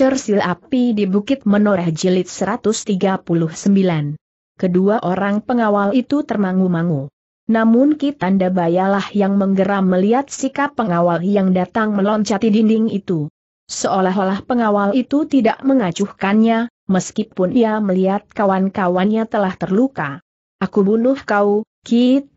Cersil Api di Bukit Menoreh Jilid 139. Kedua orang pengawal itu termangu-mangu. Namun Tanda Bayalah yang menggeram melihat sikap pengawal yang datang meloncati dinding itu. Seolah-olah pengawal itu tidak mengacuhkannya, meskipun ia melihat kawan-kawannya telah terluka. Aku bunuh kau,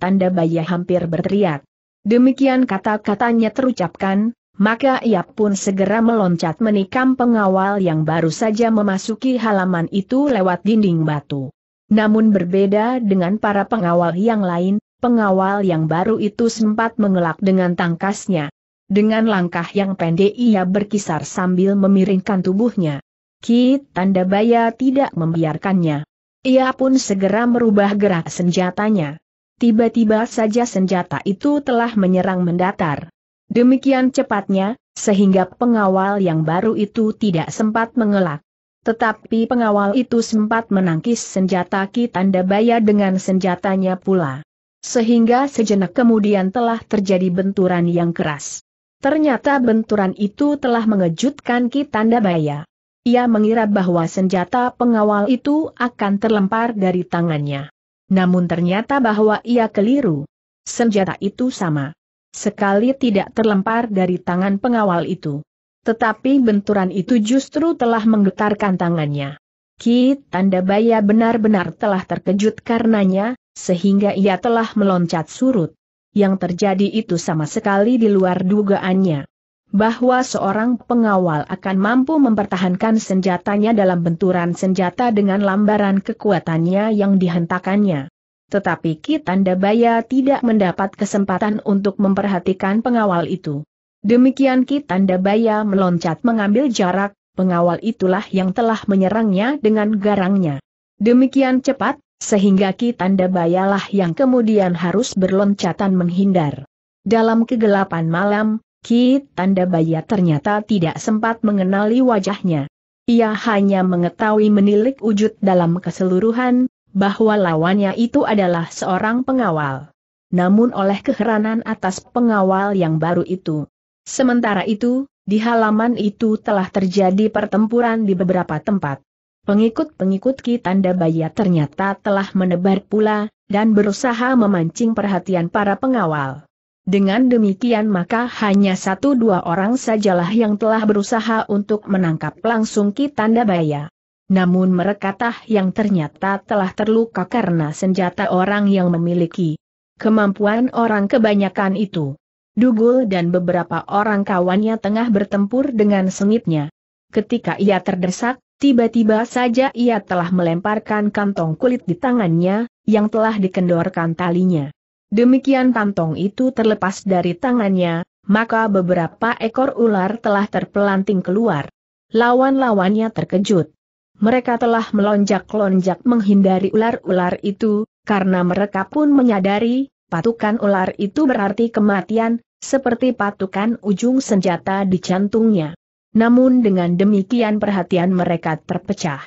Tanda Bayah hampir berteriak. Demikian kata-katanya terucapkan, maka ia pun segera meloncat menikam pengawal yang baru saja memasuki halaman itu lewat dinding batu. Namun berbeda dengan para pengawal yang lain, pengawal yang baru itu sempat mengelak dengan tangkasnya. Dengan langkah yang pendek ia berkisar sambil memiringkan tubuhnya. Ki Tanda Baya tidak membiarkannya. Ia pun segera merubah gerak senjatanya. Tiba-tiba saja senjata itu telah menyerang mendatar. Demikian cepatnya, sehingga pengawal yang baru itu tidak sempat mengelak. Tetapi pengawal itu sempat menangkis senjata Kitanda Baya dengan senjatanya pula. Sehingga sejenak kemudian telah terjadi benturan yang keras. Ternyata benturan itu telah mengejutkan Kitanda Baya. Ia mengira bahwa senjata pengawal itu akan terlempar dari tangannya. Namun ternyata bahwa ia keliru. Senjata itu sama sekali tidak terlempar dari tangan pengawal itu. Tetapi benturan itu justru telah menggetarkan tangannya. Ki Tanda Baya benar-benar telah terkejut karenanya, sehingga ia telah meloncat surut. Yang terjadi itu sama sekali di luar dugaannya. Bahwa seorang pengawal akan mampu mempertahankan senjatanya dalam benturan senjata dengan lambaran kekuatannya yang dihentakannya tetapi Kitandabaya tidak mendapat kesempatan untuk memperhatikan pengawal itu. Demikian Kitandabaya meloncat mengambil jarak, pengawal itulah yang telah menyerangnya dengan garangnya. Demikian cepat, sehingga Kitandabaya lah yang kemudian harus berloncatan menghindar. Dalam kegelapan malam, Kitandabaya ternyata tidak sempat mengenali wajahnya. Ia hanya mengetahui menilik wujud dalam keseluruhan, bahwa lawannya itu adalah seorang pengawal. Namun oleh keheranan atas pengawal yang baru itu. Sementara itu, di halaman itu telah terjadi pertempuran di beberapa tempat. Pengikut-pengikut Kitanda Baya ternyata telah menebar pula, dan berusaha memancing perhatian para pengawal. Dengan demikian maka hanya satu dua orang sajalah yang telah berusaha untuk menangkap langsung Kitanda Baya namun merekatah yang ternyata telah terluka karena senjata orang yang memiliki kemampuan orang kebanyakan itu. Dugul dan beberapa orang kawannya tengah bertempur dengan sengitnya. Ketika ia terdesak, tiba-tiba saja ia telah melemparkan kantong kulit di tangannya, yang telah dikendorkan talinya. Demikian kantong itu terlepas dari tangannya, maka beberapa ekor ular telah terpelanting keluar. Lawan-lawannya terkejut. Mereka telah melonjak-lonjak menghindari ular-ular itu, karena mereka pun menyadari, patukan ular itu berarti kematian, seperti patukan ujung senjata di jantungnya. Namun dengan demikian perhatian mereka terpecah.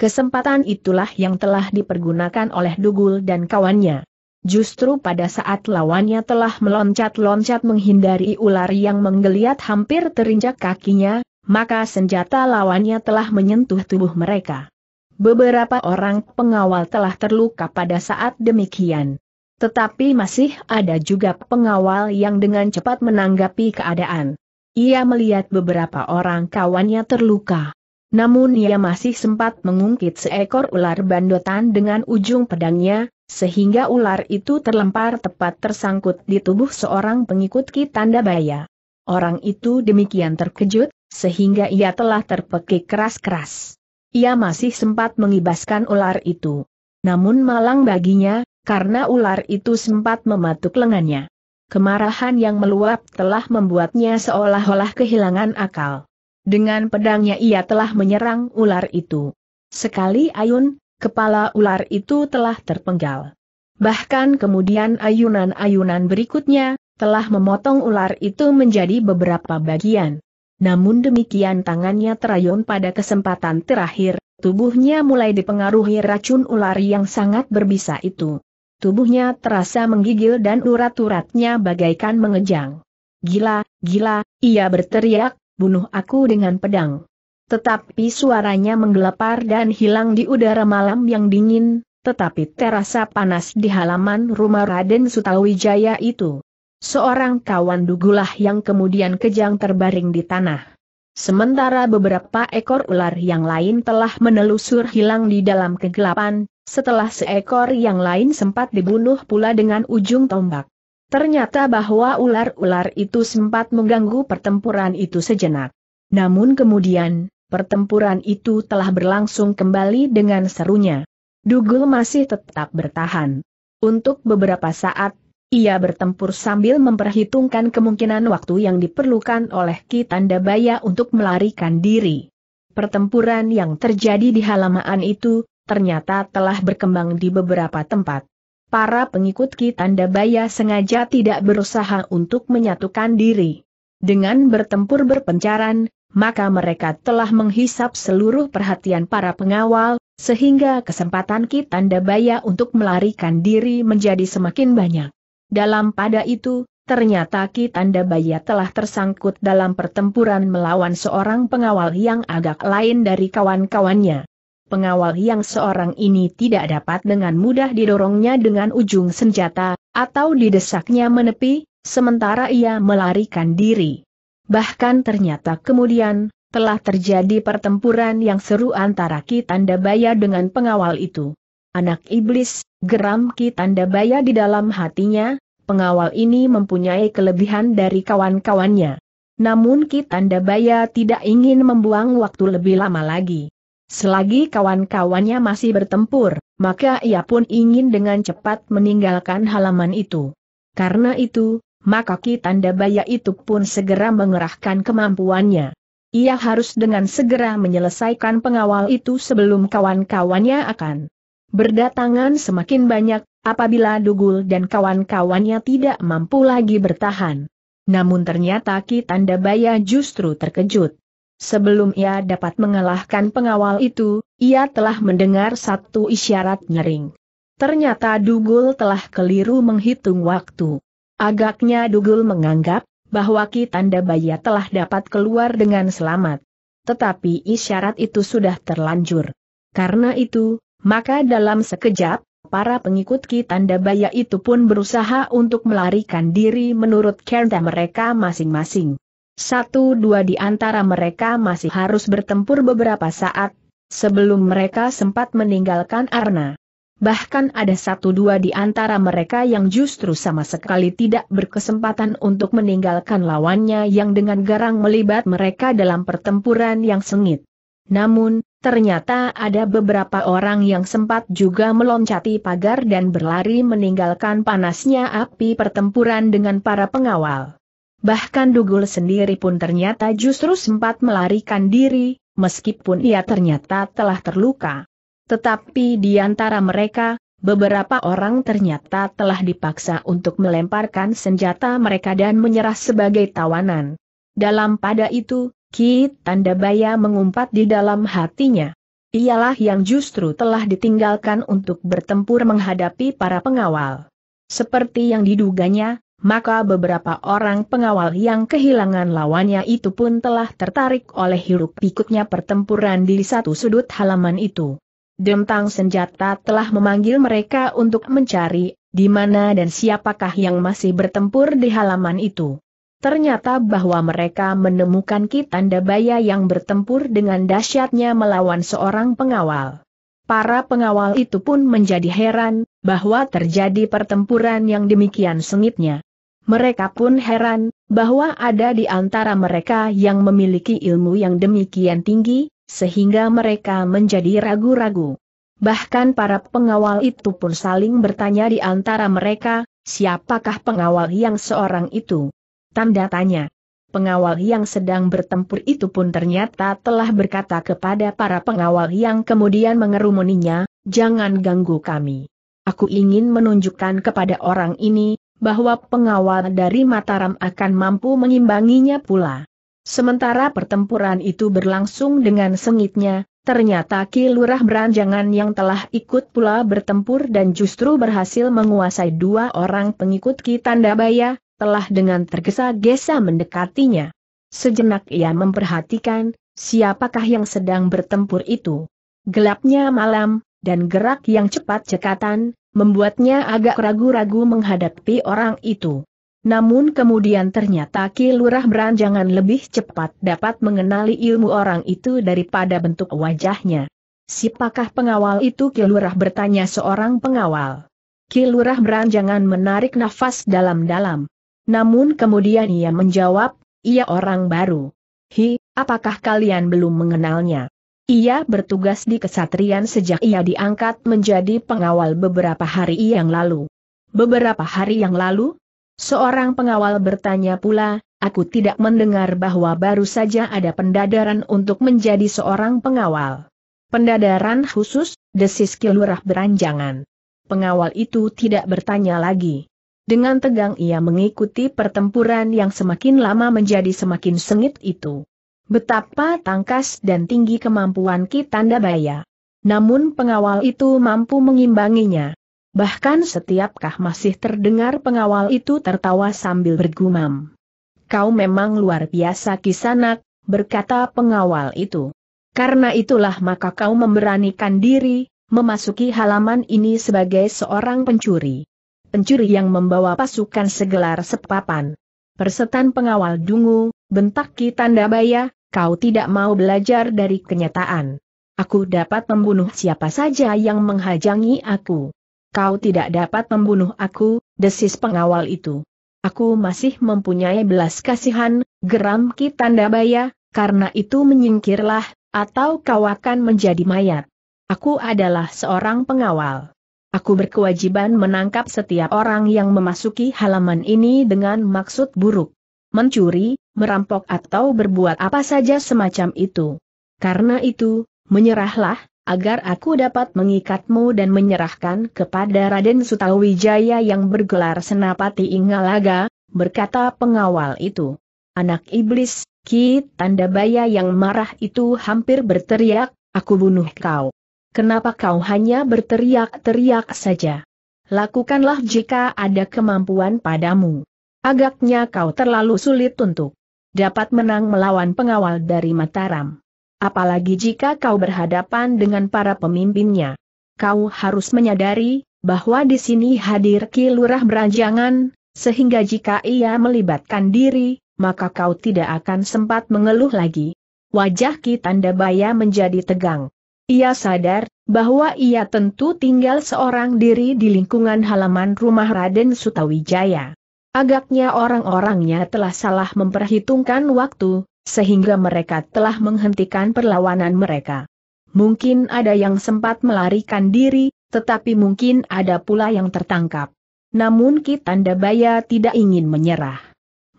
Kesempatan itulah yang telah dipergunakan oleh Dugul dan kawannya. Justru pada saat lawannya telah meloncat-loncat menghindari ular yang menggeliat hampir terinjak kakinya, maka senjata lawannya telah menyentuh tubuh mereka. Beberapa orang pengawal telah terluka pada saat demikian. Tetapi masih ada juga pengawal yang dengan cepat menanggapi keadaan. Ia melihat beberapa orang kawannya terluka. Namun ia masih sempat mengungkit seekor ular bandotan dengan ujung pedangnya, sehingga ular itu terlempar tepat tersangkut di tubuh seorang pengikut Kitanda Baya. Orang itu demikian terkejut, sehingga ia telah terpekik keras-keras. Ia masih sempat mengibaskan ular itu. Namun malang baginya, karena ular itu sempat mematuk lengannya. Kemarahan yang meluap telah membuatnya seolah-olah kehilangan akal. Dengan pedangnya ia telah menyerang ular itu. Sekali ayun, kepala ular itu telah terpenggal. Bahkan kemudian ayunan-ayunan berikutnya, telah memotong ular itu menjadi beberapa bagian. Namun demikian tangannya terayun pada kesempatan terakhir, tubuhnya mulai dipengaruhi racun ular yang sangat berbisa itu. Tubuhnya terasa menggigil dan urat-uratnya bagaikan mengejang. Gila, gila, ia berteriak, bunuh aku dengan pedang. Tetapi suaranya menggelepar dan hilang di udara malam yang dingin, tetapi terasa panas di halaman rumah Raden Sutawijaya itu. Seorang kawan dugulah yang kemudian kejang terbaring di tanah. Sementara beberapa ekor ular yang lain telah menelusur hilang di dalam kegelapan, setelah seekor yang lain sempat dibunuh pula dengan ujung tombak. Ternyata bahwa ular-ular itu sempat mengganggu pertempuran itu sejenak. Namun kemudian, pertempuran itu telah berlangsung kembali dengan serunya. Dugul masih tetap bertahan. Untuk beberapa saat, ia bertempur sambil memperhitungkan kemungkinan waktu yang diperlukan oleh Ki Baya untuk melarikan diri. Pertempuran yang terjadi di halaman itu, ternyata telah berkembang di beberapa tempat. Para pengikut Ki Baya sengaja tidak berusaha untuk menyatukan diri. Dengan bertempur berpencaran, maka mereka telah menghisap seluruh perhatian para pengawal, sehingga kesempatan Ki Baya untuk melarikan diri menjadi semakin banyak. Dalam pada itu, ternyata Ki Tanda Baya telah tersangkut dalam pertempuran melawan seorang pengawal yang agak lain dari kawan-kawannya. Pengawal yang seorang ini tidak dapat dengan mudah didorongnya dengan ujung senjata, atau didesaknya menepi, sementara ia melarikan diri. Bahkan ternyata kemudian, telah terjadi pertempuran yang seru antara Ki Tanda Baya dengan pengawal itu. Anak iblis, geram Ki Baya di dalam hatinya, pengawal ini mempunyai kelebihan dari kawan-kawannya. Namun Ki Baya tidak ingin membuang waktu lebih lama lagi. Selagi kawan-kawannya masih bertempur, maka ia pun ingin dengan cepat meninggalkan halaman itu. Karena itu, maka Ki Baya itu pun segera mengerahkan kemampuannya. Ia harus dengan segera menyelesaikan pengawal itu sebelum kawan-kawannya akan Berdatangan semakin banyak, apabila Dugul dan kawan-kawannya tidak mampu lagi bertahan. Namun ternyata Ki Tanda Baya justru terkejut. Sebelum ia dapat mengalahkan pengawal itu, ia telah mendengar satu isyarat nyering. Ternyata Dugul telah keliru menghitung waktu. Agaknya Dugul menganggap bahwa Ki Tanda Baya telah dapat keluar dengan selamat. Tetapi isyarat itu sudah terlanjur. Karena itu, maka dalam sekejap, para pengikut Kitanda Baya itu pun berusaha untuk melarikan diri menurut kerta mereka masing-masing. Satu dua di antara mereka masih harus bertempur beberapa saat, sebelum mereka sempat meninggalkan Arna. Bahkan ada satu dua di antara mereka yang justru sama sekali tidak berkesempatan untuk meninggalkan lawannya yang dengan garang melibat mereka dalam pertempuran yang sengit. Namun, ternyata ada beberapa orang yang sempat juga meloncati pagar dan berlari meninggalkan panasnya api pertempuran dengan para pengawal. Bahkan Dugul sendiri pun ternyata justru sempat melarikan diri, meskipun ia ternyata telah terluka. Tetapi di antara mereka, beberapa orang ternyata telah dipaksa untuk melemparkan senjata mereka dan menyerah sebagai tawanan. Dalam pada itu, Ki Baya mengumpat di dalam hatinya. Ialah yang justru telah ditinggalkan untuk bertempur menghadapi para pengawal. Seperti yang diduganya, maka beberapa orang pengawal yang kehilangan lawannya itu pun telah tertarik oleh hiruk pikuknya pertempuran di satu sudut halaman itu. Dentang senjata telah memanggil mereka untuk mencari di mana dan siapakah yang masih bertempur di halaman itu. Ternyata bahwa mereka menemukan Kitanda Baya yang bertempur dengan dahsyatnya melawan seorang pengawal. Para pengawal itu pun menjadi heran, bahwa terjadi pertempuran yang demikian sengitnya. Mereka pun heran, bahwa ada di antara mereka yang memiliki ilmu yang demikian tinggi, sehingga mereka menjadi ragu-ragu. Bahkan para pengawal itu pun saling bertanya di antara mereka, siapakah pengawal yang seorang itu. Tanda tanya. Pengawal yang sedang bertempur itu pun ternyata telah berkata kepada para pengawal yang kemudian mengerumuninya, jangan ganggu kami. Aku ingin menunjukkan kepada orang ini, bahwa pengawal dari Mataram akan mampu mengimbanginya pula. Sementara pertempuran itu berlangsung dengan sengitnya, ternyata Kilurah Beranjangan yang telah ikut pula bertempur dan justru berhasil menguasai dua orang pengikut Ki Tandabaya, telah dengan tergesa-gesa mendekatinya. Sejenak ia memperhatikan, siapakah yang sedang bertempur itu. Gelapnya malam, dan gerak yang cepat cekatan, membuatnya agak ragu-ragu menghadapi orang itu. Namun kemudian ternyata Ki Lurah beranjangan lebih cepat dapat mengenali ilmu orang itu daripada bentuk wajahnya. Siapakah pengawal itu Ki bertanya seorang pengawal. Ki Lurah beranjangan menarik nafas dalam-dalam. Namun kemudian ia menjawab, ia orang baru. Hi, apakah kalian belum mengenalnya? Ia bertugas di kesatrian sejak ia diangkat menjadi pengawal beberapa hari yang lalu. Beberapa hari yang lalu? Seorang pengawal bertanya pula, aku tidak mendengar bahwa baru saja ada pendadaran untuk menjadi seorang pengawal. Pendadaran khusus, desis kilurah beranjangan. Pengawal itu tidak bertanya lagi. Dengan tegang ia mengikuti pertempuran yang semakin lama menjadi semakin sengit itu. Betapa tangkas dan tinggi kemampuan Kitanda Baya. Namun pengawal itu mampu mengimbanginya. Bahkan setiapkah masih terdengar pengawal itu tertawa sambil bergumam. Kau memang luar biasa kisanak, berkata pengawal itu. Karena itulah maka kau memberanikan diri, memasuki halaman ini sebagai seorang pencuri pencuri yang membawa pasukan segelar sepapan. Persetan pengawal dungu, bentak Ki Tandabaya, kau tidak mau belajar dari kenyataan. Aku dapat membunuh siapa saja yang menghajangi aku. Kau tidak dapat membunuh aku, desis pengawal itu. Aku masih mempunyai belas kasihan, geram Ki Tandabaya, karena itu menyingkirlah, atau kau akan menjadi mayat. Aku adalah seorang pengawal. Aku berkewajiban menangkap setiap orang yang memasuki halaman ini dengan maksud buruk. Mencuri, merampok atau berbuat apa saja semacam itu. Karena itu, menyerahlah, agar aku dapat mengikatmu dan menyerahkan kepada Raden Sutawijaya yang bergelar Senapati Ingalaga, berkata pengawal itu. Anak iblis, Ki Tandabaya yang marah itu hampir berteriak, aku bunuh kau. Kenapa kau hanya berteriak-teriak saja? Lakukanlah jika ada kemampuan padamu. Agaknya kau terlalu sulit untuk dapat menang melawan pengawal dari Mataram. Apalagi jika kau berhadapan dengan para pemimpinnya. Kau harus menyadari bahwa di sini hadir Ki Lurah Beranjangan, sehingga jika ia melibatkan diri, maka kau tidak akan sempat mengeluh lagi. Wajah Ki Tandabaya menjadi tegang. Ia sadar bahwa ia tentu tinggal seorang diri di lingkungan halaman rumah Raden Sutawijaya. Agaknya orang-orangnya telah salah memperhitungkan waktu, sehingga mereka telah menghentikan perlawanan mereka. Mungkin ada yang sempat melarikan diri, tetapi mungkin ada pula yang tertangkap. Namun Kitandabaya tidak ingin menyerah.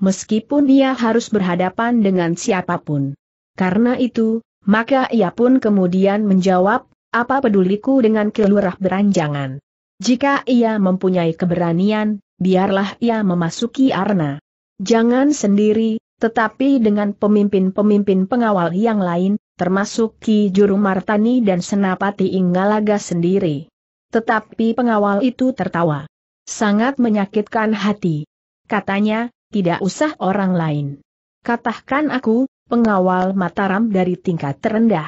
Meskipun ia harus berhadapan dengan siapapun. Karena itu, maka ia pun kemudian menjawab, apa peduliku dengan kelurah beranjangan. Jika ia mempunyai keberanian, biarlah ia memasuki arena. Jangan sendiri, tetapi dengan pemimpin-pemimpin pengawal yang lain, termasuk Ki Juru Martani dan Senapati Inggalaga sendiri. Tetapi pengawal itu tertawa. Sangat menyakitkan hati. Katanya, tidak usah orang lain. Katakan aku, pengawal Mataram dari tingkat terendah.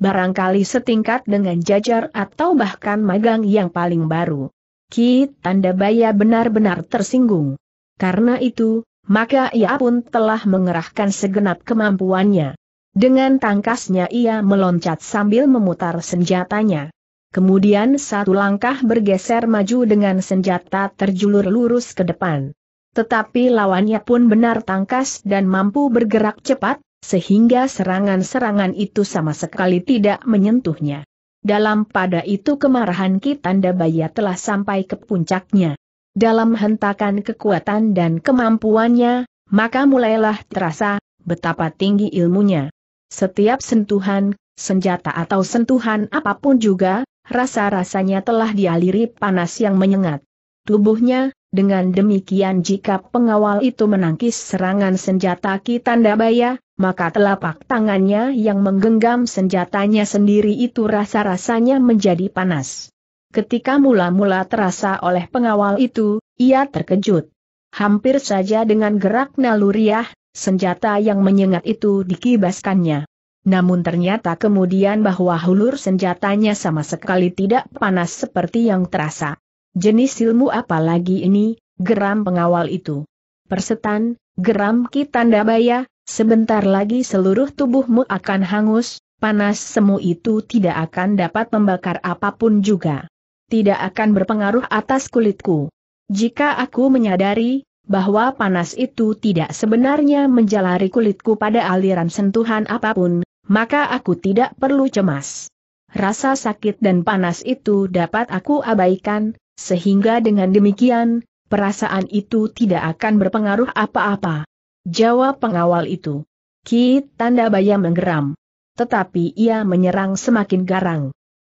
Barangkali setingkat dengan jajar atau bahkan magang yang paling baru. Ki Tandabaya benar-benar tersinggung. Karena itu, maka ia pun telah mengerahkan segenap kemampuannya. Dengan tangkasnya ia meloncat sambil memutar senjatanya. Kemudian satu langkah bergeser maju dengan senjata terjulur lurus ke depan. Tetapi lawannya pun benar tangkas dan mampu bergerak cepat, sehingga serangan-serangan itu sama sekali tidak menyentuhnya. Dalam pada itu kemarahan Kitanda Baya telah sampai ke puncaknya. Dalam hentakan kekuatan dan kemampuannya, maka mulailah terasa betapa tinggi ilmunya. Setiap sentuhan, senjata atau sentuhan apapun juga, rasa-rasanya telah dialiri panas yang menyengat. Tubuhnya, dengan demikian jika pengawal itu menangkis serangan senjata Kitanda Baya maka telapak tangannya yang menggenggam senjatanya sendiri itu rasa-rasanya menjadi panas. Ketika mula-mula terasa oleh pengawal itu, ia terkejut. Hampir saja dengan gerak naluriah, senjata yang menyengat itu dikibaskannya. Namun ternyata kemudian bahwa hulur senjatanya sama sekali tidak panas seperti yang terasa. Jenis ilmu apalagi ini, geram pengawal itu. Persetan, geram bayah, Sebentar lagi seluruh tubuhmu akan hangus, panas semu itu tidak akan dapat membakar apapun juga. Tidak akan berpengaruh atas kulitku. Jika aku menyadari, bahwa panas itu tidak sebenarnya menjalari kulitku pada aliran sentuhan apapun, maka aku tidak perlu cemas. Rasa sakit dan panas itu dapat aku abaikan, sehingga dengan demikian, perasaan itu tidak akan berpengaruh apa-apa. Jawab pengawal itu. Ki tanda bayam menggeram. Tetapi ia menyerang semakin garang.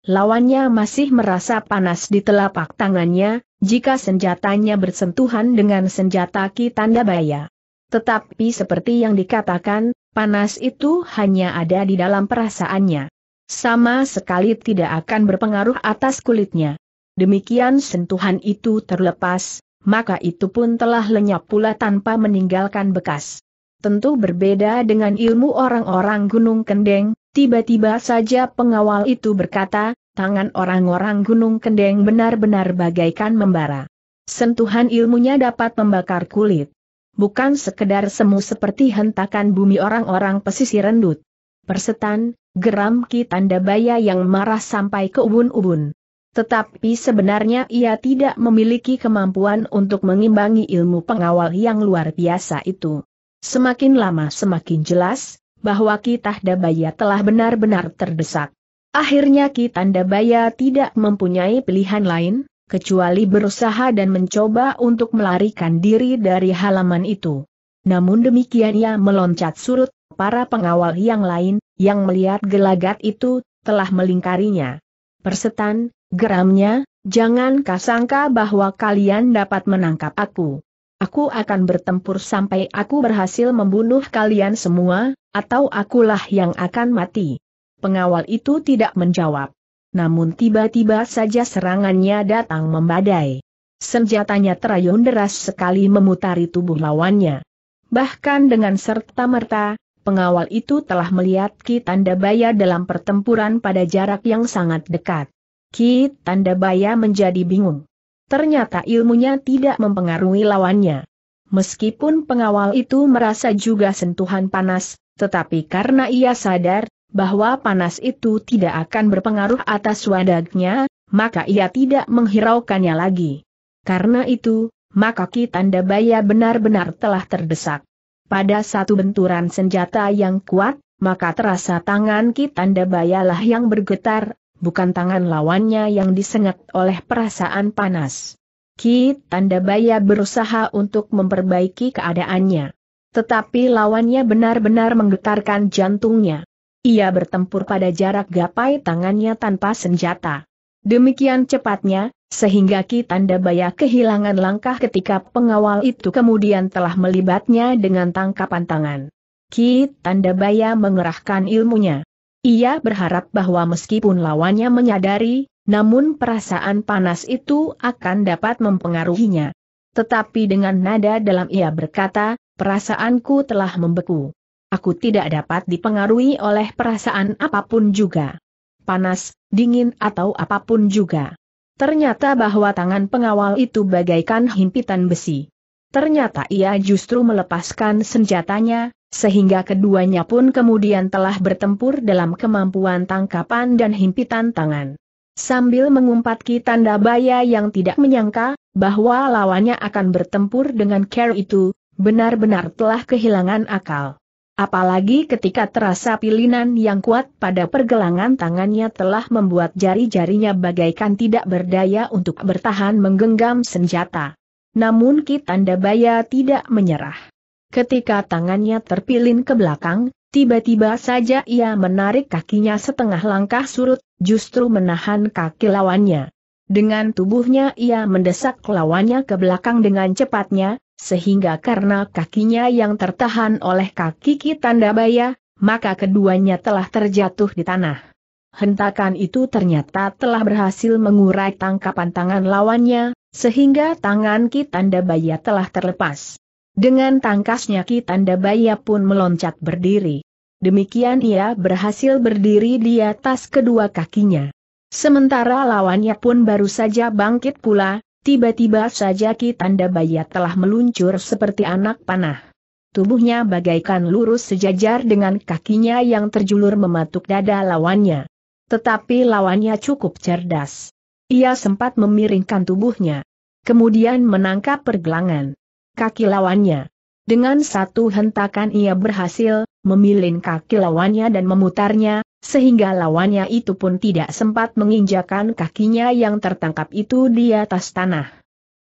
Lawannya masih merasa panas di telapak tangannya, jika senjatanya bersentuhan dengan senjata Ki tanda baya. Tetapi seperti yang dikatakan, panas itu hanya ada di dalam perasaannya. Sama sekali tidak akan berpengaruh atas kulitnya. Demikian sentuhan itu terlepas, maka itu pun telah lenyap pula tanpa meninggalkan bekas. Tentu berbeda dengan ilmu orang-orang Gunung Kendeng, tiba-tiba saja pengawal itu berkata, tangan orang-orang Gunung Kendeng benar-benar bagaikan membara. Sentuhan ilmunya dapat membakar kulit. Bukan sekedar semu seperti hentakan bumi orang-orang pesisir rendut. Persetan, geram ki tanda baya yang marah sampai ke ubun-ubun. Tetapi sebenarnya ia tidak memiliki kemampuan untuk mengimbangi ilmu pengawal yang luar biasa itu. Semakin lama semakin jelas, bahwa Kitah Dabaya telah benar-benar terdesak. Akhirnya Kitah Dabaya tidak mempunyai pilihan lain, kecuali berusaha dan mencoba untuk melarikan diri dari halaman itu. Namun demikian ia meloncat surut, para pengawal yang lain, yang melihat gelagat itu, telah melingkarinya. Persetan, Geramnya, jangan kasangka bahwa kalian dapat menangkap aku. Aku akan bertempur sampai aku berhasil membunuh kalian semua, atau akulah yang akan mati. Pengawal itu tidak menjawab. Namun tiba-tiba saja serangannya datang membadai. Senjatanya terayun deras sekali memutari tubuh lawannya. Bahkan dengan serta-merta, pengawal itu telah melihat Ki Tanda Baya dalam pertempuran pada jarak yang sangat dekat. Ki Baya menjadi bingung. Ternyata ilmunya tidak mempengaruhi lawannya. Meskipun pengawal itu merasa juga sentuhan panas, tetapi karena ia sadar bahwa panas itu tidak akan berpengaruh atas wadagnya, maka ia tidak menghiraukannya lagi. Karena itu, maka Ki Baya benar-benar telah terdesak. Pada satu benturan senjata yang kuat, maka terasa tangan Ki Tanda lah yang bergetar, bukan tangan lawannya yang disengat oleh perasaan panas. Ki Tanda Baya berusaha untuk memperbaiki keadaannya. Tetapi lawannya benar-benar menggetarkan jantungnya. Ia bertempur pada jarak gapai tangannya tanpa senjata. Demikian cepatnya, sehingga Ki Tanda Baya kehilangan langkah ketika pengawal itu kemudian telah melibatnya dengan tangkapan tangan. Ki Tanda Baya mengerahkan ilmunya. Ia berharap bahwa meskipun lawannya menyadari, namun perasaan panas itu akan dapat mempengaruhinya. Tetapi dengan nada dalam ia berkata, perasaanku telah membeku. Aku tidak dapat dipengaruhi oleh perasaan apapun juga. Panas, dingin atau apapun juga. Ternyata bahwa tangan pengawal itu bagaikan himpitan besi. Ternyata ia justru melepaskan senjatanya, sehingga keduanya pun kemudian telah bertempur dalam kemampuan tangkapan dan himpitan tangan. Sambil mengumpat tanda baya yang tidak menyangka, bahwa lawannya akan bertempur dengan care itu, benar-benar telah kehilangan akal. Apalagi ketika terasa pilinan yang kuat pada pergelangan tangannya telah membuat jari-jarinya bagaikan tidak berdaya untuk bertahan menggenggam senjata. Namun Kitanda Baya tidak menyerah. Ketika tangannya terpilin ke belakang, tiba-tiba saja ia menarik kakinya setengah langkah surut, justru menahan kaki lawannya. Dengan tubuhnya ia mendesak lawannya ke belakang dengan cepatnya, sehingga karena kakinya yang tertahan oleh kaki Kitandabaya, maka keduanya telah terjatuh di tanah. Hentakan itu ternyata telah berhasil mengurai tangkapan tangan lawannya, sehingga tangan Kitandabaya telah terlepas. Dengan tangkasnya Ki Tanda Baya pun meloncat berdiri. Demikian ia berhasil berdiri di atas kedua kakinya. Sementara lawannya pun baru saja bangkit pula, tiba-tiba saja Tanda Baya telah meluncur seperti anak panah. Tubuhnya bagaikan lurus sejajar dengan kakinya yang terjulur mematuk dada lawannya. Tetapi lawannya cukup cerdas. Ia sempat memiringkan tubuhnya. Kemudian menangkap pergelangan kaki lawannya. Dengan satu hentakan ia berhasil, memilin kaki lawannya dan memutarnya, sehingga lawannya itu pun tidak sempat menginjakan kakinya yang tertangkap itu di atas tanah.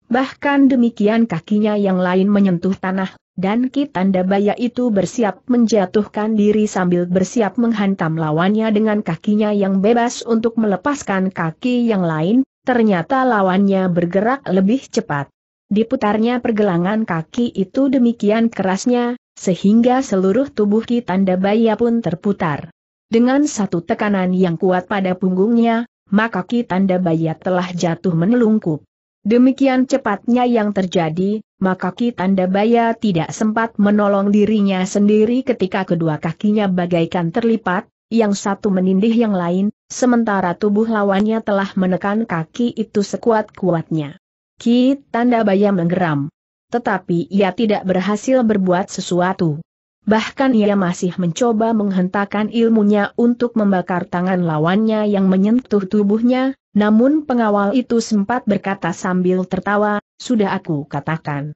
Bahkan demikian kakinya yang lain menyentuh tanah, dan Kitanda Baya itu bersiap menjatuhkan diri sambil bersiap menghantam lawannya dengan kakinya yang bebas untuk melepaskan kaki yang lain, ternyata lawannya bergerak lebih cepat. Diputarnya pergelangan kaki itu demikian kerasnya, sehingga seluruh tubuh Kitanda Baya pun terputar. Dengan satu tekanan yang kuat pada punggungnya, maka Kitanda Baya telah jatuh menelungkup. Demikian cepatnya yang terjadi, maka Kitanda Baya tidak sempat menolong dirinya sendiri ketika kedua kakinya bagaikan terlipat, yang satu menindih yang lain, sementara tubuh lawannya telah menekan kaki itu sekuat-kuatnya. Ki tanda bayam menggeram. Tetapi ia tidak berhasil berbuat sesuatu. Bahkan ia masih mencoba menghentakkan ilmunya untuk membakar tangan lawannya yang menyentuh tubuhnya, namun pengawal itu sempat berkata sambil tertawa, sudah aku katakan.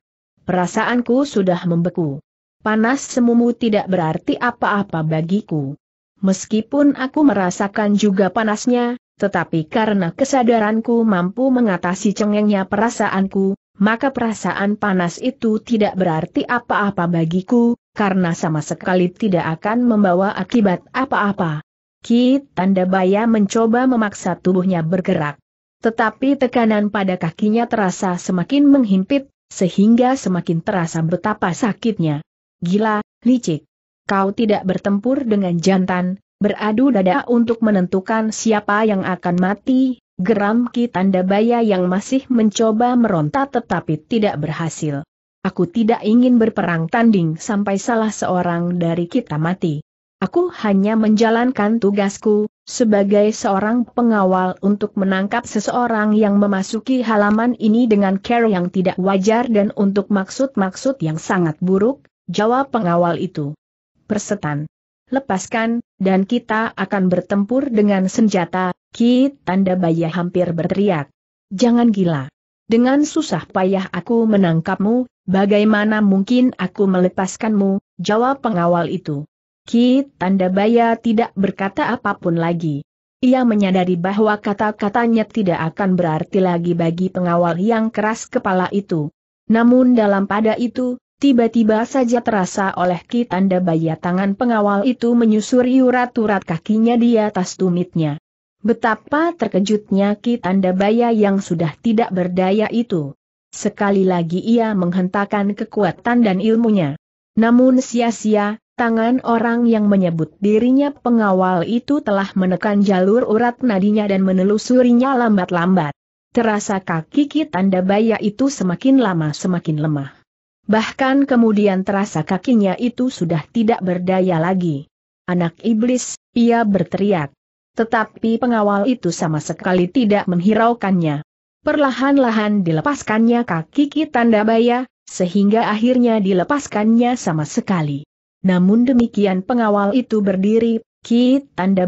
Perasaanku sudah membeku. Panas semumu tidak berarti apa-apa bagiku. Meskipun aku merasakan juga panasnya, tetapi karena kesadaranku mampu mengatasi cengengnya perasaanku, maka perasaan panas itu tidak berarti apa-apa bagiku, karena sama sekali tidak akan membawa akibat apa-apa. Ki Baya mencoba memaksa tubuhnya bergerak. Tetapi tekanan pada kakinya terasa semakin menghimpit, sehingga semakin terasa betapa sakitnya. Gila, licik. Kau tidak bertempur dengan jantan, beradu dada untuk menentukan siapa yang akan mati, geram Ki Baya yang masih mencoba meronta tetapi tidak berhasil. Aku tidak ingin berperang tanding sampai salah seorang dari kita mati. Aku hanya menjalankan tugasku, sebagai seorang pengawal untuk menangkap seseorang yang memasuki halaman ini dengan care yang tidak wajar dan untuk maksud-maksud yang sangat buruk, jawab pengawal itu. Persetan lepaskan, dan kita akan bertempur dengan senjata, Ki Tanda Baya hampir berteriak. Jangan gila. Dengan susah payah aku menangkapmu, bagaimana mungkin aku melepaskanmu, jawab pengawal itu. Ki Tanda Baya tidak berkata apapun lagi. Ia menyadari bahwa kata-katanya tidak akan berarti lagi bagi pengawal yang keras kepala itu. Namun dalam pada itu, Tiba-tiba saja terasa oleh Kitanda Baya tangan pengawal itu menyusuri urat-urat kakinya di atas tumitnya. Betapa terkejutnya Kitanda Baya yang sudah tidak berdaya itu. Sekali lagi ia menghentakkan kekuatan dan ilmunya. Namun sia-sia, tangan orang yang menyebut dirinya pengawal itu telah menekan jalur urat nadinya dan menelusurinya lambat-lambat. Terasa kaki Kitanda Baya itu semakin lama semakin lemah. Bahkan kemudian terasa kakinya itu sudah tidak berdaya lagi. Anak iblis, ia berteriak. Tetapi pengawal itu sama sekali tidak menghiraukannya. Perlahan-lahan dilepaskannya kaki Baya, sehingga akhirnya dilepaskannya sama sekali. Namun demikian pengawal itu berdiri,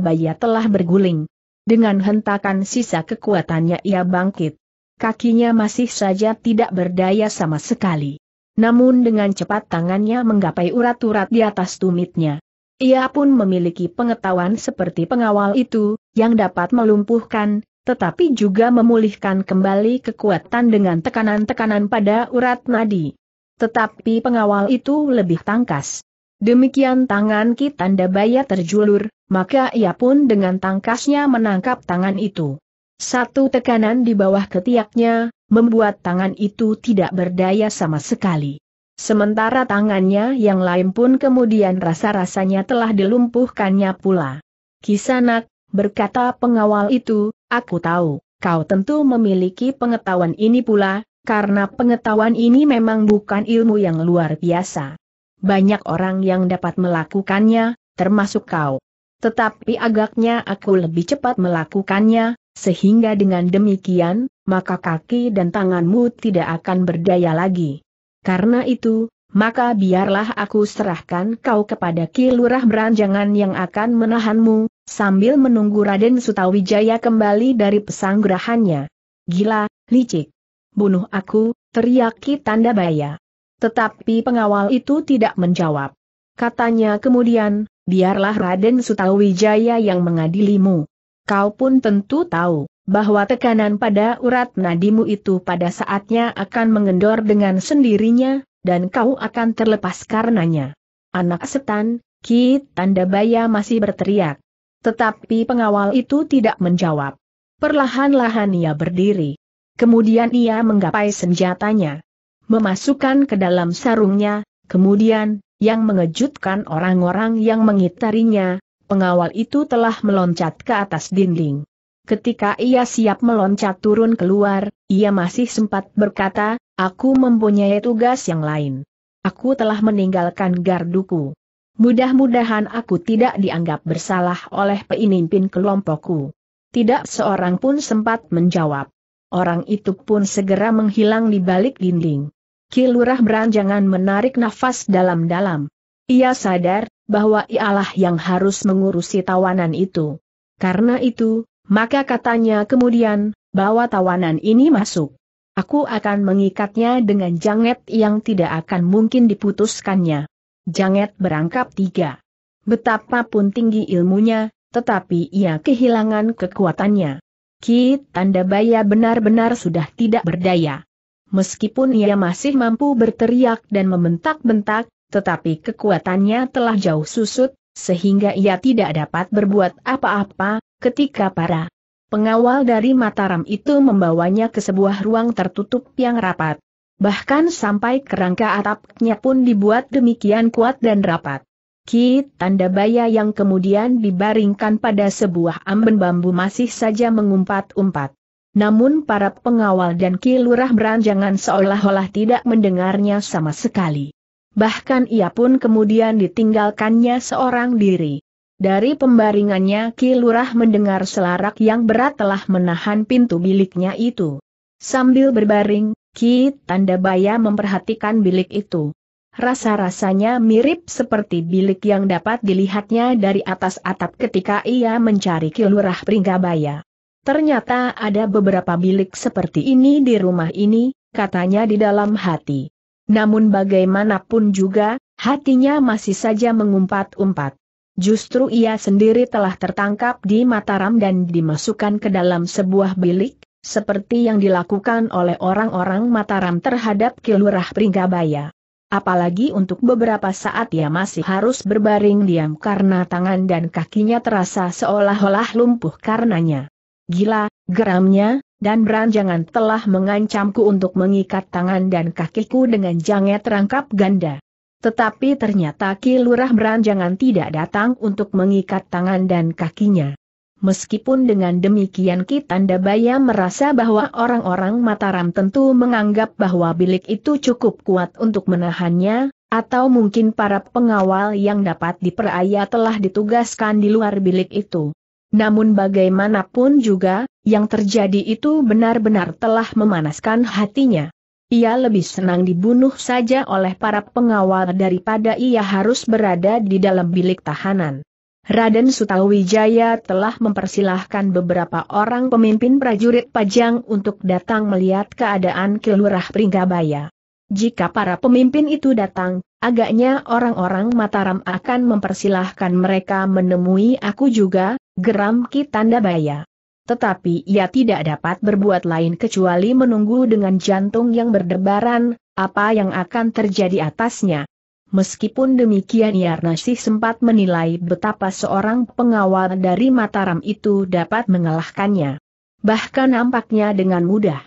Baya telah berguling. Dengan hentakan sisa kekuatannya ia bangkit. Kakinya masih saja tidak berdaya sama sekali namun dengan cepat tangannya menggapai urat-urat di atas tumitnya. Ia pun memiliki pengetahuan seperti pengawal itu, yang dapat melumpuhkan, tetapi juga memulihkan kembali kekuatan dengan tekanan-tekanan pada urat nadi. Tetapi pengawal itu lebih tangkas. Demikian tangan Ki Baya terjulur, maka ia pun dengan tangkasnya menangkap tangan itu. Satu tekanan di bawah ketiaknya, membuat tangan itu tidak berdaya sama sekali. Sementara tangannya yang lain pun kemudian rasa-rasanya telah dilumpuhkannya pula. Kisanak, berkata pengawal itu, aku tahu, kau tentu memiliki pengetahuan ini pula, karena pengetahuan ini memang bukan ilmu yang luar biasa. Banyak orang yang dapat melakukannya, termasuk kau. Tetapi agaknya aku lebih cepat melakukannya, sehingga dengan demikian, maka kaki dan tanganmu tidak akan berdaya lagi. Karena itu, maka biarlah aku serahkan kau kepada Ki Lurah Beranjangan yang akan menahanmu, sambil menunggu Raden Sutawijaya kembali dari pesanggerahannya. Gila, licik. Bunuh aku, teriak Ki baya. Tetapi pengawal itu tidak menjawab. Katanya kemudian, biarlah Raden Sutawijaya yang mengadilimu. Kau pun tentu tahu, bahwa tekanan pada urat nadimu itu pada saatnya akan mengendor dengan sendirinya, dan kau akan terlepas karenanya. Anak setan, Ki Baya masih berteriak. Tetapi pengawal itu tidak menjawab. Perlahan-lahan ia berdiri. Kemudian ia menggapai senjatanya. Memasukkan ke dalam sarungnya, kemudian, yang mengejutkan orang-orang yang mengitarinya, pengawal itu telah meloncat ke atas dinding ketika ia siap meloncat turun keluar, ia masih sempat berkata, aku mempunyai tugas yang lain. Aku telah meninggalkan garduku. Mudah-mudahan aku tidak dianggap bersalah oleh pemimpin kelompokku. Tidak seorang pun sempat menjawab. Orang itu pun segera menghilang di balik dinding. Kilurah beranjangan menarik nafas dalam-dalam. Ia sadar, bahwa ialah yang harus mengurusi tawanan itu. Karena itu, maka katanya kemudian, bawa tawanan ini masuk. Aku akan mengikatnya dengan janget yang tidak akan mungkin diputuskannya. Janget berangkap tiga. Betapapun tinggi ilmunya, tetapi ia kehilangan kekuatannya. Ki Tanda Baya benar-benar sudah tidak berdaya. Meskipun ia masih mampu berteriak dan membentak-bentak, tetapi kekuatannya telah jauh susut, sehingga ia tidak dapat berbuat apa-apa, ketika para pengawal dari Mataram itu membawanya ke sebuah ruang tertutup yang rapat. Bahkan sampai kerangka atapnya pun dibuat demikian kuat dan rapat. Ki tanda baya yang kemudian dibaringkan pada sebuah amben bambu masih saja mengumpat-umpat. Namun para pengawal dan Ki Lurah beranjangan seolah-olah tidak mendengarnya sama sekali. Bahkan ia pun kemudian ditinggalkannya seorang diri. Dari pembaringannya Ki Lurah mendengar selarak yang berat telah menahan pintu biliknya itu. Sambil berbaring, Ki Tanda Tandabaya memperhatikan bilik itu. Rasa-rasanya mirip seperti bilik yang dapat dilihatnya dari atas atap ketika ia mencari Ki Lurah Pringgabaya. Ternyata ada beberapa bilik seperti ini di rumah ini, katanya di dalam hati. Namun bagaimanapun juga, hatinya masih saja mengumpat-umpat justru ia sendiri telah tertangkap di Mataram dan dimasukkan ke dalam sebuah bilik, seperti yang dilakukan oleh orang-orang Mataram terhadap Kilurah Pringgabaya. Apalagi untuk beberapa saat ia masih harus berbaring diam karena tangan dan kakinya terasa seolah-olah lumpuh karenanya. Gila, geramnya, dan beranjangan telah mengancamku untuk mengikat tangan dan kakiku dengan janget rangkap ganda. Tetapi ternyata Ki Lurah Beranjangan tidak datang untuk mengikat tangan dan kakinya. Meskipun dengan demikian Ki Tandabaya merasa bahwa orang-orang Mataram tentu menganggap bahwa bilik itu cukup kuat untuk menahannya, atau mungkin para pengawal yang dapat diperaya telah ditugaskan di luar bilik itu. Namun bagaimanapun juga, yang terjadi itu benar-benar telah memanaskan hatinya. Ia lebih senang dibunuh saja oleh para pengawal daripada ia harus berada di dalam bilik tahanan. Raden Sutawijaya telah mempersilahkan beberapa orang pemimpin prajurit Pajang untuk datang melihat keadaan kelurah Pringgabaya. Jika para pemimpin itu datang, agaknya orang-orang Mataram akan mempersilahkan mereka menemui aku juga, geram Ki Tandabaya tetapi ia tidak dapat berbuat lain kecuali menunggu dengan jantung yang berdebaran, apa yang akan terjadi atasnya. Meskipun demikian Yarnasih sempat menilai betapa seorang pengawal dari Mataram itu dapat mengalahkannya. Bahkan nampaknya dengan mudah.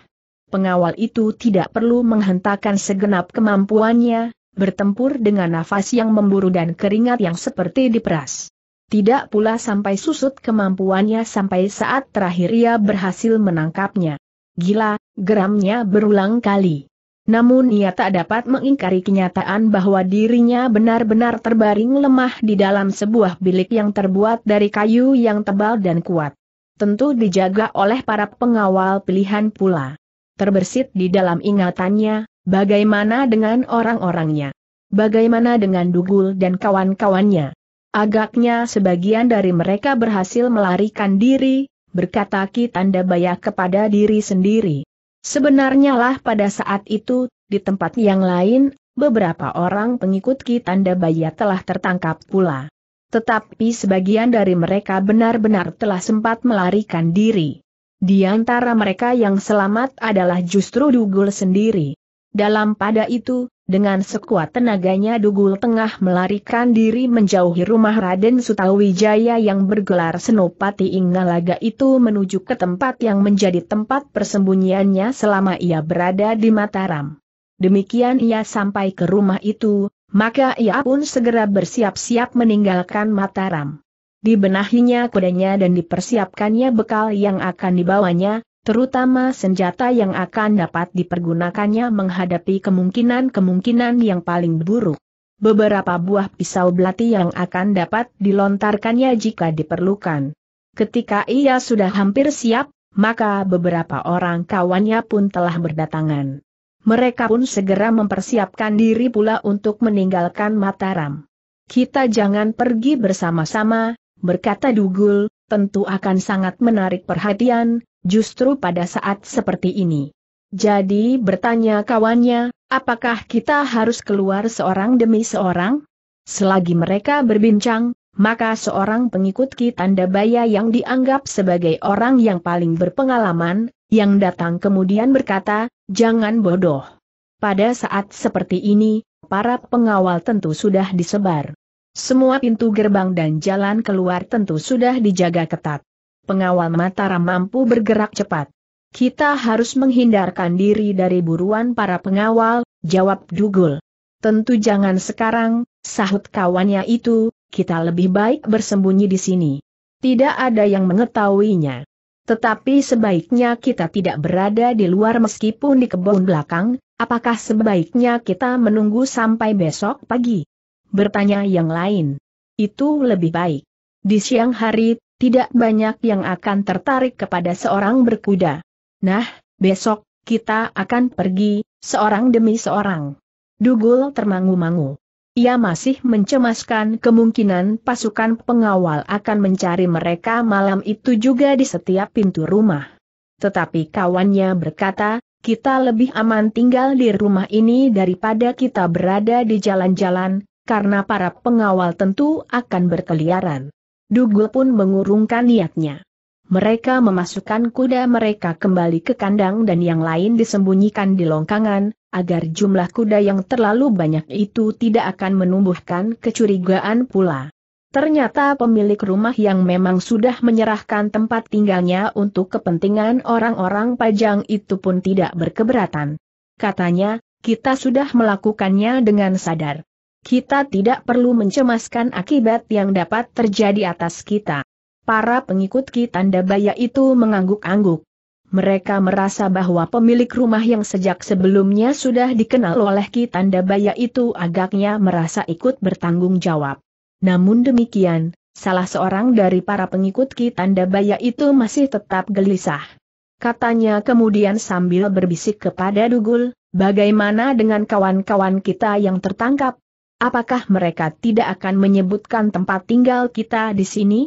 Pengawal itu tidak perlu menghentakkan segenap kemampuannya, bertempur dengan nafas yang memburu dan keringat yang seperti diperas. Tidak pula sampai susut kemampuannya sampai saat terakhir ia berhasil menangkapnya. Gila, geramnya berulang kali. Namun ia tak dapat mengingkari kenyataan bahwa dirinya benar-benar terbaring lemah di dalam sebuah bilik yang terbuat dari kayu yang tebal dan kuat. Tentu dijaga oleh para pengawal pilihan pula. Terbersit di dalam ingatannya, bagaimana dengan orang-orangnya? Bagaimana dengan Dugul dan kawan-kawannya? Agaknya sebagian dari mereka berhasil melarikan diri, berkata Ki Tanda Baya kepada diri sendiri. Sebenarnya lah pada saat itu, di tempat yang lain, beberapa orang pengikut Ki Tanda Baya telah tertangkap pula. Tetapi sebagian dari mereka benar-benar telah sempat melarikan diri. Di antara mereka yang selamat adalah justru Dugul sendiri. Dalam pada itu, dengan sekuat tenaganya Dugul tengah melarikan diri menjauhi rumah Raden Sutawijaya yang bergelar Senopati Ingalaga itu menuju ke tempat yang menjadi tempat persembunyiannya selama ia berada di Mataram. Demikian ia sampai ke rumah itu, maka ia pun segera bersiap-siap meninggalkan Mataram. Dibenahinya kudanya dan dipersiapkannya bekal yang akan dibawanya, terutama senjata yang akan dapat dipergunakannya menghadapi kemungkinan-kemungkinan yang paling buruk. Beberapa buah pisau belati yang akan dapat dilontarkannya jika diperlukan. Ketika ia sudah hampir siap, maka beberapa orang kawannya pun telah berdatangan. Mereka pun segera mempersiapkan diri pula untuk meninggalkan Mataram. Kita jangan pergi bersama-sama, berkata Dugul, tentu akan sangat menarik perhatian, justru pada saat seperti ini. Jadi bertanya kawannya, apakah kita harus keluar seorang demi seorang? Selagi mereka berbincang, maka seorang pengikut Ki Baya yang dianggap sebagai orang yang paling berpengalaman, yang datang kemudian berkata, jangan bodoh. Pada saat seperti ini, para pengawal tentu sudah disebar. Semua pintu gerbang dan jalan keluar tentu sudah dijaga ketat pengawal Mataram mampu bergerak cepat. Kita harus menghindarkan diri dari buruan para pengawal, jawab Dugul. Tentu jangan sekarang, sahut kawannya itu, kita lebih baik bersembunyi di sini. Tidak ada yang mengetahuinya. Tetapi sebaiknya kita tidak berada di luar meskipun di kebun belakang, apakah sebaiknya kita menunggu sampai besok pagi? Bertanya yang lain. Itu lebih baik. Di siang hari tidak banyak yang akan tertarik kepada seorang berkuda. Nah, besok, kita akan pergi, seorang demi seorang. Dugul termangu-mangu. Ia masih mencemaskan kemungkinan pasukan pengawal akan mencari mereka malam itu juga di setiap pintu rumah. Tetapi kawannya berkata, kita lebih aman tinggal di rumah ini daripada kita berada di jalan-jalan, karena para pengawal tentu akan berkeliaran. Dugul pun mengurungkan niatnya. Mereka memasukkan kuda mereka kembali ke kandang dan yang lain disembunyikan di longkangan, agar jumlah kuda yang terlalu banyak itu tidak akan menumbuhkan kecurigaan pula. Ternyata pemilik rumah yang memang sudah menyerahkan tempat tinggalnya untuk kepentingan orang-orang pajang itu pun tidak berkeberatan. Katanya, kita sudah melakukannya dengan sadar. Kita tidak perlu mencemaskan akibat yang dapat terjadi atas kita. Para pengikut Kitanda Baya itu mengangguk-angguk. Mereka merasa bahwa pemilik rumah yang sejak sebelumnya sudah dikenal oleh Kitanda Baya itu agaknya merasa ikut bertanggung jawab. Namun demikian, salah seorang dari para pengikut Kitanda Baya itu masih tetap gelisah. Katanya kemudian sambil berbisik kepada Dugul, bagaimana dengan kawan-kawan kita yang tertangkap? apakah mereka tidak akan menyebutkan tempat tinggal kita di sini?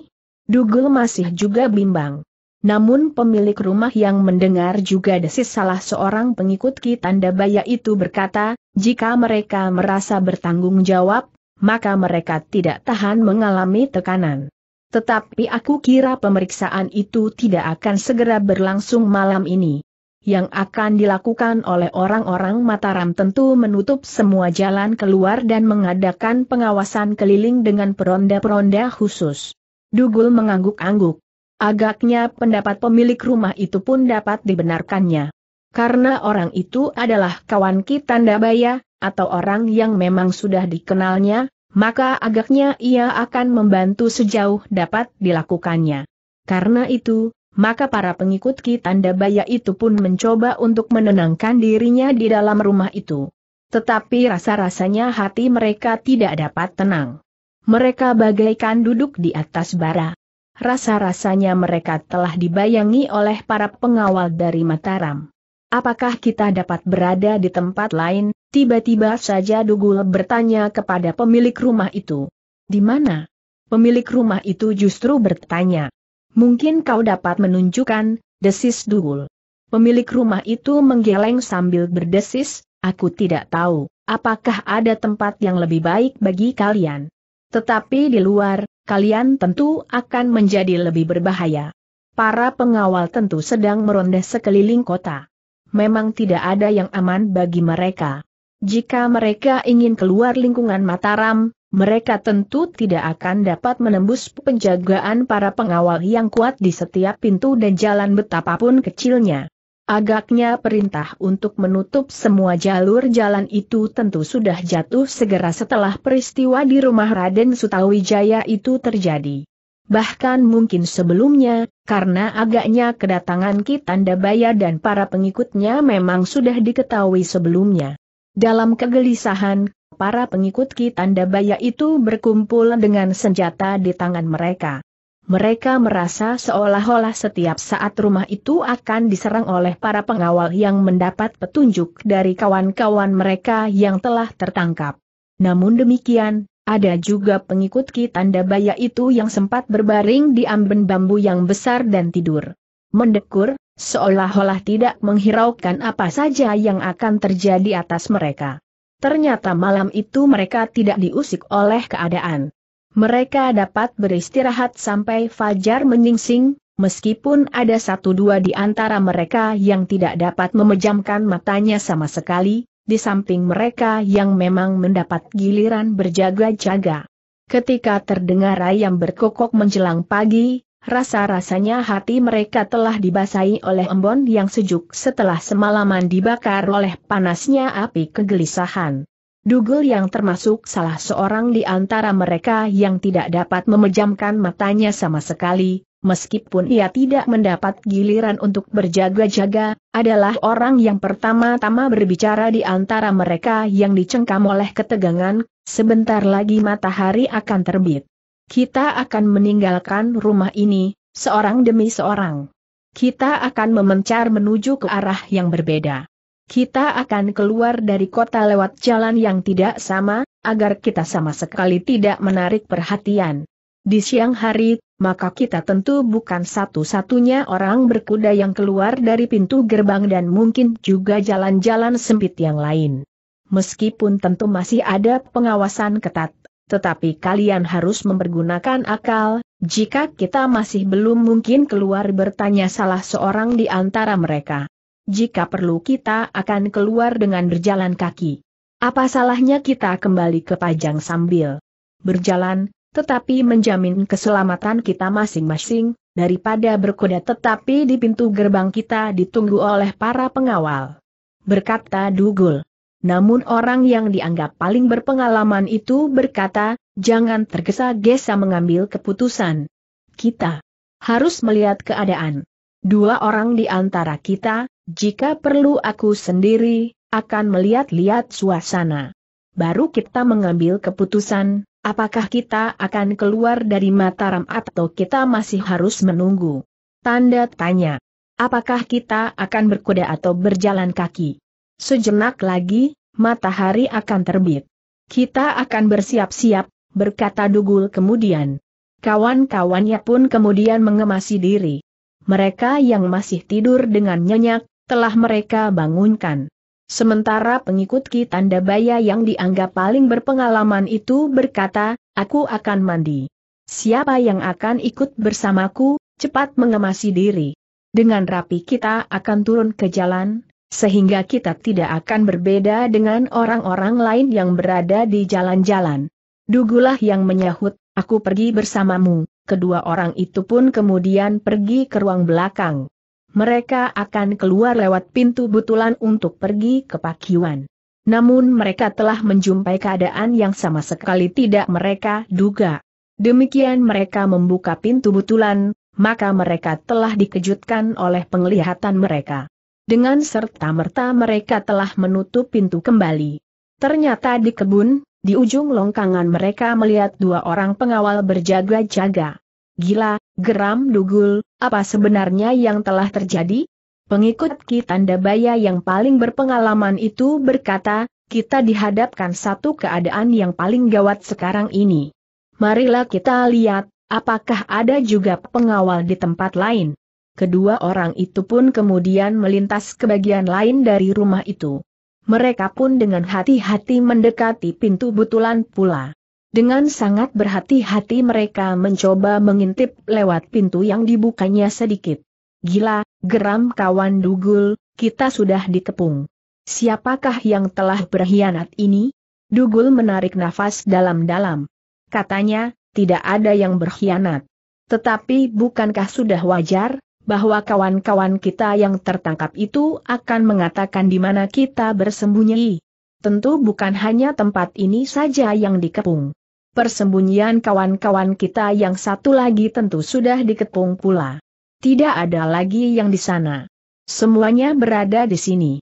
Dugul masih juga bimbang. Namun pemilik rumah yang mendengar juga desis salah seorang pengikut Kitanda Baya itu berkata, jika mereka merasa bertanggung jawab, maka mereka tidak tahan mengalami tekanan. Tetapi aku kira pemeriksaan itu tidak akan segera berlangsung malam ini yang akan dilakukan oleh orang-orang Mataram tentu menutup semua jalan keluar dan mengadakan pengawasan keliling dengan peronda-peronda khusus. Dugul mengangguk-angguk. Agaknya pendapat pemilik rumah itu pun dapat dibenarkannya. Karena orang itu adalah kawan kita Ndabaya, atau orang yang memang sudah dikenalnya, maka agaknya ia akan membantu sejauh dapat dilakukannya. Karena itu, maka para pengikut Kitandabaya itu pun mencoba untuk menenangkan dirinya di dalam rumah itu. Tetapi rasa-rasanya hati mereka tidak dapat tenang. Mereka bagaikan duduk di atas bara. Rasa-rasanya mereka telah dibayangi oleh para pengawal dari Mataram. Apakah kita dapat berada di tempat lain? Tiba-tiba saja Dugul bertanya kepada pemilik rumah itu. Di mana? Pemilik rumah itu justru bertanya. Mungkin kau dapat menunjukkan, desis Duhul. Pemilik rumah itu menggeleng sambil berdesis, aku tidak tahu, apakah ada tempat yang lebih baik bagi kalian. Tetapi di luar, kalian tentu akan menjadi lebih berbahaya. Para pengawal tentu sedang meronda sekeliling kota. Memang tidak ada yang aman bagi mereka. Jika mereka ingin keluar lingkungan Mataram, mereka tentu tidak akan dapat menembus penjagaan para pengawal yang kuat di setiap pintu dan jalan betapapun kecilnya. Agaknya perintah untuk menutup semua jalur jalan itu tentu sudah jatuh segera setelah peristiwa di rumah Raden Sutawijaya itu terjadi. Bahkan mungkin sebelumnya, karena agaknya kedatangan Kitanda Baya dan para pengikutnya memang sudah diketahui sebelumnya. Dalam kegelisahan, para pengikut Kitanda Baya itu berkumpul dengan senjata di tangan mereka. Mereka merasa seolah-olah setiap saat rumah itu akan diserang oleh para pengawal yang mendapat petunjuk dari kawan-kawan mereka yang telah tertangkap. Namun demikian, ada juga pengikut Kitanda Baya itu yang sempat berbaring di amben bambu yang besar dan tidur. Mendekur, seolah-olah tidak menghiraukan apa saja yang akan terjadi atas mereka. Ternyata malam itu mereka tidak diusik oleh keadaan. Mereka dapat beristirahat sampai fajar menyingsing, meskipun ada satu dua di antara mereka yang tidak dapat memejamkan matanya sama sekali, di samping mereka yang memang mendapat giliran berjaga-jaga. Ketika terdengar ayam berkokok menjelang pagi, Rasa-rasanya hati mereka telah dibasahi oleh embon yang sejuk setelah semalaman dibakar oleh panasnya api kegelisahan. Dugul yang termasuk salah seorang di antara mereka yang tidak dapat memejamkan matanya sama sekali, meskipun ia tidak mendapat giliran untuk berjaga-jaga, adalah orang yang pertama-tama berbicara di antara mereka yang dicengkam oleh ketegangan, sebentar lagi matahari akan terbit. Kita akan meninggalkan rumah ini, seorang demi seorang. Kita akan memencar menuju ke arah yang berbeda. Kita akan keluar dari kota lewat jalan yang tidak sama, agar kita sama sekali tidak menarik perhatian. Di siang hari, maka kita tentu bukan satu-satunya orang berkuda yang keluar dari pintu gerbang dan mungkin juga jalan-jalan sempit yang lain. Meskipun tentu masih ada pengawasan ketat, tetapi kalian harus mempergunakan akal, jika kita masih belum mungkin keluar bertanya salah seorang di antara mereka. Jika perlu kita akan keluar dengan berjalan kaki. Apa salahnya kita kembali ke Pajang sambil berjalan, tetapi menjamin keselamatan kita masing-masing, daripada berkuda tetapi di pintu gerbang kita ditunggu oleh para pengawal. Berkata Dugul. Namun orang yang dianggap paling berpengalaman itu berkata, jangan tergesa-gesa mengambil keputusan. Kita harus melihat keadaan. Dua orang di antara kita, jika perlu aku sendiri, akan melihat-lihat suasana. Baru kita mengambil keputusan, apakah kita akan keluar dari Mataram atau kita masih harus menunggu. Tanda tanya. Apakah kita akan berkuda atau berjalan kaki? Sejenak lagi, matahari akan terbit. Kita akan bersiap-siap, berkata Dugul kemudian. Kawan-kawannya pun kemudian mengemasi diri. Mereka yang masih tidur dengan nyenyak, telah mereka bangunkan. Sementara pengikut Ki Baya yang dianggap paling berpengalaman itu berkata, aku akan mandi. Siapa yang akan ikut bersamaku, cepat mengemasi diri. Dengan rapi kita akan turun ke jalan, sehingga kita tidak akan berbeda dengan orang-orang lain yang berada di jalan-jalan. Dugulah yang menyahut, aku pergi bersamamu, kedua orang itu pun kemudian pergi ke ruang belakang. Mereka akan keluar lewat pintu butulan untuk pergi ke pakiwan. Namun mereka telah menjumpai keadaan yang sama sekali tidak mereka duga. Demikian mereka membuka pintu butulan, maka mereka telah dikejutkan oleh penglihatan mereka. Dengan serta-merta mereka telah menutup pintu kembali. Ternyata di kebun, di ujung longkangan mereka melihat dua orang pengawal berjaga-jaga. Gila, geram dugul, apa sebenarnya yang telah terjadi? Pengikut Ki Tandabaya yang paling berpengalaman itu berkata, kita dihadapkan satu keadaan yang paling gawat sekarang ini. Marilah kita lihat, apakah ada juga pengawal di tempat lain kedua orang itu pun kemudian melintas ke bagian lain dari rumah itu. Mereka pun dengan hati-hati mendekati pintu butulan pula. Dengan sangat berhati-hati mereka mencoba mengintip lewat pintu yang dibukanya sedikit. Gila, geram kawan Dugul, kita sudah dikepung. Siapakah yang telah berkhianat ini? Dugul menarik nafas dalam-dalam. Katanya, tidak ada yang berkhianat. Tetapi bukankah sudah wajar, bahwa kawan-kawan kita yang tertangkap itu akan mengatakan di mana kita bersembunyi. Tentu bukan hanya tempat ini saja yang dikepung. Persembunyian kawan-kawan kita yang satu lagi tentu sudah dikepung pula. Tidak ada lagi yang di sana. Semuanya berada di sini.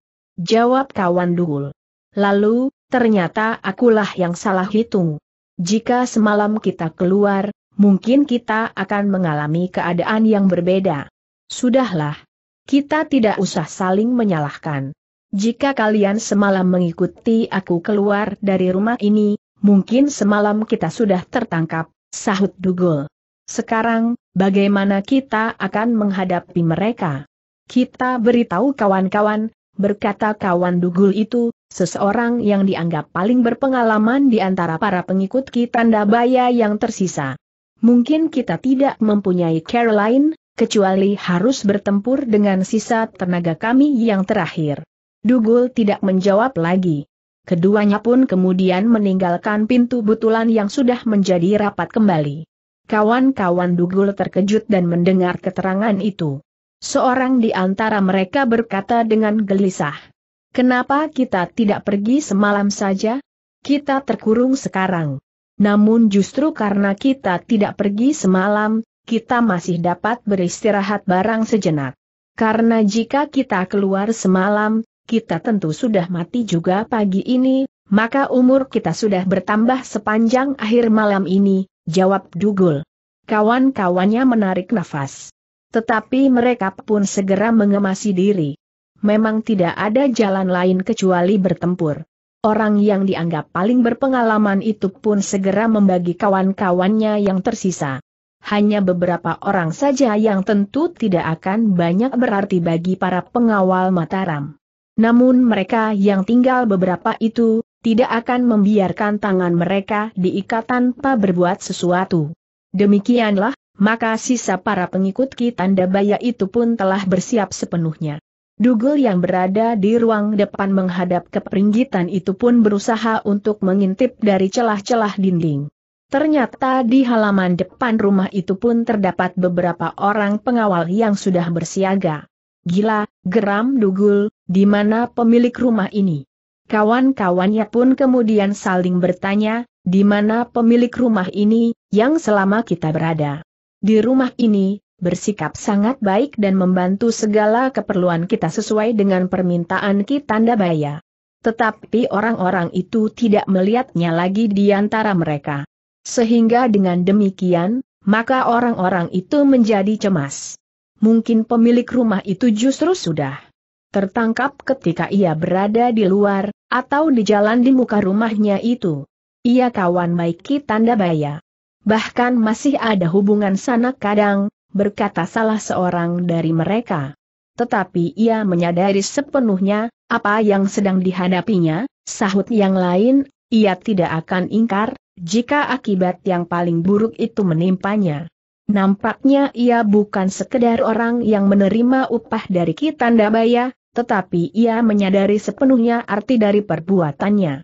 Jawab kawan dulu. Lalu, ternyata akulah yang salah hitung. Jika semalam kita keluar, mungkin kita akan mengalami keadaan yang berbeda. Sudahlah. Kita tidak usah saling menyalahkan. Jika kalian semalam mengikuti aku keluar dari rumah ini, mungkin semalam kita sudah tertangkap, sahut Dugul. Sekarang, bagaimana kita akan menghadapi mereka? Kita beritahu kawan-kawan, berkata kawan Dugul itu, seseorang yang dianggap paling berpengalaman di antara para pengikut kita Baya yang tersisa. Mungkin kita tidak mempunyai Caroline, kecuali harus bertempur dengan sisa tenaga kami yang terakhir. Dugul tidak menjawab lagi. Keduanya pun kemudian meninggalkan pintu butulan yang sudah menjadi rapat kembali. Kawan-kawan Dugul terkejut dan mendengar keterangan itu. Seorang di antara mereka berkata dengan gelisah. Kenapa kita tidak pergi semalam saja? Kita terkurung sekarang. Namun justru karena kita tidak pergi semalam, kita masih dapat beristirahat barang sejenak. Karena jika kita keluar semalam, kita tentu sudah mati juga pagi ini, maka umur kita sudah bertambah sepanjang akhir malam ini, jawab Dugul. Kawan-kawannya menarik nafas. Tetapi mereka pun segera mengemasi diri. Memang tidak ada jalan lain kecuali bertempur. Orang yang dianggap paling berpengalaman itu pun segera membagi kawan-kawannya yang tersisa hanya beberapa orang saja yang tentu tidak akan banyak berarti bagi para pengawal Mataram. Namun mereka yang tinggal beberapa itu, tidak akan membiarkan tangan mereka diikat tanpa berbuat sesuatu. Demikianlah, maka sisa para pengikut Kitanda Baya itu pun telah bersiap sepenuhnya. Dugul yang berada di ruang depan menghadap ke peringgitan itu pun berusaha untuk mengintip dari celah-celah dinding. Ternyata di halaman depan rumah itu pun terdapat beberapa orang pengawal yang sudah bersiaga. Gila, geram dugul, di mana pemilik rumah ini? Kawan-kawannya pun kemudian saling bertanya, di mana pemilik rumah ini, yang selama kita berada. Di rumah ini, bersikap sangat baik dan membantu segala keperluan kita sesuai dengan permintaan kita bayar. Tetapi orang-orang itu tidak melihatnya lagi di antara mereka. Sehingga dengan demikian, maka orang-orang itu menjadi cemas. Mungkin pemilik rumah itu justru sudah tertangkap ketika ia berada di luar, atau di jalan di muka rumahnya itu. Ia kawan Maiki Tanda Baya. Bahkan masih ada hubungan sana kadang, berkata salah seorang dari mereka. Tetapi ia menyadari sepenuhnya, apa yang sedang dihadapinya, sahut yang lain, ia tidak akan ingkar, jika akibat yang paling buruk itu menimpanya. Nampaknya ia bukan sekedar orang yang menerima upah dari Kitandabaya, tetapi ia menyadari sepenuhnya arti dari perbuatannya.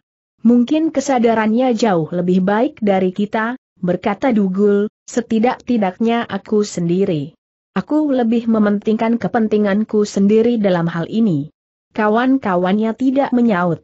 Mungkin kesadarannya jauh lebih baik dari kita, berkata Dugul, setidak-tidaknya aku sendiri. Aku lebih mementingkan kepentinganku sendiri dalam hal ini. Kawan-kawannya tidak menyaut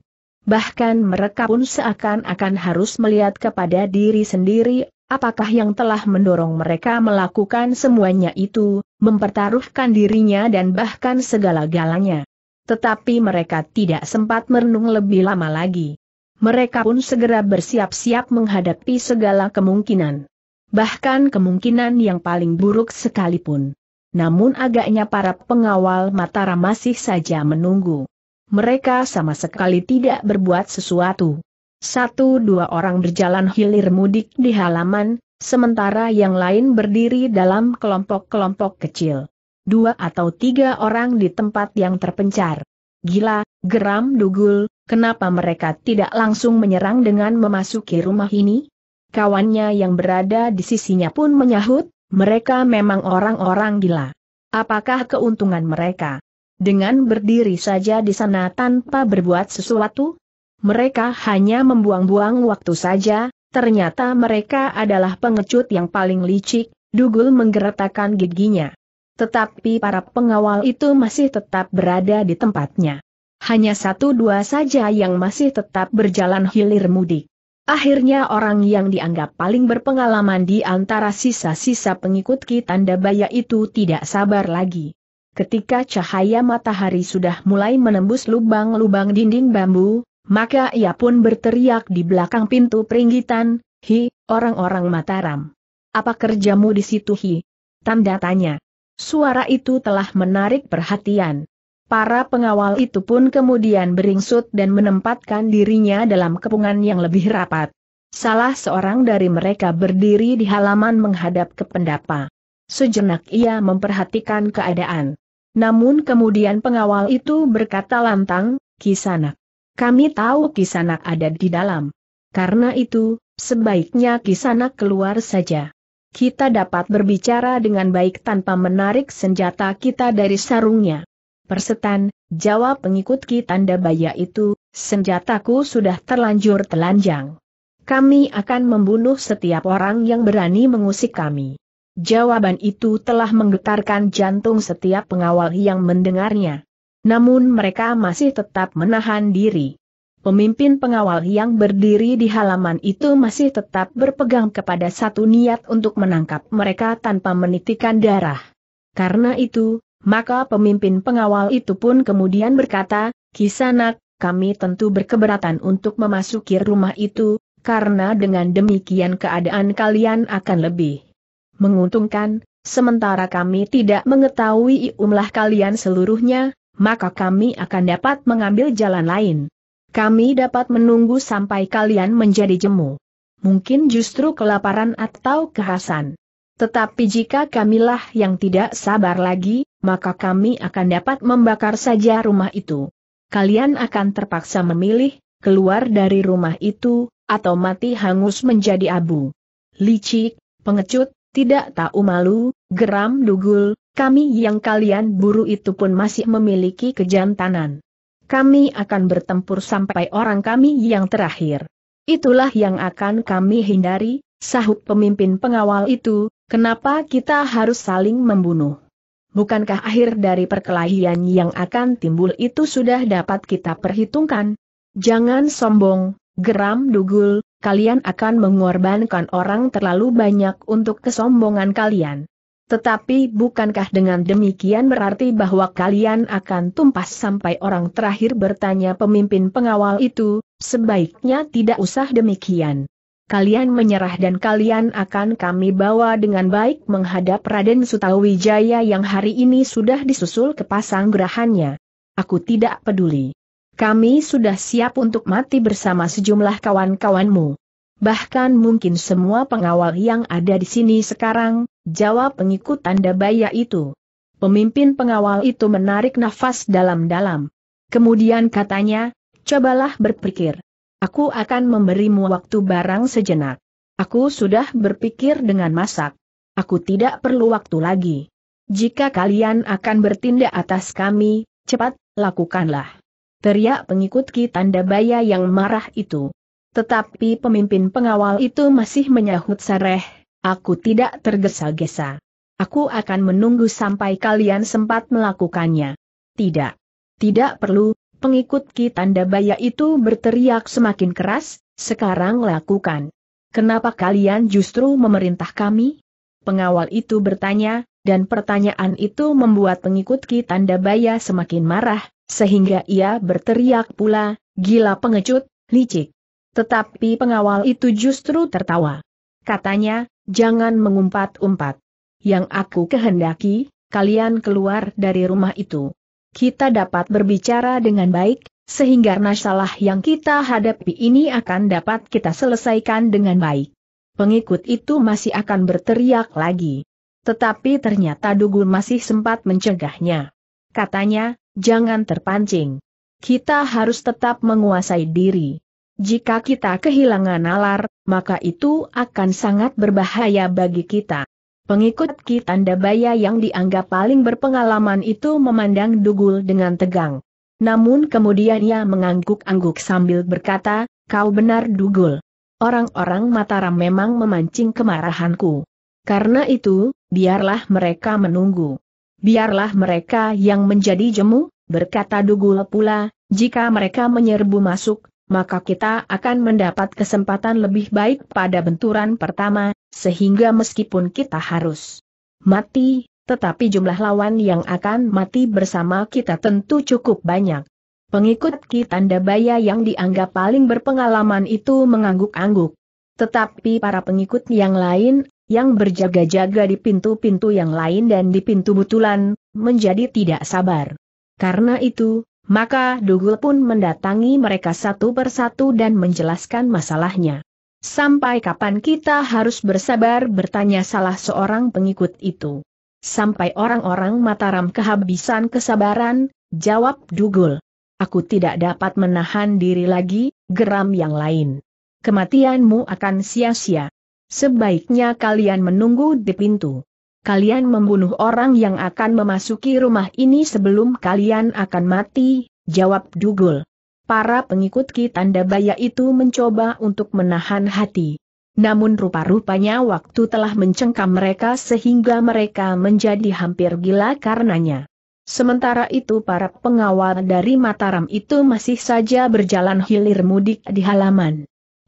bahkan mereka pun seakan-akan harus melihat kepada diri sendiri, apakah yang telah mendorong mereka melakukan semuanya itu, mempertaruhkan dirinya dan bahkan segala-galanya. Tetapi mereka tidak sempat merenung lebih lama lagi. Mereka pun segera bersiap-siap menghadapi segala kemungkinan. Bahkan kemungkinan yang paling buruk sekalipun. Namun agaknya para pengawal Matara masih saja menunggu mereka sama sekali tidak berbuat sesuatu. Satu dua orang berjalan hilir mudik di halaman, sementara yang lain berdiri dalam kelompok-kelompok kecil. Dua atau tiga orang di tempat yang terpencar. Gila, geram Dugul, kenapa mereka tidak langsung menyerang dengan memasuki rumah ini? Kawannya yang berada di sisinya pun menyahut, mereka memang orang-orang gila. Apakah keuntungan mereka? Dengan berdiri saja di sana tanpa berbuat sesuatu? Mereka hanya membuang-buang waktu saja, ternyata mereka adalah pengecut yang paling licik, Dugul menggeretakkan giginya. Tetapi para pengawal itu masih tetap berada di tempatnya. Hanya satu dua saja yang masih tetap berjalan hilir mudik. Akhirnya orang yang dianggap paling berpengalaman di antara sisa-sisa pengikut Kitanda Baya itu tidak sabar lagi. Ketika cahaya matahari sudah mulai menembus lubang-lubang dinding bambu, maka ia pun berteriak di belakang pintu peringgitan, Hi, orang-orang Mataram. Apa kerjamu di situ Hi? Tanda tanya. Suara itu telah menarik perhatian. Para pengawal itu pun kemudian beringsut dan menempatkan dirinya dalam kepungan yang lebih rapat. Salah seorang dari mereka berdiri di halaman menghadap ke pendapa. Sejenak ia memperhatikan keadaan. Namun kemudian pengawal itu berkata lantang, Kisana, Kami tahu Kisana ada di dalam. Karena itu, sebaiknya Kisana keluar saja. Kita dapat berbicara dengan baik tanpa menarik senjata kita dari sarungnya. Persetan, jawab pengikut Ki Tanda Baya itu, senjataku sudah terlanjur telanjang. Kami akan membunuh setiap orang yang berani mengusik kami. Jawaban itu telah menggetarkan jantung setiap pengawal yang mendengarnya. Namun mereka masih tetap menahan diri. Pemimpin pengawal yang berdiri di halaman itu masih tetap berpegang kepada satu niat untuk menangkap mereka tanpa menitikan darah. Karena itu, maka pemimpin pengawal itu pun kemudian berkata, Kisanak, kami tentu berkeberatan untuk memasuki rumah itu, karena dengan demikian keadaan kalian akan lebih menguntungkan, sementara kami tidak mengetahui umlah kalian seluruhnya, maka kami akan dapat mengambil jalan lain. Kami dapat menunggu sampai kalian menjadi jemu. Mungkin justru kelaparan atau kehasan. Tetapi jika kamilah yang tidak sabar lagi, maka kami akan dapat membakar saja rumah itu. Kalian akan terpaksa memilih, keluar dari rumah itu, atau mati hangus menjadi abu. Licik, pengecut, tidak tahu malu, geram dugul, kami yang kalian buru itu pun masih memiliki kejantanan. Kami akan bertempur sampai orang kami yang terakhir. Itulah yang akan kami hindari, sahut pemimpin pengawal itu, kenapa kita harus saling membunuh? Bukankah akhir dari perkelahian yang akan timbul itu sudah dapat kita perhitungkan? Jangan sombong, Geram Dugul, kalian akan mengorbankan orang terlalu banyak untuk kesombongan kalian. Tetapi bukankah dengan demikian berarti bahwa kalian akan tumpas sampai orang terakhir bertanya pemimpin pengawal itu, sebaiknya tidak usah demikian. Kalian menyerah dan kalian akan kami bawa dengan baik menghadap Raden Sutawijaya yang hari ini sudah disusul ke pasang gerahannya. Aku tidak peduli. Kami sudah siap untuk mati bersama sejumlah kawan-kawanmu. Bahkan mungkin semua pengawal yang ada di sini sekarang, jawab pengikut tanda baya itu. Pemimpin pengawal itu menarik nafas dalam-dalam. Kemudian katanya, cobalah berpikir. Aku akan memberimu waktu barang sejenak. Aku sudah berpikir dengan masak. Aku tidak perlu waktu lagi. Jika kalian akan bertindak atas kami, cepat, lakukanlah teriak pengikut Ki Tanda Baya yang marah itu. Tetapi pemimpin pengawal itu masih menyahut sereh. aku tidak tergesa-gesa. Aku akan menunggu sampai kalian sempat melakukannya. Tidak. Tidak perlu, pengikut Ki Tanda Baya itu berteriak semakin keras, sekarang lakukan. Kenapa kalian justru memerintah kami? Pengawal itu bertanya, dan pertanyaan itu membuat pengikut Ki Tanda Baya semakin marah, sehingga ia berteriak pula, gila pengecut, licik. Tetapi pengawal itu justru tertawa. Katanya, jangan mengumpat-umpat. Yang aku kehendaki, kalian keluar dari rumah itu. Kita dapat berbicara dengan baik, sehingga masalah yang kita hadapi ini akan dapat kita selesaikan dengan baik. Pengikut itu masih akan berteriak lagi. Tetapi ternyata Dugul masih sempat mencegahnya. Katanya, jangan terpancing. Kita harus tetap menguasai diri. Jika kita kehilangan nalar, maka itu akan sangat berbahaya bagi kita. Pengikut Baya yang dianggap paling berpengalaman itu memandang Dugul dengan tegang. Namun kemudian ia mengangguk-angguk sambil berkata, kau benar Dugul. Orang-orang Mataram memang memancing kemarahanku. Karena itu, biarlah mereka menunggu. Biarlah mereka yang menjadi jemu, berkata Dugul pula, jika mereka menyerbu masuk, maka kita akan mendapat kesempatan lebih baik pada benturan pertama, sehingga meskipun kita harus mati, tetapi jumlah lawan yang akan mati bersama kita tentu cukup banyak. Pengikut Baya yang dianggap paling berpengalaman itu mengangguk-angguk. Tetapi para pengikut yang lain yang berjaga-jaga di pintu-pintu yang lain dan di pintu butulan, menjadi tidak sabar. Karena itu, maka Dugul pun mendatangi mereka satu persatu dan menjelaskan masalahnya. Sampai kapan kita harus bersabar bertanya salah seorang pengikut itu? Sampai orang-orang Mataram kehabisan kesabaran, jawab Dugul. Aku tidak dapat menahan diri lagi, geram yang lain. Kematianmu akan sia-sia. Sebaiknya kalian menunggu di pintu. Kalian membunuh orang yang akan memasuki rumah ini sebelum kalian akan mati, jawab Dugul. Para pengikut Kitanda Baya itu mencoba untuk menahan hati. Namun rupa-rupanya waktu telah mencengkam mereka sehingga mereka menjadi hampir gila karenanya. Sementara itu para pengawal dari Mataram itu masih saja berjalan hilir mudik di halaman.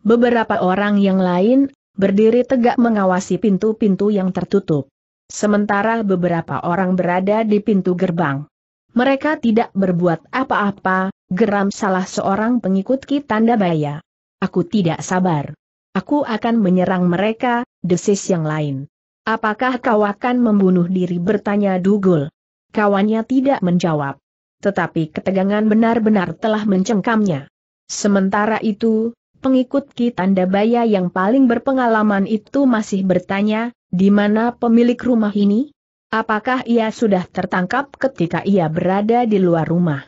Beberapa orang yang lain berdiri tegak mengawasi pintu-pintu yang tertutup. Sementara beberapa orang berada di pintu gerbang. Mereka tidak berbuat apa-apa, geram salah seorang pengikut Kitanda Baya. Aku tidak sabar. Aku akan menyerang mereka, desis yang lain. Apakah kau akan membunuh diri bertanya Dugul. Kawannya tidak menjawab. Tetapi ketegangan benar-benar telah mencengkamnya. Sementara itu, pengikut Ki Baya yang paling berpengalaman itu masih bertanya, di mana pemilik rumah ini? Apakah ia sudah tertangkap ketika ia berada di luar rumah?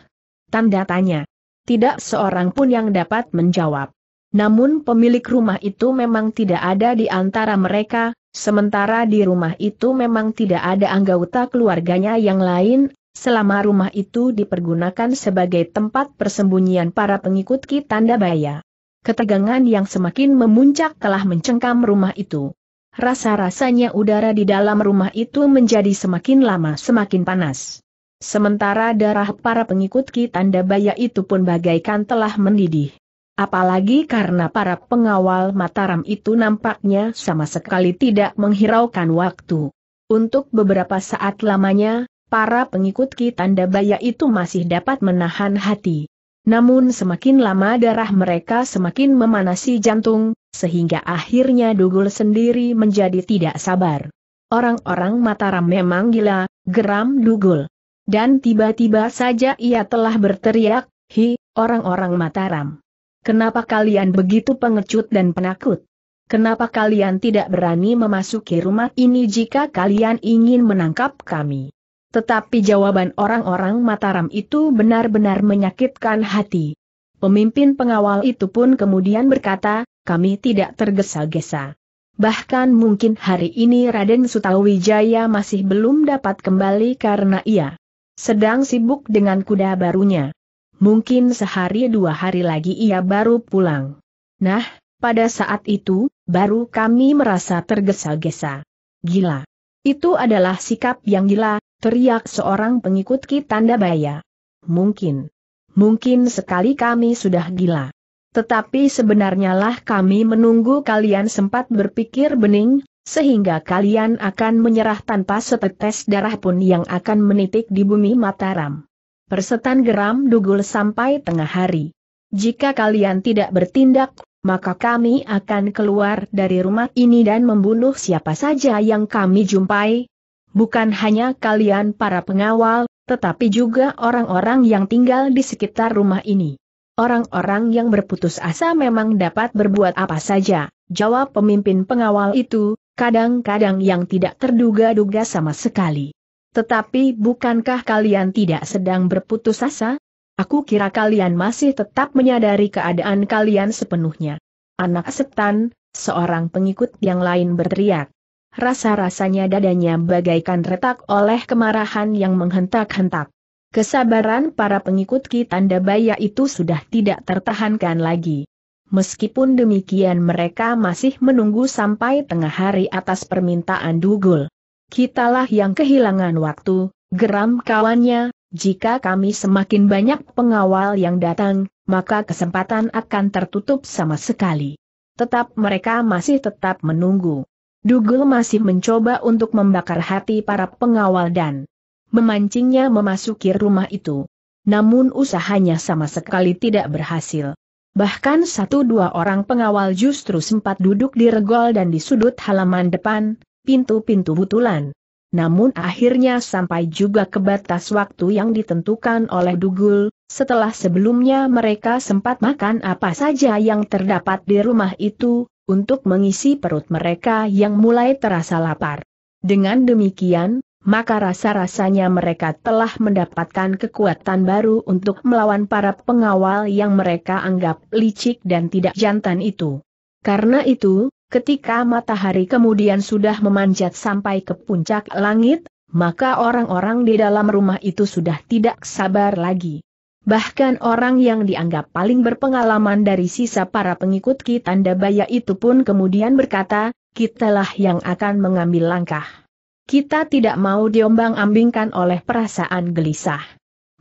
Tanda tanya. Tidak seorang pun yang dapat menjawab. Namun pemilik rumah itu memang tidak ada di antara mereka, sementara di rumah itu memang tidak ada anggota keluarganya yang lain, selama rumah itu dipergunakan sebagai tempat persembunyian para pengikut Ki Baya ketegangan yang semakin memuncak telah mencengkam rumah itu. Rasa-rasanya udara di dalam rumah itu menjadi semakin lama semakin panas. Sementara darah para pengikut Ki Tanda Baya itu pun bagaikan telah mendidih. Apalagi karena para pengawal Mataram itu nampaknya sama sekali tidak menghiraukan waktu. Untuk beberapa saat lamanya, para pengikut Ki Tanda Baya itu masih dapat menahan hati. Namun semakin lama darah mereka semakin memanasi jantung, sehingga akhirnya Dugul sendiri menjadi tidak sabar. Orang-orang Mataram memang gila, geram Dugul. Dan tiba-tiba saja ia telah berteriak, Hi, orang-orang Mataram. Kenapa kalian begitu pengecut dan penakut? Kenapa kalian tidak berani memasuki rumah ini jika kalian ingin menangkap kami? Tetapi jawaban orang-orang Mataram itu benar-benar menyakitkan hati. Pemimpin pengawal itu pun kemudian berkata, kami tidak tergesa-gesa. Bahkan mungkin hari ini Raden Sutawijaya masih belum dapat kembali karena ia sedang sibuk dengan kuda barunya. Mungkin sehari dua hari lagi ia baru pulang. Nah, pada saat itu, baru kami merasa tergesa-gesa. Gila. Itu adalah sikap yang gila, Teriak seorang pengikut Baya. Mungkin. Mungkin sekali kami sudah gila. Tetapi sebenarnya lah kami menunggu kalian sempat berpikir bening, sehingga kalian akan menyerah tanpa setetes darah pun yang akan menitik di bumi Mataram. Persetan geram dugul sampai tengah hari. Jika kalian tidak bertindak, maka kami akan keluar dari rumah ini dan membunuh siapa saja yang kami jumpai, Bukan hanya kalian para pengawal, tetapi juga orang-orang yang tinggal di sekitar rumah ini. Orang-orang yang berputus asa memang dapat berbuat apa saja, jawab pemimpin pengawal itu, kadang-kadang yang tidak terduga-duga sama sekali. Tetapi bukankah kalian tidak sedang berputus asa? Aku kira kalian masih tetap menyadari keadaan kalian sepenuhnya. Anak setan, seorang pengikut yang lain berteriak. Rasa-rasanya dadanya bagaikan retak oleh kemarahan yang menghentak-hentak. Kesabaran para pengikut Ki Tanda Baya itu sudah tidak tertahankan lagi. Meskipun demikian mereka masih menunggu sampai tengah hari atas permintaan Dugul. Kitalah yang kehilangan waktu, geram kawannya, jika kami semakin banyak pengawal yang datang, maka kesempatan akan tertutup sama sekali. Tetap mereka masih tetap menunggu. Dugul masih mencoba untuk membakar hati para pengawal dan memancingnya memasuki rumah itu. Namun usahanya sama sekali tidak berhasil. Bahkan satu dua orang pengawal justru sempat duduk di regol dan di sudut halaman depan, pintu-pintu butulan. Namun akhirnya sampai juga ke batas waktu yang ditentukan oleh Dugul, setelah sebelumnya mereka sempat makan apa saja yang terdapat di rumah itu, untuk mengisi perut mereka yang mulai terasa lapar. Dengan demikian, maka rasa-rasanya mereka telah mendapatkan kekuatan baru untuk melawan para pengawal yang mereka anggap licik dan tidak jantan itu. Karena itu, ketika matahari kemudian sudah memanjat sampai ke puncak langit, maka orang-orang di dalam rumah itu sudah tidak sabar lagi. Bahkan orang yang dianggap paling berpengalaman dari sisa para pengikut Kitanda Baya itu pun kemudian berkata, kitalah yang akan mengambil langkah. Kita tidak mau diombang-ambingkan oleh perasaan gelisah.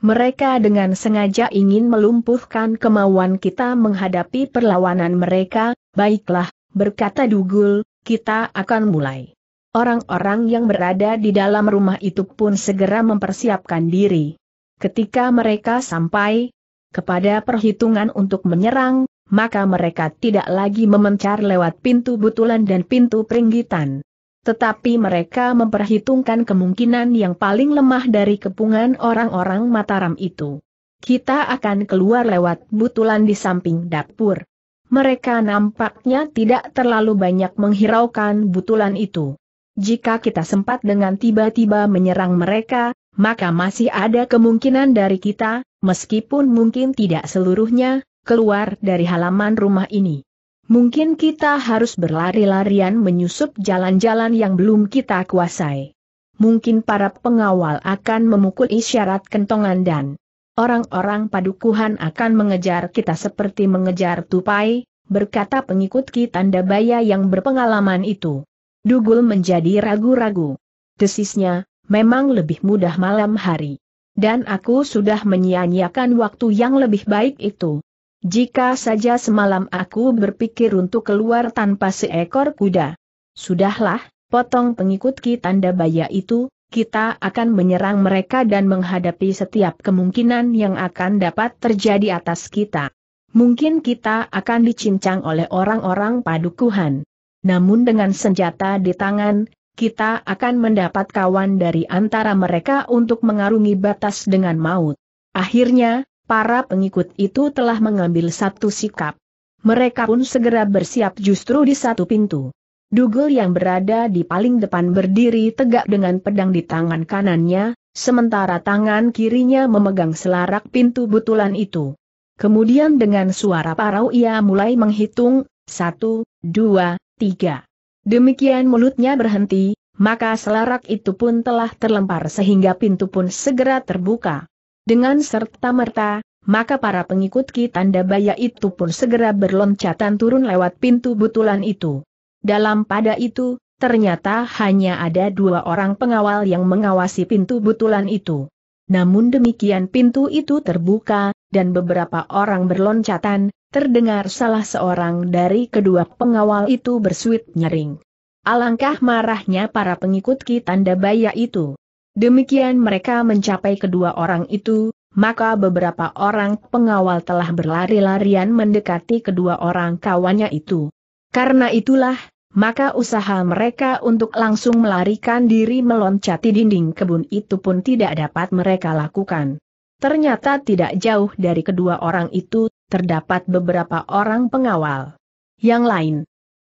Mereka dengan sengaja ingin melumpuhkan kemauan kita menghadapi perlawanan mereka, baiklah, berkata Dugul, kita akan mulai. Orang-orang yang berada di dalam rumah itu pun segera mempersiapkan diri. Ketika mereka sampai kepada perhitungan untuk menyerang, maka mereka tidak lagi memencar lewat pintu butulan dan pintu peringgitan. Tetapi mereka memperhitungkan kemungkinan yang paling lemah dari kepungan orang-orang Mataram itu. Kita akan keluar lewat butulan di samping dapur. Mereka nampaknya tidak terlalu banyak menghiraukan butulan itu. Jika kita sempat dengan tiba-tiba menyerang mereka, maka masih ada kemungkinan dari kita, meskipun mungkin tidak seluruhnya, keluar dari halaman rumah ini. Mungkin kita harus berlari-larian menyusup jalan-jalan yang belum kita kuasai. Mungkin para pengawal akan memukul isyarat kentongan dan orang-orang padukuhan akan mengejar kita seperti mengejar tupai, berkata pengikut Kitanda Baya yang berpengalaman itu. Dugul menjadi ragu-ragu. Desisnya, memang lebih mudah malam hari. Dan aku sudah menyia-nyiakan waktu yang lebih baik itu. Jika saja semalam aku berpikir untuk keluar tanpa seekor kuda. Sudahlah, potong pengikut ki tanda baya itu, kita akan menyerang mereka dan menghadapi setiap kemungkinan yang akan dapat terjadi atas kita. Mungkin kita akan dicincang oleh orang-orang padukuhan. Namun dengan senjata di tangan, kita akan mendapat kawan dari antara mereka untuk mengarungi batas dengan maut. Akhirnya, para pengikut itu telah mengambil satu sikap. Mereka pun segera bersiap justru di satu pintu. Dugul yang berada di paling depan berdiri tegak dengan pedang di tangan kanannya, sementara tangan kirinya memegang selarak pintu butulan itu. Kemudian dengan suara parau ia mulai menghitung, satu, dua, tiga. Demikian mulutnya berhenti, maka selarak itu pun telah terlempar sehingga pintu pun segera terbuka. Dengan serta merta, maka para pengikut Ki Tanda Baya itu pun segera berloncatan turun lewat pintu butulan itu. Dalam pada itu, ternyata hanya ada dua orang pengawal yang mengawasi pintu butulan itu. Namun demikian pintu itu terbuka, dan beberapa orang berloncatan, terdengar salah seorang dari kedua pengawal itu bersuit nyering. Alangkah marahnya para pengikut Kitanda Baya itu. Demikian mereka mencapai kedua orang itu, maka beberapa orang pengawal telah berlari-larian mendekati kedua orang kawannya itu. Karena itulah, maka usaha mereka untuk langsung melarikan diri meloncati dinding kebun itu pun tidak dapat mereka lakukan. Ternyata tidak jauh dari kedua orang itu terdapat beberapa orang pengawal. Yang lain,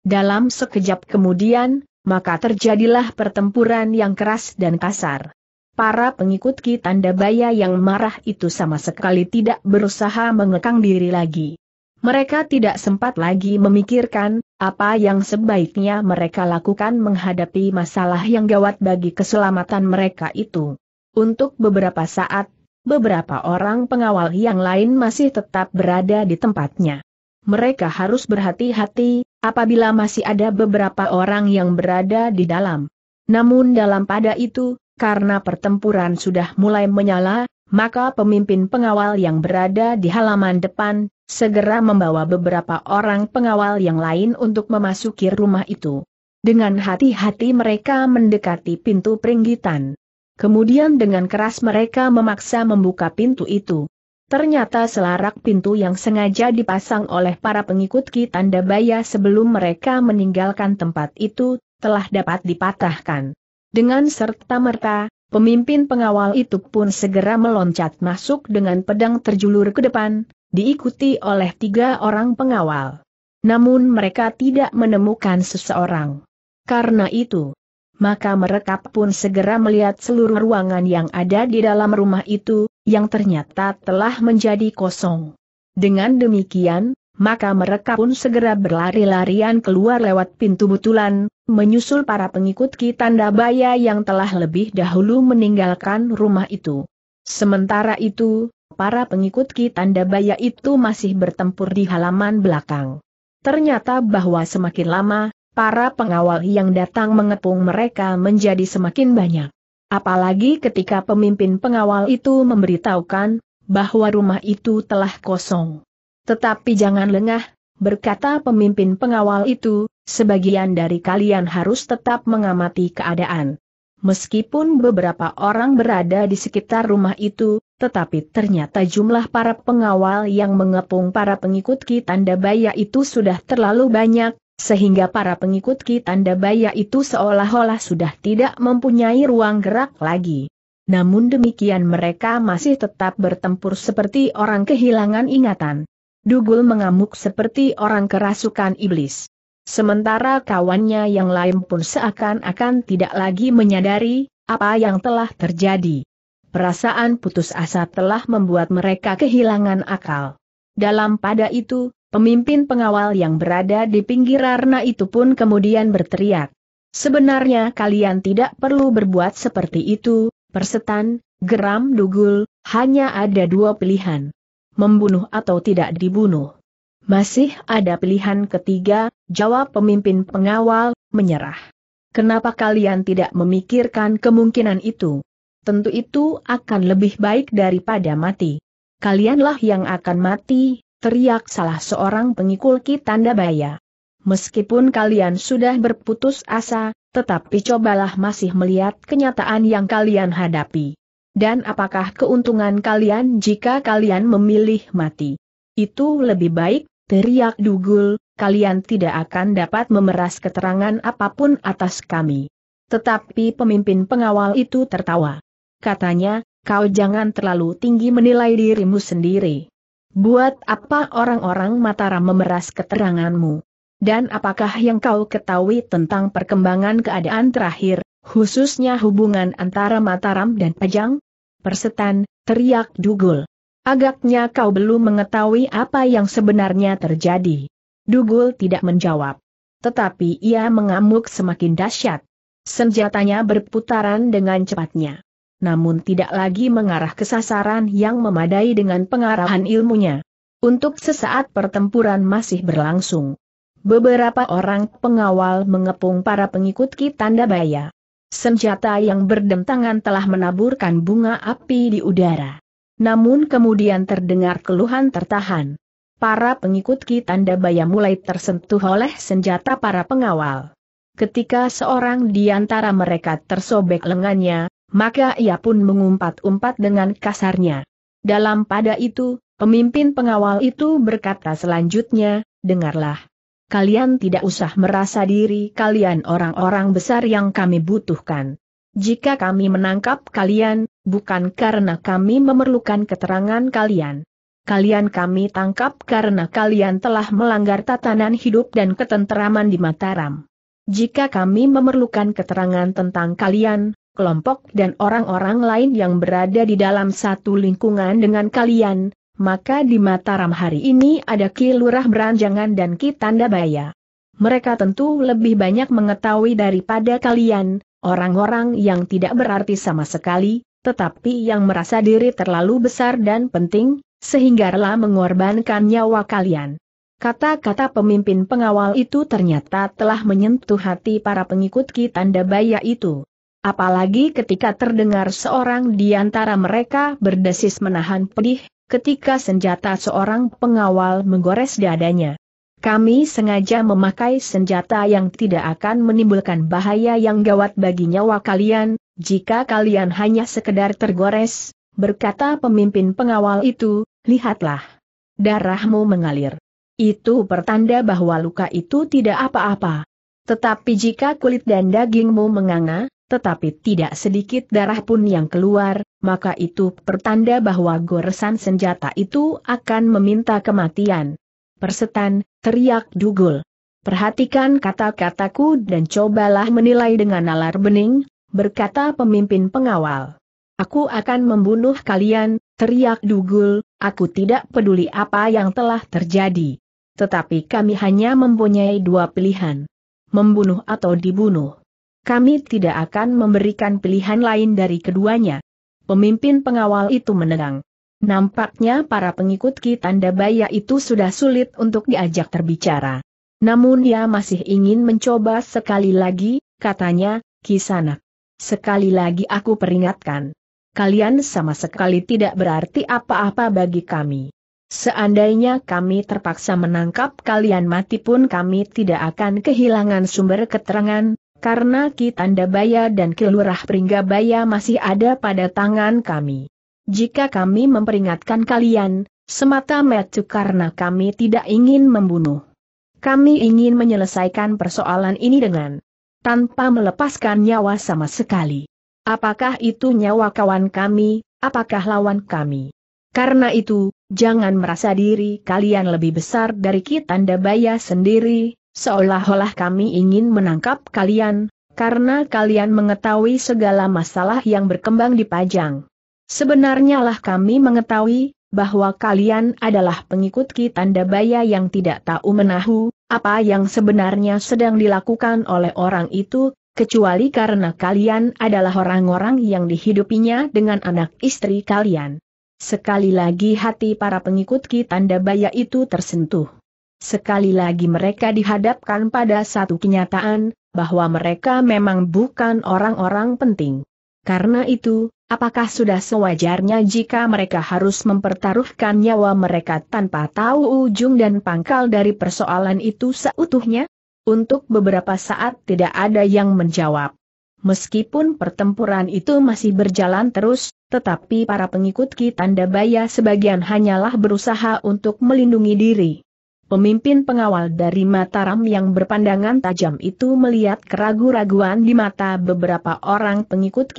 dalam sekejap kemudian, maka terjadilah pertempuran yang keras dan kasar. Para pengikut Ki Tandabaya yang marah itu sama sekali tidak berusaha mengekang diri lagi. Mereka tidak sempat lagi memikirkan apa yang sebaiknya mereka lakukan menghadapi masalah yang gawat bagi keselamatan mereka itu. Untuk beberapa saat, beberapa orang pengawal yang lain masih tetap berada di tempatnya. Mereka harus berhati-hati, apabila masih ada beberapa orang yang berada di dalam. Namun dalam pada itu, karena pertempuran sudah mulai menyala, maka pemimpin pengawal yang berada di halaman depan, segera membawa beberapa orang pengawal yang lain untuk memasuki rumah itu. Dengan hati-hati mereka mendekati pintu peringgitan. Kemudian dengan keras mereka memaksa membuka pintu itu. Ternyata selarak pintu yang sengaja dipasang oleh para pengikut Ki Tandabaya sebelum mereka meninggalkan tempat itu, telah dapat dipatahkan. Dengan serta-merta, pemimpin pengawal itu pun segera meloncat masuk dengan pedang terjulur ke depan, diikuti oleh tiga orang pengawal. Namun mereka tidak menemukan seseorang. Karena itu, maka mereka pun segera melihat seluruh ruangan yang ada di dalam rumah itu, yang ternyata telah menjadi kosong. Dengan demikian, maka mereka pun segera berlari-larian keluar lewat pintu butulan, menyusul para pengikut Kitanda Baya yang telah lebih dahulu meninggalkan rumah itu. Sementara itu, para pengikut Kitanda Baya itu masih bertempur di halaman belakang. Ternyata bahwa semakin lama, para pengawal yang datang mengepung mereka menjadi semakin banyak. Apalagi ketika pemimpin pengawal itu memberitahukan bahwa rumah itu telah kosong. Tetapi jangan lengah, berkata pemimpin pengawal itu, sebagian dari kalian harus tetap mengamati keadaan. Meskipun beberapa orang berada di sekitar rumah itu, tetapi ternyata jumlah para pengawal yang mengepung para pengikut Kitanda Baya itu sudah terlalu banyak, sehingga para pengikut Kitanda Baya itu seolah-olah sudah tidak mempunyai ruang gerak lagi. Namun demikian mereka masih tetap bertempur seperti orang kehilangan ingatan. Dugul mengamuk seperti orang kerasukan iblis. Sementara kawannya yang lain pun seakan-akan tidak lagi menyadari apa yang telah terjadi. Perasaan putus asa telah membuat mereka kehilangan akal. Dalam pada itu, pemimpin pengawal yang berada di pinggir arna itu pun kemudian berteriak. Sebenarnya kalian tidak perlu berbuat seperti itu, persetan, geram dugul, hanya ada dua pilihan. Membunuh atau tidak dibunuh. Masih ada pilihan ketiga, jawab pemimpin pengawal, menyerah. Kenapa kalian tidak memikirkan kemungkinan itu? Tentu itu akan lebih baik daripada mati kalianlah yang akan mati, teriak salah seorang pengikul Baya. Meskipun kalian sudah berputus asa, tetapi cobalah masih melihat kenyataan yang kalian hadapi. Dan apakah keuntungan kalian jika kalian memilih mati? Itu lebih baik, teriak Dugul, kalian tidak akan dapat memeras keterangan apapun atas kami. Tetapi pemimpin pengawal itu tertawa. Katanya, kau jangan terlalu tinggi menilai dirimu sendiri. Buat apa orang-orang Mataram memeras keteranganmu? Dan apakah yang kau ketahui tentang perkembangan keadaan terakhir, khususnya hubungan antara Mataram dan Pajang? Persetan, teriak Dugul. Agaknya kau belum mengetahui apa yang sebenarnya terjadi. Dugul tidak menjawab. Tetapi ia mengamuk semakin dahsyat. Senjatanya berputaran dengan cepatnya namun tidak lagi mengarah ke sasaran yang memadai dengan pengarahan ilmunya. Untuk sesaat pertempuran masih berlangsung. Beberapa orang pengawal mengepung para pengikut Ki Tanda Baya. Senjata yang berdentangan telah menaburkan bunga api di udara. Namun kemudian terdengar keluhan tertahan. Para pengikut Ki Tanda Baya mulai tersentuh oleh senjata para pengawal. Ketika seorang di antara mereka tersobek lengannya, maka ia pun mengumpat-umpat dengan kasarnya. Dalam pada itu, pemimpin pengawal itu berkata selanjutnya, dengarlah. Kalian tidak usah merasa diri kalian orang-orang besar yang kami butuhkan. Jika kami menangkap kalian, bukan karena kami memerlukan keterangan kalian. Kalian kami tangkap karena kalian telah melanggar tatanan hidup dan ketenteraman di Mataram. Jika kami memerlukan keterangan tentang kalian, kelompok dan orang-orang lain yang berada di dalam satu lingkungan dengan kalian, maka di Mataram hari ini ada Ki Lurah Beranjangan dan Ki Tandabaya. Mereka tentu lebih banyak mengetahui daripada kalian, orang-orang yang tidak berarti sama sekali, tetapi yang merasa diri terlalu besar dan penting, sehingga rela mengorbankan nyawa kalian. Kata-kata pemimpin pengawal itu ternyata telah menyentuh hati para pengikut Ki Tandabaya itu. Apalagi ketika terdengar seorang di antara mereka berdesis menahan pedih, ketika senjata seorang pengawal menggores dadanya. Kami sengaja memakai senjata yang tidak akan menimbulkan bahaya yang gawat bagi nyawa kalian, jika kalian hanya sekedar tergores, berkata pemimpin pengawal itu, lihatlah. Darahmu mengalir. Itu pertanda bahwa luka itu tidak apa-apa. Tetapi jika kulit dan dagingmu menganga, tetapi tidak sedikit darah pun yang keluar, maka itu pertanda bahwa goresan senjata itu akan meminta kematian. Persetan, teriak Dugul. Perhatikan kata-kataku dan cobalah menilai dengan nalar bening, berkata pemimpin pengawal. Aku akan membunuh kalian, teriak Dugul, aku tidak peduli apa yang telah terjadi. Tetapi kami hanya mempunyai dua pilihan. Membunuh atau dibunuh kami tidak akan memberikan pilihan lain dari keduanya. Pemimpin pengawal itu menenang. Nampaknya para pengikut Kitanda Baya itu sudah sulit untuk diajak terbicara. Namun ia masih ingin mencoba sekali lagi, katanya, Kisanak. Sekali lagi aku peringatkan. Kalian sama sekali tidak berarti apa-apa bagi kami. Seandainya kami terpaksa menangkap kalian mati pun kami tidak akan kehilangan sumber keterangan, karena Kitanda Baya dan Kilurah Pringgabaya masih ada pada tangan kami. Jika kami memperingatkan kalian, semata-mata karena kami tidak ingin membunuh. Kami ingin menyelesaikan persoalan ini dengan tanpa melepaskan nyawa sama sekali. Apakah itu nyawa kawan kami, apakah lawan kami? Karena itu, jangan merasa diri kalian lebih besar dari Kitanda Baya sendiri, Seolah-olah kami ingin menangkap kalian, karena kalian mengetahui segala masalah yang berkembang di Pajang. Sebenarnya lah kami mengetahui, bahwa kalian adalah pengikut Kitanda Baya yang tidak tahu menahu, apa yang sebenarnya sedang dilakukan oleh orang itu, kecuali karena kalian adalah orang-orang yang dihidupinya dengan anak istri kalian. Sekali lagi hati para pengikut Kitanda Baya itu tersentuh. Sekali lagi mereka dihadapkan pada satu kenyataan, bahwa mereka memang bukan orang-orang penting. Karena itu, apakah sudah sewajarnya jika mereka harus mempertaruhkan nyawa mereka tanpa tahu ujung dan pangkal dari persoalan itu seutuhnya? Untuk beberapa saat tidak ada yang menjawab. Meskipun pertempuran itu masih berjalan terus, tetapi para pengikut Kitanda Baya sebagian hanyalah berusaha untuk melindungi diri. Pemimpin pengawal dari Mataram yang berpandangan tajam itu melihat keragu-raguan di mata beberapa orang pengikut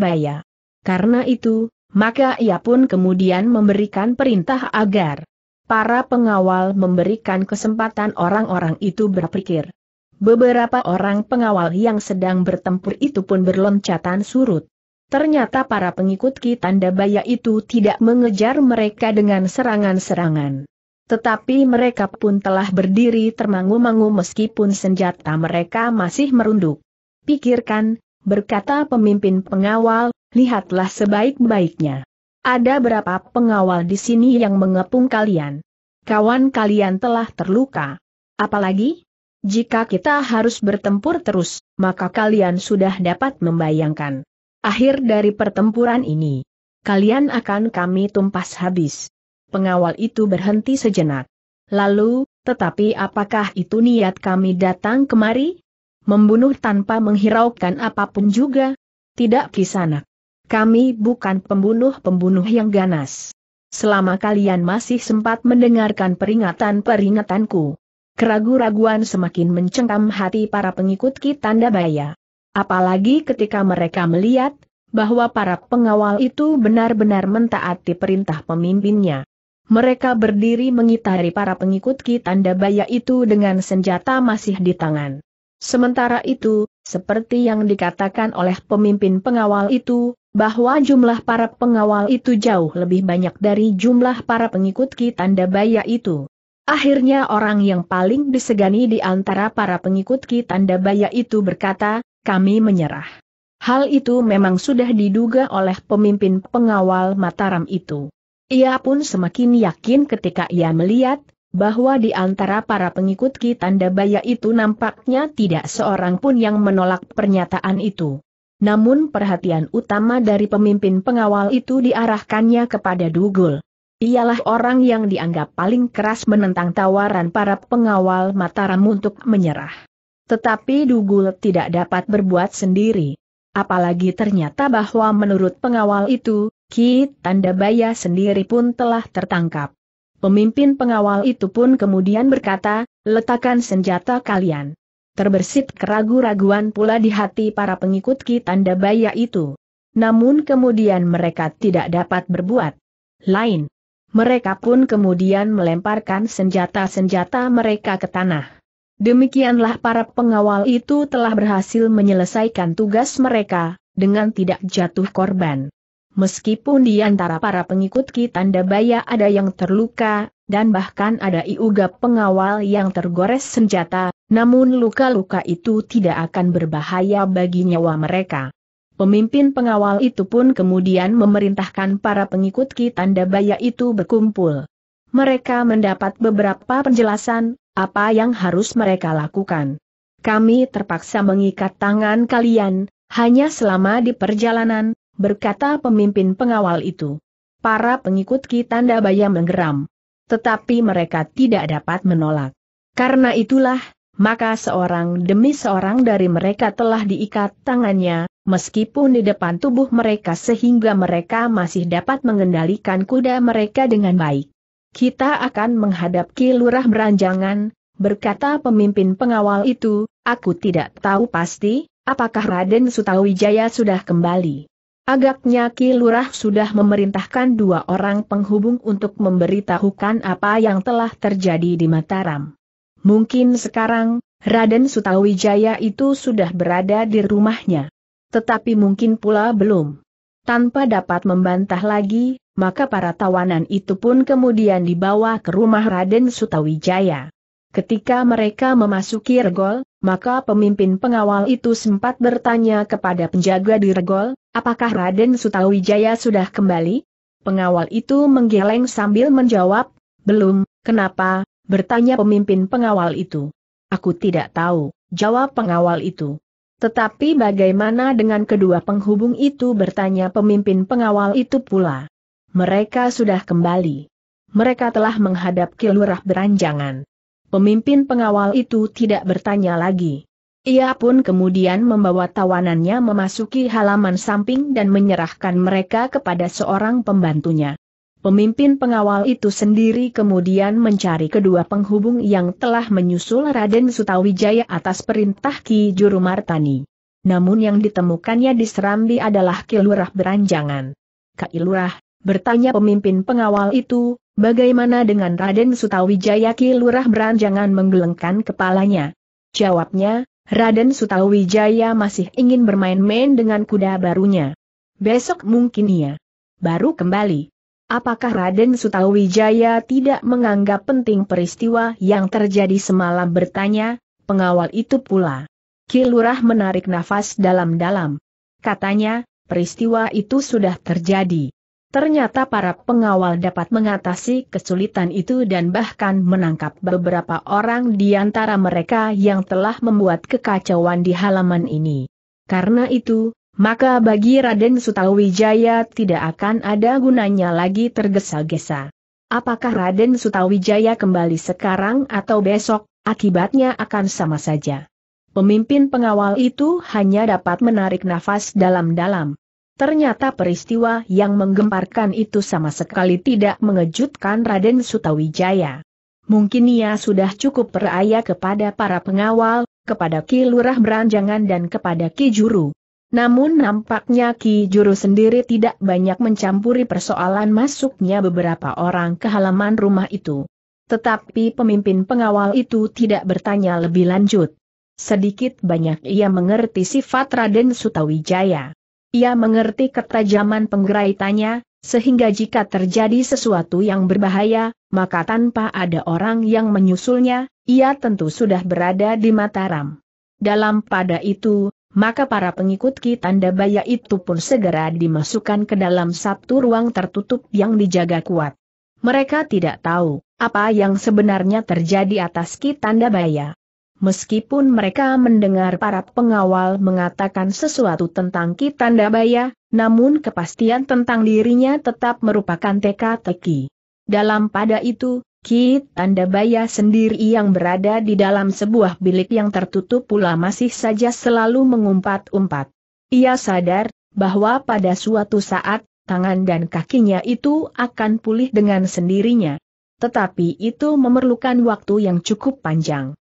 Baya. Karena itu, maka ia pun kemudian memberikan perintah agar para pengawal memberikan kesempatan orang-orang itu berpikir. Beberapa orang pengawal yang sedang bertempur itu pun berloncatan surut. Ternyata para pengikut Baya itu tidak mengejar mereka dengan serangan-serangan. Tetapi mereka pun telah berdiri termangu-mangu meskipun senjata mereka masih merunduk. Pikirkan, berkata pemimpin pengawal, lihatlah sebaik-baiknya. Ada berapa pengawal di sini yang mengepung kalian? Kawan kalian telah terluka. Apalagi? Jika kita harus bertempur terus, maka kalian sudah dapat membayangkan. Akhir dari pertempuran ini. Kalian akan kami tumpas habis. Pengawal itu berhenti sejenak. Lalu, tetapi apakah itu niat kami datang kemari? Membunuh tanpa menghiraukan apapun juga? Tidak kisanak. Kami bukan pembunuh-pembunuh yang ganas. Selama kalian masih sempat mendengarkan peringatan-peringatanku, keragu-raguan semakin mencengkam hati para pengikut Kitanda Baya. Apalagi ketika mereka melihat bahwa para pengawal itu benar-benar mentaati perintah pemimpinnya. Mereka berdiri mengitari para pengikut Ki Tanda Baya itu dengan senjata masih di tangan. Sementara itu, seperti yang dikatakan oleh pemimpin pengawal itu, bahwa jumlah para pengawal itu jauh lebih banyak dari jumlah para pengikut Ki Tanda Baya itu. Akhirnya orang yang paling disegani di antara para pengikut Ki Tanda Baya itu berkata, kami menyerah. Hal itu memang sudah diduga oleh pemimpin pengawal Mataram itu. Ia pun semakin yakin ketika ia melihat, bahwa di antara para pengikut Kitanda Baya itu nampaknya tidak seorang pun yang menolak pernyataan itu. Namun perhatian utama dari pemimpin pengawal itu diarahkannya kepada Dugul. Ialah orang yang dianggap paling keras menentang tawaran para pengawal Mataram untuk menyerah. Tetapi Dugul tidak dapat berbuat sendiri. Apalagi ternyata bahwa menurut pengawal itu, Ki Baya sendiri pun telah tertangkap. Pemimpin pengawal itu pun kemudian berkata, letakkan senjata kalian. Terbersit keragu-raguan pula di hati para pengikut Ki Baya itu. Namun kemudian mereka tidak dapat berbuat lain. Mereka pun kemudian melemparkan senjata-senjata mereka ke tanah. Demikianlah para pengawal itu telah berhasil menyelesaikan tugas mereka, dengan tidak jatuh korban. Meskipun di antara para pengikut Kitanda Baya ada yang terluka, dan bahkan ada iuga pengawal yang tergores senjata, namun luka-luka itu tidak akan berbahaya bagi nyawa mereka. Pemimpin pengawal itu pun kemudian memerintahkan para pengikut Kitanda Baya itu berkumpul. Mereka mendapat beberapa penjelasan, apa yang harus mereka lakukan. Kami terpaksa mengikat tangan kalian, hanya selama di perjalanan, berkata pemimpin pengawal itu. Para pengikut Ki Tanda Baya menggeram. Tetapi mereka tidak dapat menolak. Karena itulah, maka seorang demi seorang dari mereka telah diikat tangannya, meskipun di depan tubuh mereka sehingga mereka masih dapat mengendalikan kuda mereka dengan baik. Kita akan menghadapi Lurah Beranjangan, berkata pemimpin pengawal itu, aku tidak tahu pasti, apakah Raden Sutawijaya sudah kembali. Agaknya Ki Lurah sudah memerintahkan dua orang penghubung untuk memberitahukan apa yang telah terjadi di Mataram. Mungkin sekarang, Raden Sutawijaya itu sudah berada di rumahnya. Tetapi mungkin pula belum. Tanpa dapat membantah lagi, maka para tawanan itu pun kemudian dibawa ke rumah Raden Sutawijaya. Ketika mereka memasuki Regol, maka pemimpin pengawal itu sempat bertanya kepada penjaga di Regol, Apakah Raden Sutawijaya sudah kembali? Pengawal itu menggeleng sambil menjawab, belum, kenapa, bertanya pemimpin pengawal itu. Aku tidak tahu, jawab pengawal itu. Tetapi bagaimana dengan kedua penghubung itu bertanya pemimpin pengawal itu pula. Mereka sudah kembali. Mereka telah menghadap Kilurah Beranjangan. Pemimpin pengawal itu tidak bertanya lagi. Ia pun kemudian membawa tawanannya memasuki halaman samping dan menyerahkan mereka kepada seorang pembantunya. Pemimpin pengawal itu sendiri kemudian mencari kedua penghubung yang telah menyusul Raden Sutawijaya atas perintah Ki Juru Martani. Namun yang ditemukannya di Serambi adalah Kilurah Beranjangan. Kak bertanya pemimpin pengawal itu, bagaimana dengan Raden Sutawijaya Kilurah Beranjangan menggelengkan kepalanya? Jawabnya, Raden Sutawijaya masih ingin bermain-main dengan kuda barunya. Besok mungkin ia baru kembali. Apakah Raden Sutawijaya tidak menganggap penting peristiwa yang terjadi semalam bertanya, pengawal itu pula. Kilurah menarik nafas dalam-dalam. Katanya, peristiwa itu sudah terjadi. Ternyata para pengawal dapat mengatasi kesulitan itu dan bahkan menangkap beberapa orang di antara mereka yang telah membuat kekacauan di halaman ini. Karena itu, maka bagi Raden Sutawijaya tidak akan ada gunanya lagi tergesa-gesa. Apakah Raden Sutawijaya kembali sekarang atau besok, akibatnya akan sama saja. Pemimpin pengawal itu hanya dapat menarik nafas dalam-dalam. Ternyata peristiwa yang menggemparkan itu sama sekali tidak mengejutkan Raden Sutawijaya. Mungkin ia sudah cukup peraya kepada para pengawal, kepada Ki Lurah Beranjangan dan kepada Ki Juru. Namun nampaknya Ki Juru sendiri tidak banyak mencampuri persoalan masuknya beberapa orang ke halaman rumah itu. Tetapi pemimpin pengawal itu tidak bertanya lebih lanjut. Sedikit banyak ia mengerti sifat Raden Sutawijaya. Ia mengerti ketajaman penggeraitanya, sehingga jika terjadi sesuatu yang berbahaya, maka tanpa ada orang yang menyusulnya, ia tentu sudah berada di Mataram. Dalam pada itu, maka para pengikut Ki Tanda Baya itu pun segera dimasukkan ke dalam satu ruang tertutup yang dijaga kuat. Mereka tidak tahu apa yang sebenarnya terjadi atas Ki Tanda Baya. Meskipun mereka mendengar para pengawal mengatakan sesuatu tentang Kitanda Baya, namun kepastian tentang dirinya tetap merupakan teka-teki. Dalam pada itu, Kitanda Baya sendiri yang berada di dalam sebuah bilik yang tertutup pula masih saja selalu mengumpat-umpat. Ia sadar, bahwa pada suatu saat, tangan dan kakinya itu akan pulih dengan sendirinya. Tetapi itu memerlukan waktu yang cukup panjang.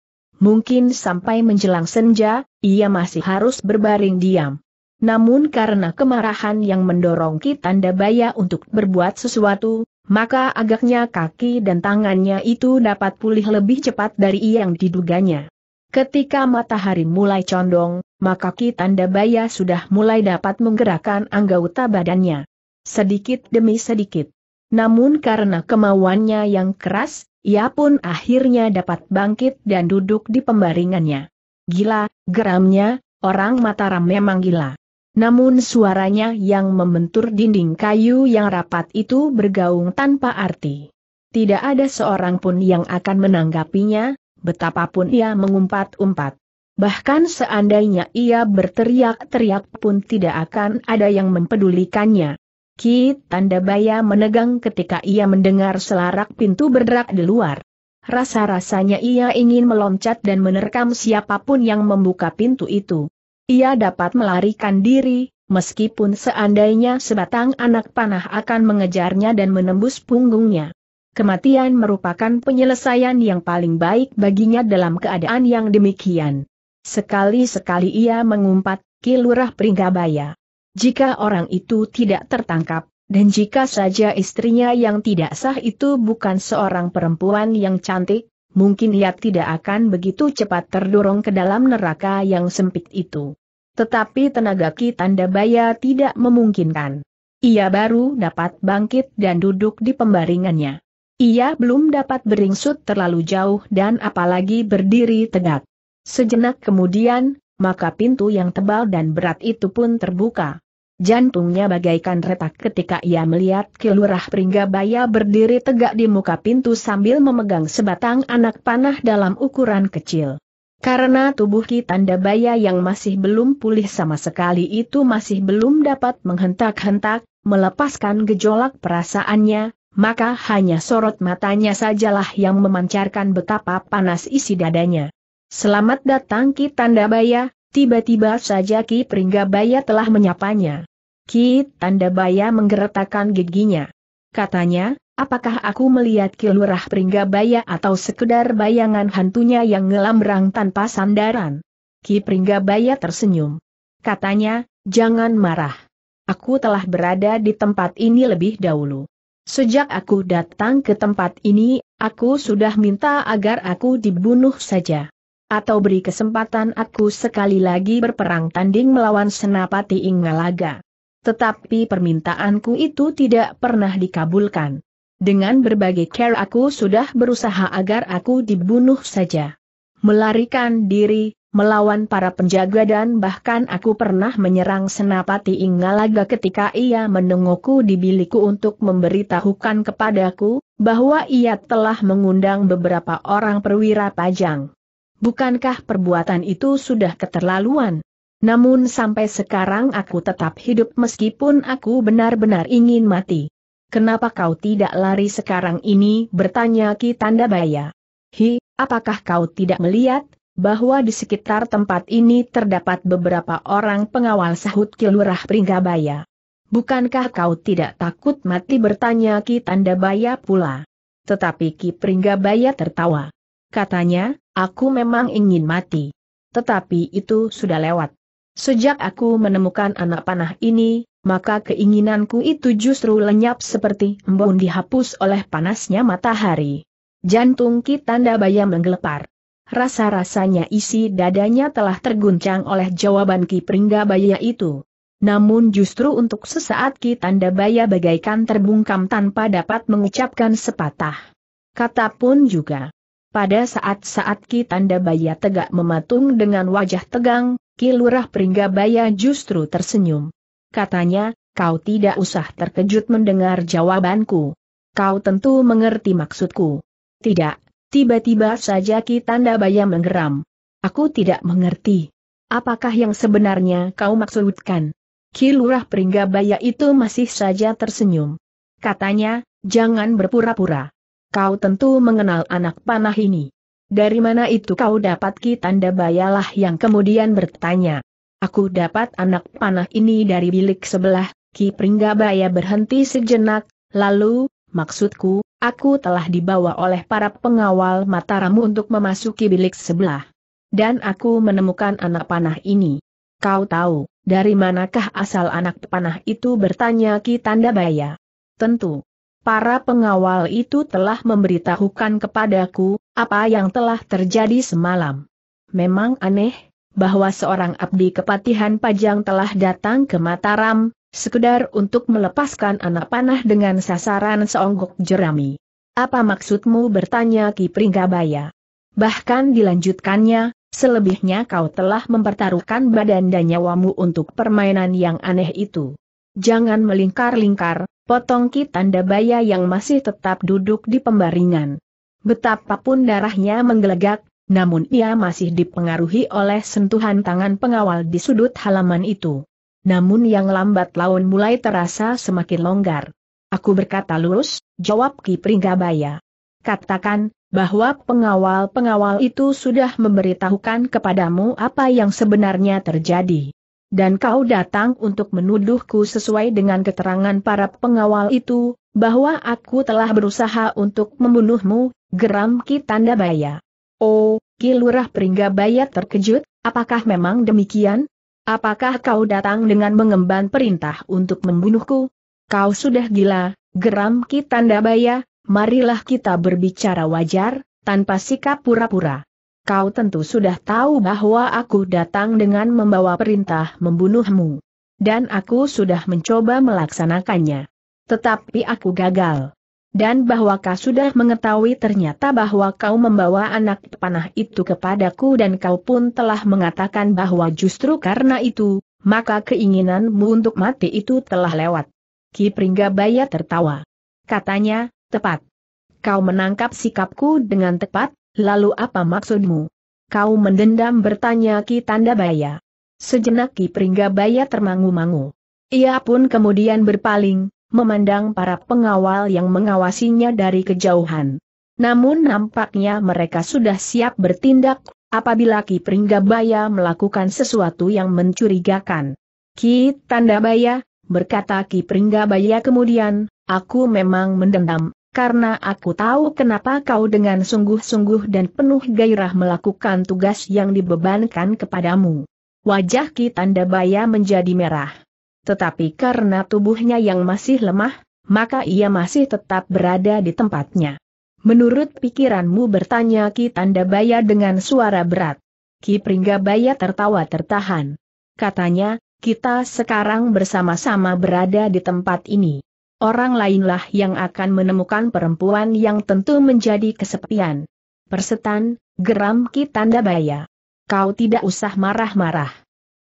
Mungkin sampai menjelang senja, ia masih harus berbaring diam. Namun karena kemarahan yang mendorong Kitanda Baya untuk berbuat sesuatu, maka agaknya kaki dan tangannya itu dapat pulih lebih cepat dari yang diduganya. Ketika matahari mulai condong, maka Kitanda Baya sudah mulai dapat menggerakkan anggota badannya. Sedikit demi sedikit. Namun karena kemauannya yang keras, ia pun akhirnya dapat bangkit dan duduk di pembaringannya. Gila, geramnya, orang Mataram memang gila. Namun suaranya yang membentur dinding kayu yang rapat itu bergaung tanpa arti. Tidak ada seorang pun yang akan menanggapinya, betapapun ia mengumpat-umpat. Bahkan seandainya ia berteriak-teriak pun tidak akan ada yang mempedulikannya. Ki Tanda Baya menegang ketika ia mendengar selarak pintu berderak di luar. Rasa-rasanya ia ingin meloncat dan menerkam siapapun yang membuka pintu itu. Ia dapat melarikan diri, meskipun seandainya sebatang anak panah akan mengejarnya dan menembus punggungnya. Kematian merupakan penyelesaian yang paling baik baginya dalam keadaan yang demikian. Sekali-sekali ia mengumpat, Kilurah Pringgabaya jika orang itu tidak tertangkap, dan jika saja istrinya yang tidak sah itu bukan seorang perempuan yang cantik, mungkin ia tidak akan begitu cepat terdorong ke dalam neraka yang sempit itu. Tetapi tenaga Ki Baya tidak memungkinkan. Ia baru dapat bangkit dan duduk di pembaringannya. Ia belum dapat beringsut terlalu jauh dan apalagi berdiri tegak. Sejenak kemudian, maka pintu yang tebal dan berat itu pun terbuka. Jantungnya bagaikan retak ketika ia melihat Kilurah Pringgabaya berdiri tegak di muka pintu sambil memegang sebatang anak panah dalam ukuran kecil. Karena tubuh Tanda Baya yang masih belum pulih sama sekali itu masih belum dapat menghentak-hentak, melepaskan gejolak perasaannya, maka hanya sorot matanya sajalah yang memancarkan betapa panas isi dadanya. Selamat datang Ki Tandabaya, tiba-tiba saja Ki Pringgabaya telah menyapanya. Ki Tandabaya menggeretakkan giginya. Katanya, apakah aku melihat Ki Lurah Pringgabaya atau sekedar bayangan hantunya yang ngelamrang tanpa sandaran? Ki Pringgabaya tersenyum. Katanya, jangan marah. Aku telah berada di tempat ini lebih dahulu. Sejak aku datang ke tempat ini, aku sudah minta agar aku dibunuh saja atau beri kesempatan aku sekali lagi berperang tanding melawan Senapati Ingalaga. Tetapi permintaanku itu tidak pernah dikabulkan. Dengan berbagai care aku sudah berusaha agar aku dibunuh saja. Melarikan diri, melawan para penjaga dan bahkan aku pernah menyerang Senapati Ingalaga ketika ia menengokku di biliku untuk memberitahukan kepadaku, bahwa ia telah mengundang beberapa orang perwira pajang. Bukankah perbuatan itu sudah keterlaluan? Namun sampai sekarang aku tetap hidup meskipun aku benar-benar ingin mati. Kenapa kau tidak lari sekarang ini? bertanya Ki Tandabaya. Hi, apakah kau tidak melihat bahwa di sekitar tempat ini terdapat beberapa orang pengawal sahut Kilurah Pringgabaya? Bukankah kau tidak takut mati bertanya Ki Baya pula? Tetapi Ki Pringgabaya tertawa. Katanya, Aku memang ingin mati. Tetapi itu sudah lewat. Sejak aku menemukan anak panah ini, maka keinginanku itu justru lenyap seperti embun dihapus oleh panasnya matahari. Jantung Kitanda Baya menggelepar. Rasa-rasanya isi dadanya telah terguncang oleh jawaban Ki Pringga Baya itu. Namun justru untuk sesaat Ki Tanda Baya bagaikan terbungkam tanpa dapat mengucapkan sepatah. Kata pun juga. Pada saat-saat Ki Tanda Baya tegak mematung dengan wajah tegang, Ki Lurah Pringgabaya justru tersenyum. Katanya, kau tidak usah terkejut mendengar jawabanku. Kau tentu mengerti maksudku. Tidak, tiba-tiba saja Ki Tanda Baya menggeram. Aku tidak mengerti. Apakah yang sebenarnya kau maksudkan? Ki Lurah Pringgabaya itu masih saja tersenyum. Katanya, jangan berpura-pura kau tentu mengenal anak panah ini. Dari mana itu kau dapat Tanda bayalah yang kemudian bertanya. Aku dapat anak panah ini dari bilik sebelah, Ki Pringgabaya berhenti sejenak, lalu, maksudku, aku telah dibawa oleh para pengawal mataramu untuk memasuki bilik sebelah. Dan aku menemukan anak panah ini. Kau tahu, dari manakah asal anak panah itu bertanya Ki Tanda Tandabaya? Tentu, para pengawal itu telah memberitahukan kepadaku, apa yang telah terjadi semalam. Memang aneh, bahwa seorang abdi kepatihan Pajang telah datang ke Mataram, sekedar untuk melepaskan anak panah dengan sasaran seonggok jerami. Apa maksudmu bertanya Ki Pringgabaya? Bahkan dilanjutkannya, selebihnya kau telah mempertaruhkan badan dan nyawamu untuk permainan yang aneh itu. Jangan melingkar-lingkar, Potong Ki Baya yang masih tetap duduk di pembaringan. Betapapun darahnya menggelegak, namun ia masih dipengaruhi oleh sentuhan tangan pengawal di sudut halaman itu. Namun yang lambat laun mulai terasa semakin longgar. Aku berkata lurus, jawab Ki Pringgabaya. Katakan, bahwa pengawal-pengawal itu sudah memberitahukan kepadamu apa yang sebenarnya terjadi dan kau datang untuk menuduhku sesuai dengan keterangan para pengawal itu, bahwa aku telah berusaha untuk membunuhmu, geram Ki Baya. Oh, Ki Lurah Baya terkejut, apakah memang demikian? Apakah kau datang dengan mengemban perintah untuk membunuhku? Kau sudah gila, geram Ki Baya. marilah kita berbicara wajar, tanpa sikap pura-pura. Kau tentu sudah tahu bahwa aku datang dengan membawa perintah membunuhmu. Dan aku sudah mencoba melaksanakannya. Tetapi aku gagal. Dan bahwa kau sudah mengetahui ternyata bahwa kau membawa anak panah itu kepadaku dan kau pun telah mengatakan bahwa justru karena itu, maka keinginanmu untuk mati itu telah lewat. Ki Pringgabaya tertawa. Katanya, tepat. Kau menangkap sikapku dengan tepat, Lalu apa maksudmu? Kau mendendam bertanya Ki Tanda Baya. Sejenak Ki Baya termangu-mangu. Ia pun kemudian berpaling, memandang para pengawal yang mengawasinya dari kejauhan. Namun nampaknya mereka sudah siap bertindak, apabila Ki Baya melakukan sesuatu yang mencurigakan. Ki Tanda Baya, berkata Ki Baya kemudian, aku memang mendendam, karena aku tahu kenapa kau dengan sungguh-sungguh dan penuh gairah melakukan tugas yang dibebankan kepadamu. Wajah Ki Tandabaya menjadi merah. Tetapi karena tubuhnya yang masih lemah, maka ia masih tetap berada di tempatnya. Menurut pikiranmu bertanya Ki Tandabaya dengan suara berat. Ki Pringgabaya tertawa tertahan. Katanya, kita sekarang bersama-sama berada di tempat ini orang lainlah yang akan menemukan perempuan yang tentu menjadi kesepian. Persetan, geram Ki Tandabaya. Kau tidak usah marah-marah.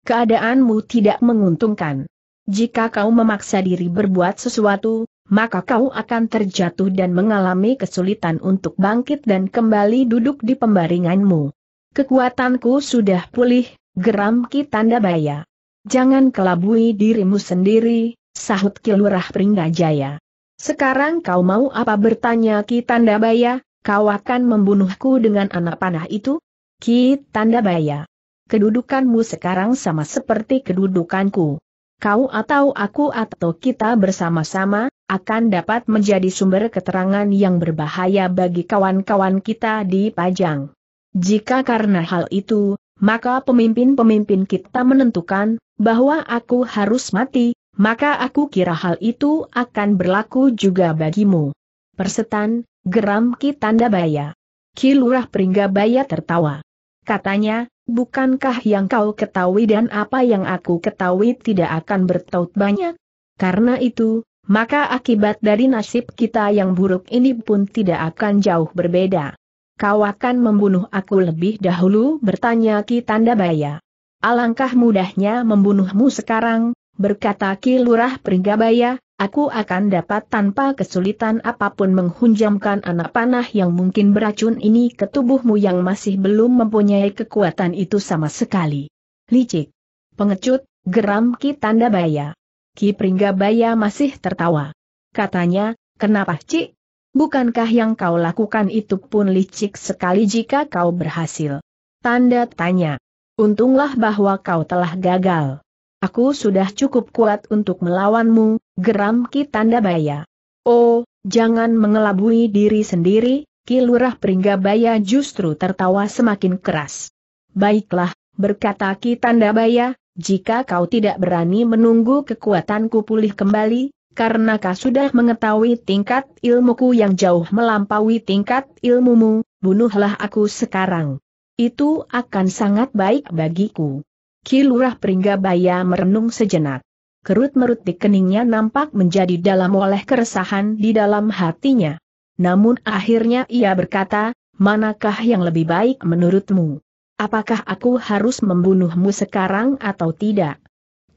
Keadaanmu tidak menguntungkan. Jika kau memaksa diri berbuat sesuatu, maka kau akan terjatuh dan mengalami kesulitan untuk bangkit dan kembali duduk di pembaringanmu. Kekuatanku sudah pulih, geram Ki Tandabaya. Jangan kelabui dirimu sendiri, Sahut Kilurah Pringgajaya. Sekarang kau mau apa bertanya Ki Tandabaya, kau akan membunuhku dengan anak panah itu? Ki Tandabaya. Kedudukanmu sekarang sama seperti kedudukanku. Kau atau aku atau kita bersama-sama, akan dapat menjadi sumber keterangan yang berbahaya bagi kawan-kawan kita di Pajang. Jika karena hal itu, maka pemimpin-pemimpin kita menentukan, bahwa aku harus mati, maka aku kira hal itu akan berlaku juga bagimu. Persetan, geram Ki Tandabaya. Ki Lurah Pringgabaya tertawa. Katanya, bukankah yang kau ketahui dan apa yang aku ketahui tidak akan bertaut banyak? Karena itu, maka akibat dari nasib kita yang buruk ini pun tidak akan jauh berbeda. Kau akan membunuh aku lebih dahulu bertanya Ki Tanda Baya. Alangkah mudahnya membunuhmu sekarang, berkata Ki Lurah Pringgabaya, aku akan dapat tanpa kesulitan apapun menghunjamkan anak panah yang mungkin beracun ini ke tubuhmu yang masih belum mempunyai kekuatan itu sama sekali. Licik. Pengecut, geram Ki tanda Tandabaya. Ki Pringgabaya masih tertawa. Katanya, kenapa Cik? Bukankah yang kau lakukan itu pun licik sekali jika kau berhasil? Tanda tanya. Untunglah bahwa kau telah gagal. Aku sudah cukup kuat untuk melawanmu, geram Ki Tanda Baya. Oh, jangan mengelabui diri sendiri, Ki Lurah Pringgabaya justru tertawa semakin keras. Baiklah, berkata Ki Tanda Baya, jika kau tidak berani menunggu kekuatanku pulih kembali, karena kau sudah mengetahui tingkat ilmuku yang jauh melampaui tingkat ilmumu, bunuhlah aku sekarang. Itu akan sangat baik bagiku. Ki Lurah Pringgabaya merenung sejenak. Kerut-merut di keningnya nampak menjadi dalam oleh keresahan di dalam hatinya. Namun akhirnya ia berkata, manakah yang lebih baik menurutmu? Apakah aku harus membunuhmu sekarang atau tidak?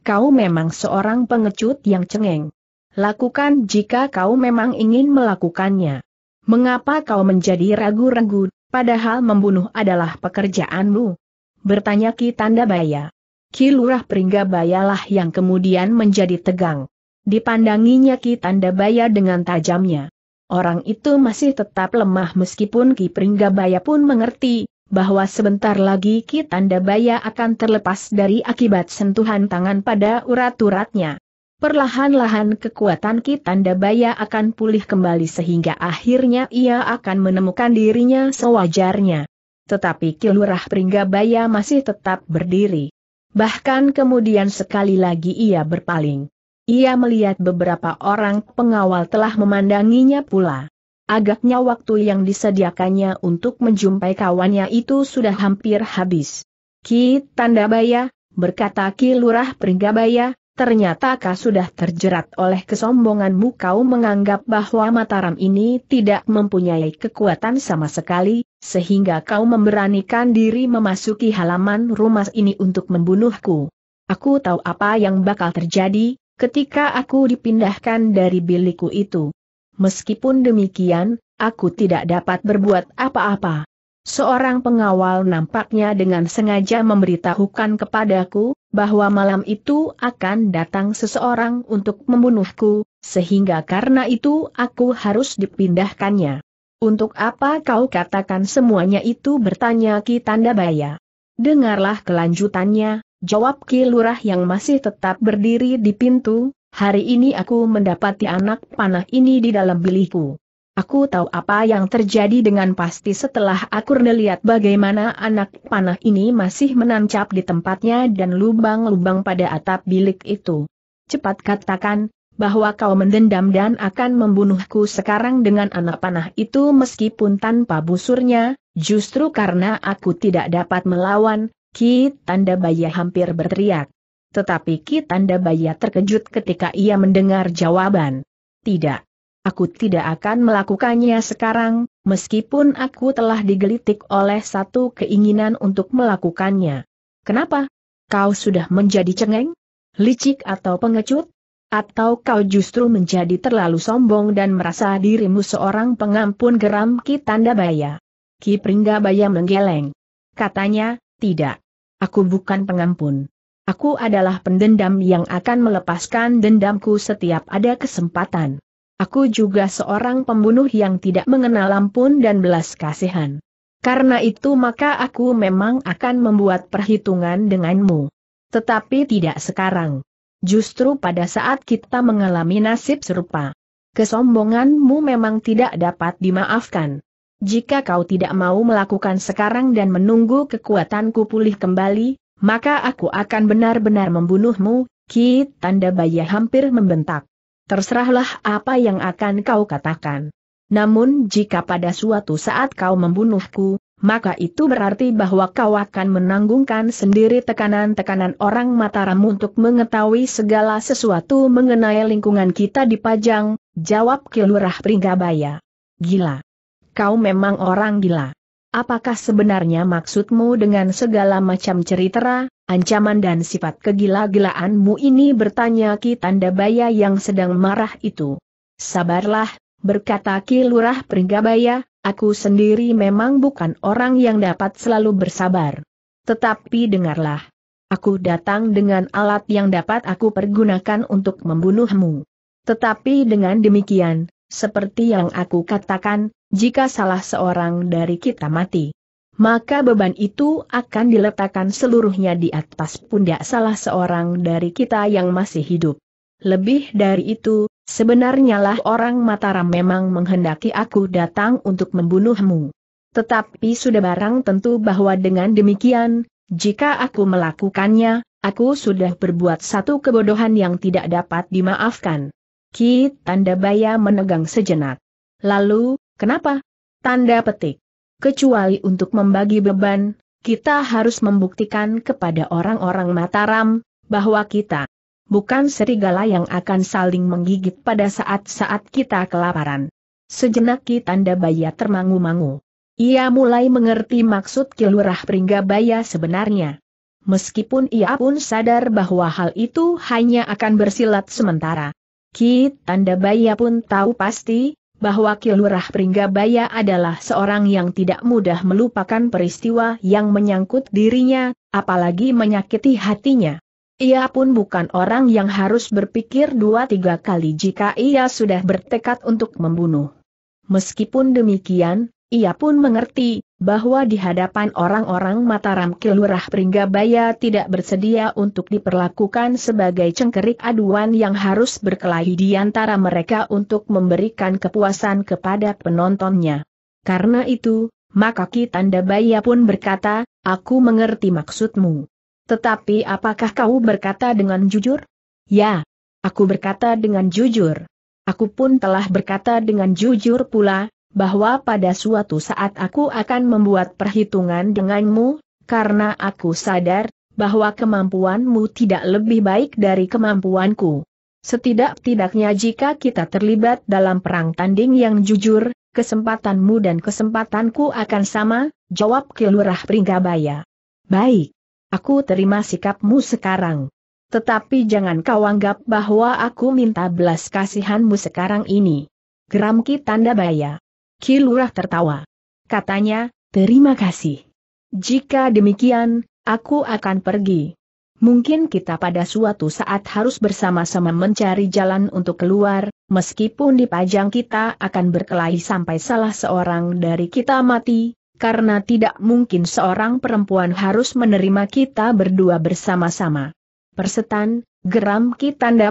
Kau memang seorang pengecut yang cengeng. Lakukan jika kau memang ingin melakukannya. Mengapa kau menjadi ragu-ragu, padahal membunuh adalah pekerjaanmu? Bertanya Ki Tanda Baya. Ki Lurah Bayalah yang kemudian menjadi tegang. Dipandanginya Ki Tanda Baya dengan tajamnya. Orang itu masih tetap lemah meskipun Ki Baya pun mengerti, bahwa sebentar lagi Ki Tanda Baya akan terlepas dari akibat sentuhan tangan pada urat-uratnya. Perlahan-lahan kekuatan Ki Tanda Baya akan pulih kembali sehingga akhirnya ia akan menemukan dirinya sewajarnya tetapi Kilurah Pringgabaya masih tetap berdiri. Bahkan kemudian sekali lagi ia berpaling. Ia melihat beberapa orang pengawal telah memandanginya pula. Agaknya waktu yang disediakannya untuk menjumpai kawannya itu sudah hampir habis. Ki Tandabaya, berkata Ki Lurah Pringgabaya, ternyata kau sudah terjerat oleh kesombonganmu kau menganggap bahwa Mataram ini tidak mempunyai kekuatan sama sekali, sehingga kau memberanikan diri memasuki halaman rumah ini untuk membunuhku. Aku tahu apa yang bakal terjadi, ketika aku dipindahkan dari bilikku itu. Meskipun demikian, aku tidak dapat berbuat apa-apa. Seorang pengawal nampaknya dengan sengaja memberitahukan kepadaku, bahwa malam itu akan datang seseorang untuk membunuhku, sehingga karena itu aku harus dipindahkannya. Untuk apa kau katakan semuanya itu bertanya Ki Tanda Baya. Dengarlah kelanjutannya, jawab Ki Lurah yang masih tetap berdiri di pintu, hari ini aku mendapati anak panah ini di dalam bilikku. Aku tahu apa yang terjadi dengan pasti setelah aku melihat bagaimana anak panah ini masih menancap di tempatnya dan lubang-lubang pada atap bilik itu. Cepat katakan, bahwa kau mendendam dan akan membunuhku sekarang dengan anak panah itu meskipun tanpa busurnya, justru karena aku tidak dapat melawan, Ki Tanda Baya hampir berteriak. Tetapi Ki Tanda Baya terkejut ketika ia mendengar jawaban. Tidak. Aku tidak akan melakukannya sekarang, meskipun aku telah digelitik oleh satu keinginan untuk melakukannya. Kenapa? Kau sudah menjadi cengeng? Licik atau pengecut? Atau kau justru menjadi terlalu sombong dan merasa dirimu seorang pengampun geram Ki Tanda Baya. Ki Pringga Baya menggeleng. Katanya, tidak. Aku bukan pengampun. Aku adalah pendendam yang akan melepaskan dendamku setiap ada kesempatan. Aku juga seorang pembunuh yang tidak mengenal ampun dan belas kasihan. Karena itu maka aku memang akan membuat perhitungan denganmu. Tetapi tidak sekarang. Justru pada saat kita mengalami nasib serupa. Kesombonganmu memang tidak dapat dimaafkan. Jika kau tidak mau melakukan sekarang dan menunggu kekuatanku pulih kembali, maka aku akan benar-benar membunuhmu, Ki Tanda Baya hampir membentak. Terserahlah apa yang akan kau katakan. Namun jika pada suatu saat kau membunuhku, maka itu berarti bahwa kau akan menanggungkan sendiri tekanan-tekanan orang Mataram untuk mengetahui segala sesuatu mengenai lingkungan kita di Pajang, jawab Kilurah Pringgabaya. Gila. Kau memang orang gila. Apakah sebenarnya maksudmu dengan segala macam cerita, ancaman dan sifat kegila-gilaanmu ini bertanya Ki Tandabaya yang sedang marah itu. Sabarlah, berkata Ki Lurah Pringgabaya, aku sendiri memang bukan orang yang dapat selalu bersabar. Tetapi dengarlah. Aku datang dengan alat yang dapat aku pergunakan untuk membunuhmu. Tetapi dengan demikian, seperti yang aku katakan, jika salah seorang dari kita mati, maka beban itu akan diletakkan seluruhnya di atas pundak salah seorang dari kita yang masih hidup. Lebih dari itu, Sebenarnya lah orang Mataram memang menghendaki aku datang untuk membunuhmu. Tetapi sudah barang tentu bahwa dengan demikian, jika aku melakukannya, aku sudah berbuat satu kebodohan yang tidak dapat dimaafkan. Ki Tanda Baya menegang sejenak. Lalu, kenapa? Tanda petik. Kecuali untuk membagi beban, kita harus membuktikan kepada orang-orang Mataram, bahwa kita bukan serigala yang akan saling menggigit pada saat-saat kita kelaparan. Sejenak Ki Tanda Baya termangu-mangu. Ia mulai mengerti maksud Kilurah Pringgabaya sebenarnya. Meskipun ia pun sadar bahwa hal itu hanya akan bersilat sementara. Ki Tanda Baya pun tahu pasti, bahwa Kilurah Pringgabaya adalah seorang yang tidak mudah melupakan peristiwa yang menyangkut dirinya, apalagi menyakiti hatinya. Ia pun bukan orang yang harus berpikir dua tiga kali jika ia sudah bertekad untuk membunuh. Meskipun demikian, ia pun mengerti bahwa di hadapan orang-orang Mataram kelurahan Pringgabaya tidak bersedia untuk diperlakukan sebagai cengkerik aduan yang harus berkelahi di antara mereka untuk memberikan kepuasan kepada penontonnya. Karena itu, maka Kitanda Baya pun berkata, aku mengerti maksudmu. Tetapi apakah kau berkata dengan jujur? Ya, aku berkata dengan jujur. Aku pun telah berkata dengan jujur pula, bahwa pada suatu saat aku akan membuat perhitungan denganmu, karena aku sadar, bahwa kemampuanmu tidak lebih baik dari kemampuanku. Setidak-tidaknya jika kita terlibat dalam perang tanding yang jujur, kesempatanmu dan kesempatanku akan sama, jawab Kelurah Pringgabaya. Baik. Aku terima sikapmu sekarang. Tetapi jangan kau anggap bahwa aku minta belas kasihanmu sekarang ini. Geram Ki bayar. Ki Lurah tertawa. Katanya, terima kasih. Jika demikian, aku akan pergi. Mungkin kita pada suatu saat harus bersama-sama mencari jalan untuk keluar, meskipun di pajang kita akan berkelahi sampai salah seorang dari kita mati, karena tidak mungkin seorang perempuan harus menerima kita berdua bersama-sama. Persetan, geram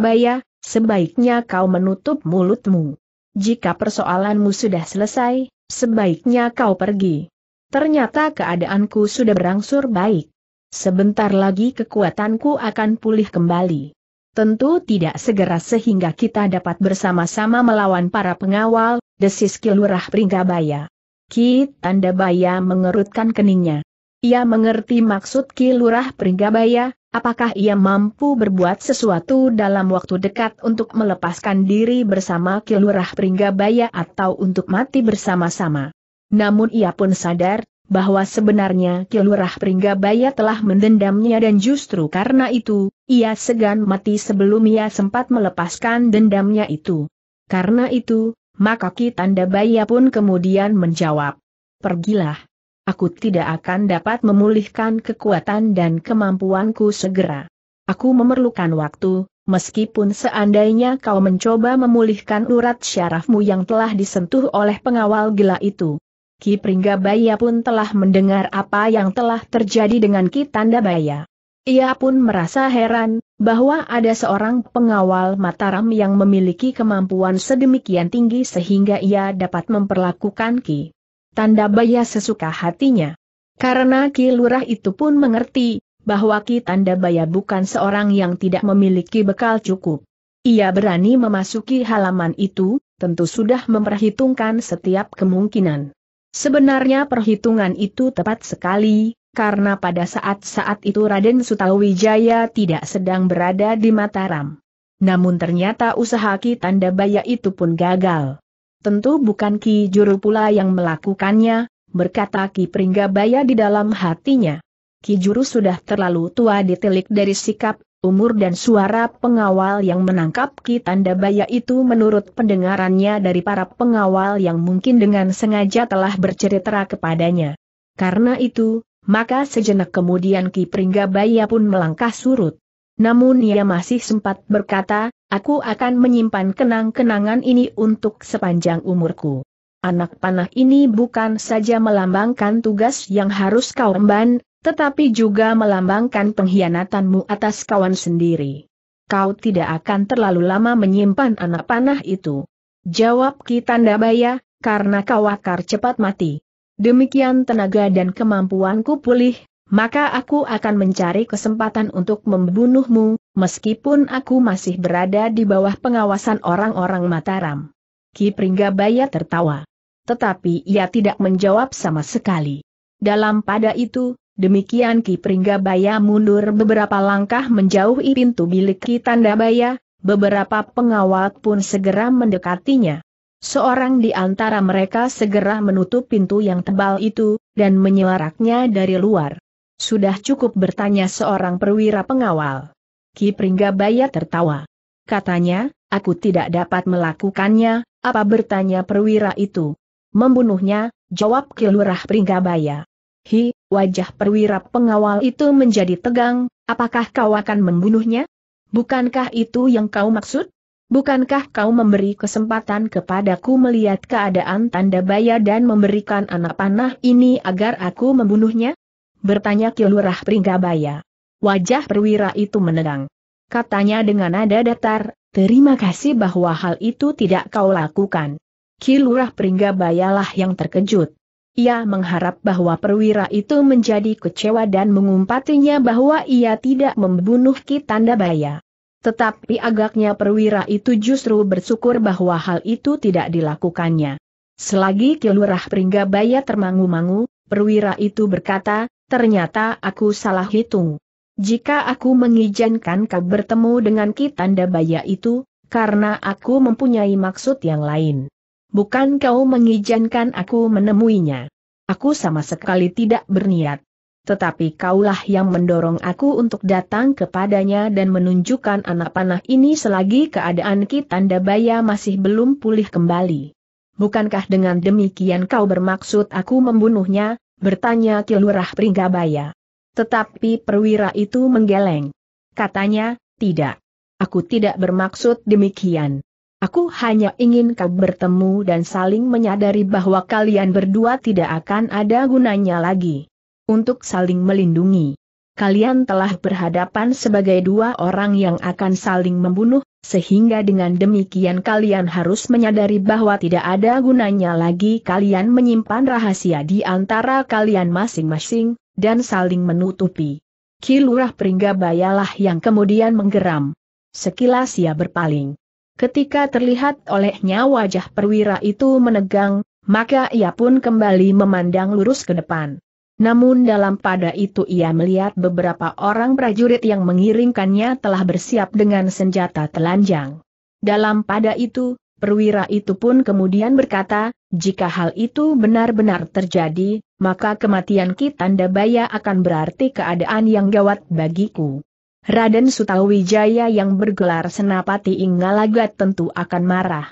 Baya, sebaiknya kau menutup mulutmu. Jika persoalanmu sudah selesai, sebaiknya kau pergi. Ternyata keadaanku sudah berangsur baik. Sebentar lagi kekuatanku akan pulih kembali. Tentu tidak segera sehingga kita dapat bersama-sama melawan para pengawal, desis Kilurah Pringgabaya. Ki Baya mengerutkan keningnya. Ia mengerti maksud Ki Lurah Pringgabaya, apakah ia mampu berbuat sesuatu dalam waktu dekat untuk melepaskan diri bersama Ki Lurah Pringgabaya atau untuk mati bersama-sama. Namun ia pun sadar, bahwa sebenarnya Ki Lurah Pringgabaya telah mendendamnya dan justru karena itu, ia segan mati sebelum ia sempat melepaskan dendamnya itu. Karena itu, maka Kitanda Baya pun kemudian menjawab, Pergilah. Aku tidak akan dapat memulihkan kekuatan dan kemampuanku segera. Aku memerlukan waktu, meskipun seandainya kau mencoba memulihkan urat syarafmu yang telah disentuh oleh pengawal gila itu. Ki Pringgabaya pun telah mendengar apa yang telah terjadi dengan Ki Baya. Ia pun merasa heran, bahwa ada seorang pengawal Mataram yang memiliki kemampuan sedemikian tinggi sehingga ia dapat memperlakukan Ki. Tanda Baya sesuka hatinya. Karena Ki Lurah itu pun mengerti, bahwa Ki Tanda Baya bukan seorang yang tidak memiliki bekal cukup. Ia berani memasuki halaman itu, tentu sudah memperhitungkan setiap kemungkinan. Sebenarnya perhitungan itu tepat sekali, karena pada saat-saat itu Raden Sutawijaya tidak sedang berada di Mataram. Namun ternyata usaha Ki Tanda Baya itu pun gagal. Tentu bukan Ki Juru pula yang melakukannya, berkata Ki Pringgabaya di dalam hatinya. Ki Juru sudah terlalu tua ditelik dari sikap, umur dan suara pengawal yang menangkap Ki Tanda Baya itu menurut pendengarannya dari para pengawal yang mungkin dengan sengaja telah bercerita kepadanya. Karena itu, maka sejenak kemudian Ki Pringgabaya pun melangkah surut. Namun ia masih sempat berkata, aku akan menyimpan kenang-kenangan ini untuk sepanjang umurku. Anak panah ini bukan saja melambangkan tugas yang harus kau emban, tetapi juga melambangkan pengkhianatanmu atas kawan sendiri. Kau tidak akan terlalu lama menyimpan anak panah itu. Jawab Ki Tandabaya, karena kau akar cepat mati demikian tenaga dan kemampuanku pulih, maka aku akan mencari kesempatan untuk membunuhmu, meskipun aku masih berada di bawah pengawasan orang-orang Mataram. Ki Pringgabaya tertawa. Tetapi ia tidak menjawab sama sekali. Dalam pada itu, demikian Ki Pringgabaya mundur beberapa langkah menjauhi pintu bilik Ki Tandabaya, beberapa pengawal pun segera mendekatinya. Seorang di antara mereka segera menutup pintu yang tebal itu, dan menyelaraknya dari luar. Sudah cukup bertanya seorang perwira pengawal. Ki Pringgabaya tertawa. Katanya, aku tidak dapat melakukannya, apa bertanya perwira itu. Membunuhnya, jawab Ki Lurah Pringgabaya. Hi, wajah perwira pengawal itu menjadi tegang, apakah kau akan membunuhnya? Bukankah itu yang kau maksud? Bukankah kau memberi kesempatan kepadaku melihat keadaan tanda baya dan memberikan anak panah ini agar aku membunuhnya? Bertanya Kilurah Pringgabaya. Wajah perwira itu menegang. Katanya dengan nada datar, terima kasih bahwa hal itu tidak kau lakukan. Kilurah Pringgabaya lah yang terkejut. Ia mengharap bahwa perwira itu menjadi kecewa dan mengumpatinya bahwa ia tidak membunuh Ki Tanda Bayar. Tetapi agaknya perwira itu justru bersyukur bahwa hal itu tidak dilakukannya. Selagi Kilurah Pringgabaya termangu-mangu, perwira itu berkata, ternyata aku salah hitung. Jika aku mengizinkan kau bertemu dengan Kitanda Baya itu, karena aku mempunyai maksud yang lain. Bukan kau mengizinkan aku menemuinya. Aku sama sekali tidak berniat tetapi kaulah yang mendorong aku untuk datang kepadanya dan menunjukkan anak panah ini selagi keadaan Kitanda Baya masih belum pulih kembali. Bukankah dengan demikian kau bermaksud aku membunuhnya? bertanya Kilurah Pringgabaya. Tetapi perwira itu menggeleng. Katanya, tidak. Aku tidak bermaksud demikian. Aku hanya ingin kau bertemu dan saling menyadari bahwa kalian berdua tidak akan ada gunanya lagi untuk saling melindungi. Kalian telah berhadapan sebagai dua orang yang akan saling membunuh, sehingga dengan demikian kalian harus menyadari bahwa tidak ada gunanya lagi kalian menyimpan rahasia di antara kalian masing-masing, dan saling menutupi. Kilurah Peringgabayalah yang kemudian menggeram. Sekilas ia berpaling. Ketika terlihat olehnya wajah perwira itu menegang, maka ia pun kembali memandang lurus ke depan. Namun dalam pada itu ia melihat beberapa orang prajurit yang mengiringkannya telah bersiap dengan senjata telanjang. Dalam pada itu, perwira itu pun kemudian berkata, jika hal itu benar-benar terjadi, maka kematian Kitanda Baya akan berarti keadaan yang gawat bagiku. Raden Sutawijaya yang bergelar Senapati Inggalagat tentu akan marah.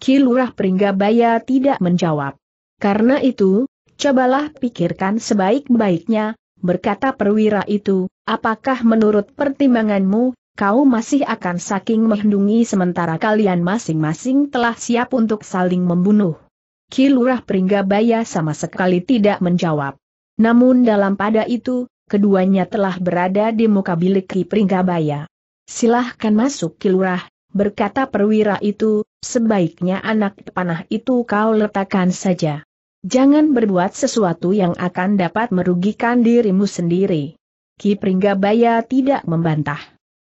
Kilurah Pringgabaya tidak menjawab. Karena itu, Cobalah pikirkan sebaik-baiknya, berkata perwira itu, apakah menurut pertimbanganmu, kau masih akan saking menghendungi sementara kalian masing-masing telah siap untuk saling membunuh. Kilurah Pringgabaya sama sekali tidak menjawab. Namun dalam pada itu, keduanya telah berada di muka bilik Ki Pringgabaya. Silahkan masuk Kilurah, berkata perwira itu, sebaiknya anak panah itu kau letakkan saja. Jangan berbuat sesuatu yang akan dapat merugikan dirimu sendiri. Ki Pringgabaya tidak membantah.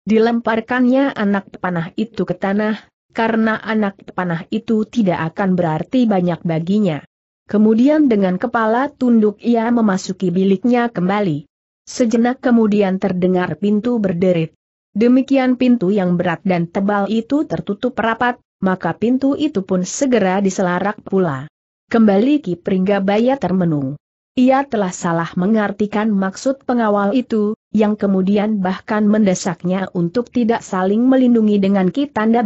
Dilemparkannya anak panah itu ke tanah, karena anak panah itu tidak akan berarti banyak baginya. Kemudian dengan kepala tunduk ia memasuki biliknya kembali. Sejenak kemudian terdengar pintu berderit. Demikian pintu yang berat dan tebal itu tertutup rapat, maka pintu itu pun segera diselarak pula. Kembali Ki Pringgabaya termenung. Ia telah salah mengartikan maksud pengawal itu, yang kemudian bahkan mendesaknya untuk tidak saling melindungi dengan Ki Tanda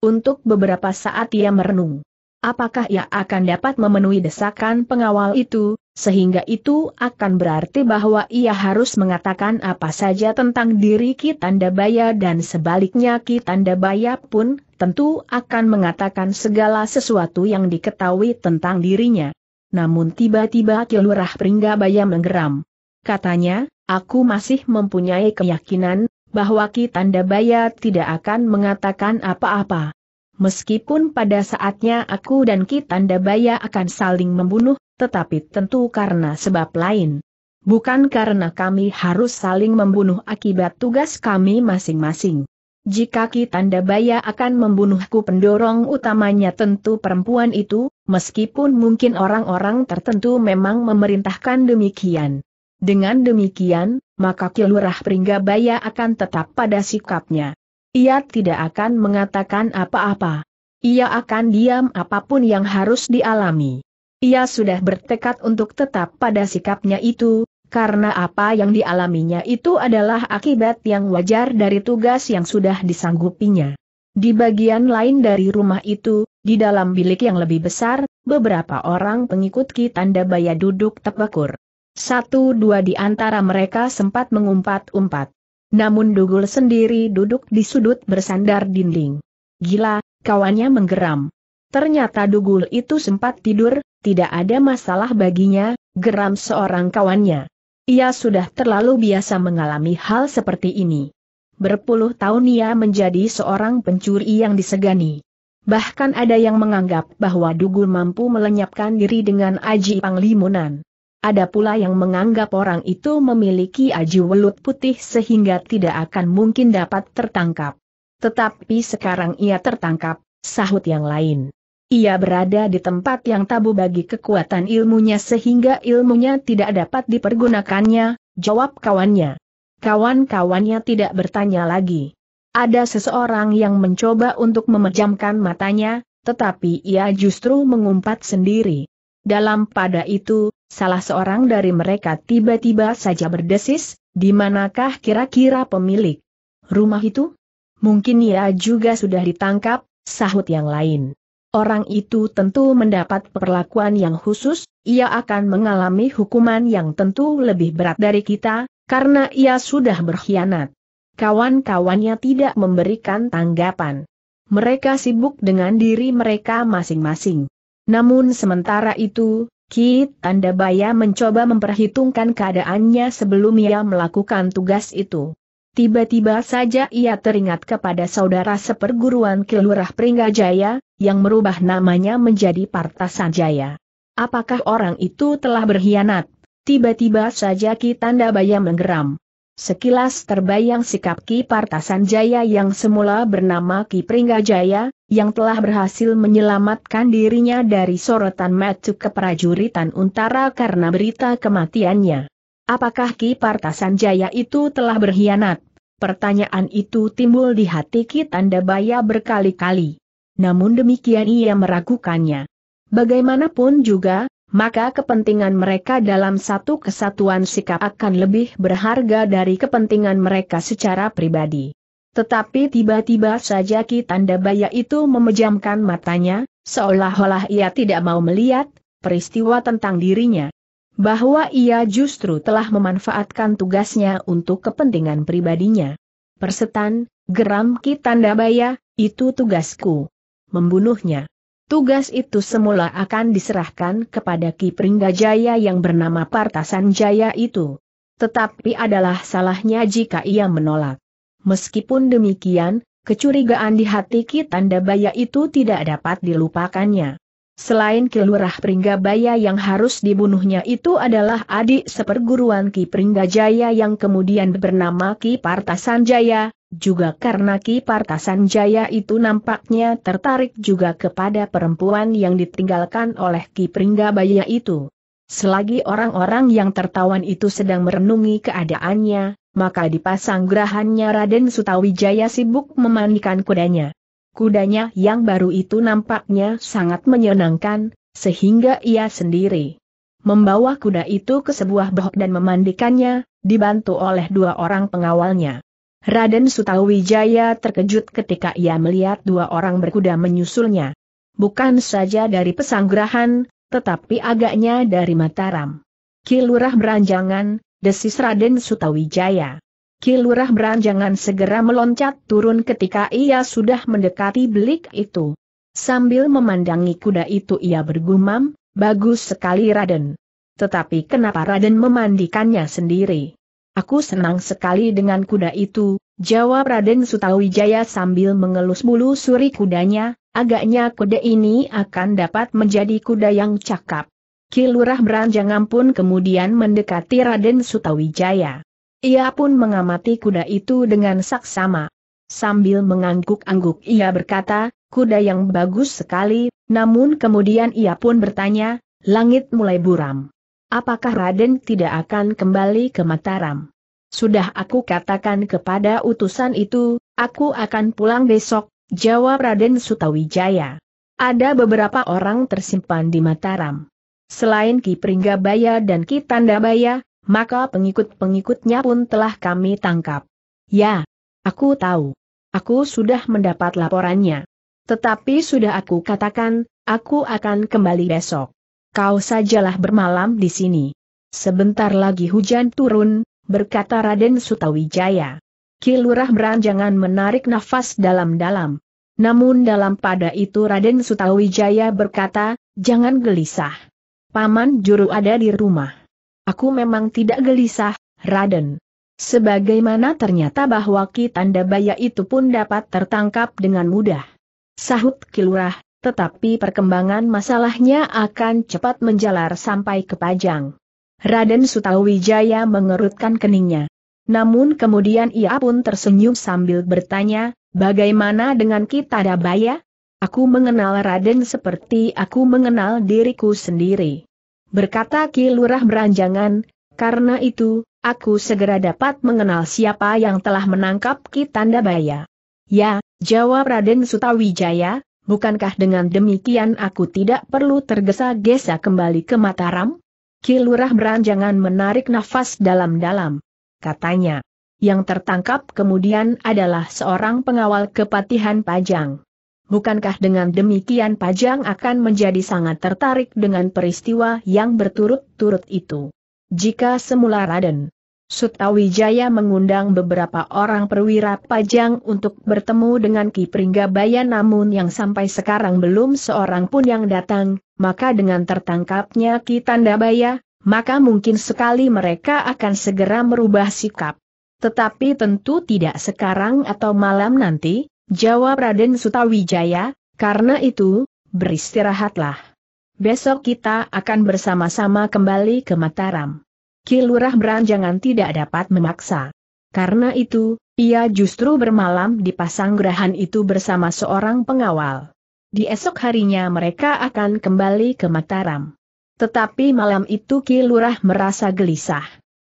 Untuk beberapa saat ia merenung apakah ia akan dapat memenuhi desakan pengawal itu, sehingga itu akan berarti bahwa ia harus mengatakan apa saja tentang diri Kitandabaya dan sebaliknya Kitandabaya pun tentu akan mengatakan segala sesuatu yang diketahui tentang dirinya. Namun tiba-tiba Kilurah Pringgabaya menggeram. Katanya, aku masih mempunyai keyakinan bahwa Kitandabaya tidak akan mengatakan apa-apa meskipun pada saatnya aku dan Kitanda Baya akan saling membunuh, tetapi tentu karena sebab lain. Bukan karena kami harus saling membunuh akibat tugas kami masing-masing. Jika Kitanda Baya akan membunuhku pendorong utamanya tentu perempuan itu, meskipun mungkin orang-orang tertentu memang memerintahkan demikian. Dengan demikian, maka Kilurah Pringgabaya akan tetap pada sikapnya. Ia tidak akan mengatakan apa-apa. Ia akan diam apapun yang harus dialami. Ia sudah bertekad untuk tetap pada sikapnya itu, karena apa yang dialaminya itu adalah akibat yang wajar dari tugas yang sudah disanggupinya. Di bagian lain dari rumah itu, di dalam bilik yang lebih besar, beberapa orang pengikut Ki Baya duduk tepekur. Satu dua di antara mereka sempat mengumpat-umpat. Namun Dugul sendiri duduk di sudut bersandar dinding. Gila, kawannya menggeram. Ternyata Dugul itu sempat tidur, tidak ada masalah baginya, geram seorang kawannya. Ia sudah terlalu biasa mengalami hal seperti ini. Berpuluh tahun ia menjadi seorang pencuri yang disegani. Bahkan ada yang menganggap bahwa Dugul mampu melenyapkan diri dengan Aji Panglimunan. Ada pula yang menganggap orang itu memiliki aji welut putih sehingga tidak akan mungkin dapat tertangkap. Tetapi sekarang ia tertangkap, sahut yang lain. Ia berada di tempat yang tabu bagi kekuatan ilmunya sehingga ilmunya tidak dapat dipergunakannya, jawab kawannya. Kawan-kawannya tidak bertanya lagi. Ada seseorang yang mencoba untuk memejamkan matanya, tetapi ia justru mengumpat sendiri. Dalam pada itu, Salah seorang dari mereka tiba-tiba saja berdesis, di manakah kira-kira pemilik rumah itu? Mungkin ia juga sudah ditangkap, sahut yang lain. Orang itu tentu mendapat perlakuan yang khusus, ia akan mengalami hukuman yang tentu lebih berat dari kita, karena ia sudah berkhianat. Kawan-kawannya tidak memberikan tanggapan. Mereka sibuk dengan diri mereka masing-masing. Namun sementara itu, Kit Baya mencoba memperhitungkan keadaannya sebelum ia melakukan tugas itu. Tiba-tiba saja ia teringat kepada saudara seperguruan Kelurah Pringgajaya, yang merubah namanya menjadi Jaya. Apakah orang itu telah berkhianat? Tiba-tiba saja Tandabaya menggeram. Sekilas terbayang sikap Ki Partasan Jaya yang semula bernama Ki Pringgajaya, yang telah berhasil menyelamatkan dirinya dari sorotan matu keprajuritan Untara karena berita kematiannya. Apakah Ki Partasan Jaya itu telah berkhianat? Pertanyaan itu timbul di hati Ki Tandabaya berkali-kali. Namun demikian ia meragukannya. Bagaimanapun juga, maka kepentingan mereka dalam satu kesatuan sikap akan lebih berharga dari kepentingan mereka secara pribadi. Tetapi tiba-tiba saja Ki Tanda Baya itu memejamkan matanya, seolah-olah ia tidak mau melihat peristiwa tentang dirinya. Bahwa ia justru telah memanfaatkan tugasnya untuk kepentingan pribadinya. Persetan, geram Ki Tanda Baya, itu tugasku. Membunuhnya. Tugas itu semula akan diserahkan kepada Ki Pringgajaya yang bernama Partasan Jaya itu. Tetapi adalah salahnya jika ia menolak. Meskipun demikian, kecurigaan di hati Ki Tanda Baya itu tidak dapat dilupakannya. Selain Kilurah Pringgabaya yang harus dibunuhnya itu adalah adik seperguruan Ki Pringgajaya yang kemudian bernama Ki Partasan Jaya, juga karena Ki Partasan Jaya itu nampaknya tertarik juga kepada perempuan yang ditinggalkan oleh Ki Pringgabaya itu. Selagi orang-orang yang tertawan itu sedang merenungi keadaannya, maka dipasang gerahannya Raden Sutawijaya sibuk memandikan kudanya. Kudanya yang baru itu nampaknya sangat menyenangkan, sehingga ia sendiri membawa kuda itu ke sebuah bohok dan memandikannya, dibantu oleh dua orang pengawalnya. Raden Sutawijaya terkejut ketika ia melihat dua orang berkuda menyusulnya. Bukan saja dari pesanggrahan, tetapi agaknya dari Mataram. Kilurah beranjangan, desis Raden Sutawijaya. Kilurah beranjangan segera meloncat turun ketika ia sudah mendekati belik itu. Sambil memandangi kuda itu ia bergumam, bagus sekali Raden. Tetapi kenapa Raden memandikannya sendiri? Aku senang sekali dengan kuda itu, jawab Raden Sutawijaya sambil mengelus bulu suri kudanya, agaknya kuda ini akan dapat menjadi kuda yang cakap. Kilurah Beranjangam pun kemudian mendekati Raden Sutawijaya. Ia pun mengamati kuda itu dengan saksama. Sambil mengangguk-angguk ia berkata, kuda yang bagus sekali, namun kemudian ia pun bertanya, langit mulai buram apakah Raden tidak akan kembali ke Mataram? Sudah aku katakan kepada utusan itu, aku akan pulang besok, jawab Raden Sutawijaya. Ada beberapa orang tersimpan di Mataram. Selain Ki Pringgabaya dan Ki Tandabaya, maka pengikut-pengikutnya pun telah kami tangkap. Ya, aku tahu. Aku sudah mendapat laporannya. Tetapi sudah aku katakan, aku akan kembali besok kau sajalah bermalam di sini. Sebentar lagi hujan turun, berkata Raden Sutawijaya. Kilurah beranjangan menarik nafas dalam-dalam. Namun dalam pada itu Raden Sutawijaya berkata, jangan gelisah. Paman juru ada di rumah. Aku memang tidak gelisah, Raden. Sebagaimana ternyata bahwa Kitanda Baya itu pun dapat tertangkap dengan mudah. Sahut Kilurah, tetapi perkembangan masalahnya akan cepat menjalar sampai ke Pajang. Raden Sutawijaya mengerutkan keningnya. Namun kemudian ia pun tersenyum sambil bertanya, bagaimana dengan kita Dabaya? Aku mengenal Raden seperti aku mengenal diriku sendiri. Berkata Ki Lurah beranjangan, karena itu, aku segera dapat mengenal siapa yang telah menangkap Ki Tandabaya. Ya, jawab Raden Sutawijaya, bukankah dengan demikian aku tidak perlu tergesa-gesa kembali ke Mataram? Kilurah beranjangan menarik nafas dalam-dalam. Katanya, yang tertangkap kemudian adalah seorang pengawal kepatihan Pajang. Bukankah dengan demikian Pajang akan menjadi sangat tertarik dengan peristiwa yang berturut-turut itu? Jika semula Raden Sutawijaya mengundang beberapa orang perwira pajang untuk bertemu dengan Ki Pringgabaya namun yang sampai sekarang belum seorang pun yang datang, maka dengan tertangkapnya Ki Tandabaya, maka mungkin sekali mereka akan segera merubah sikap. Tetapi tentu tidak sekarang atau malam nanti, jawab Raden Sutawijaya, karena itu, beristirahatlah. Besok kita akan bersama-sama kembali ke Mataram. Kilurah Beranjangan tidak dapat memaksa. Karena itu, ia justru bermalam di Pasanggrahan itu bersama seorang pengawal. Di esok harinya mereka akan kembali ke Mataram. Tetapi malam itu Kilurah merasa gelisah.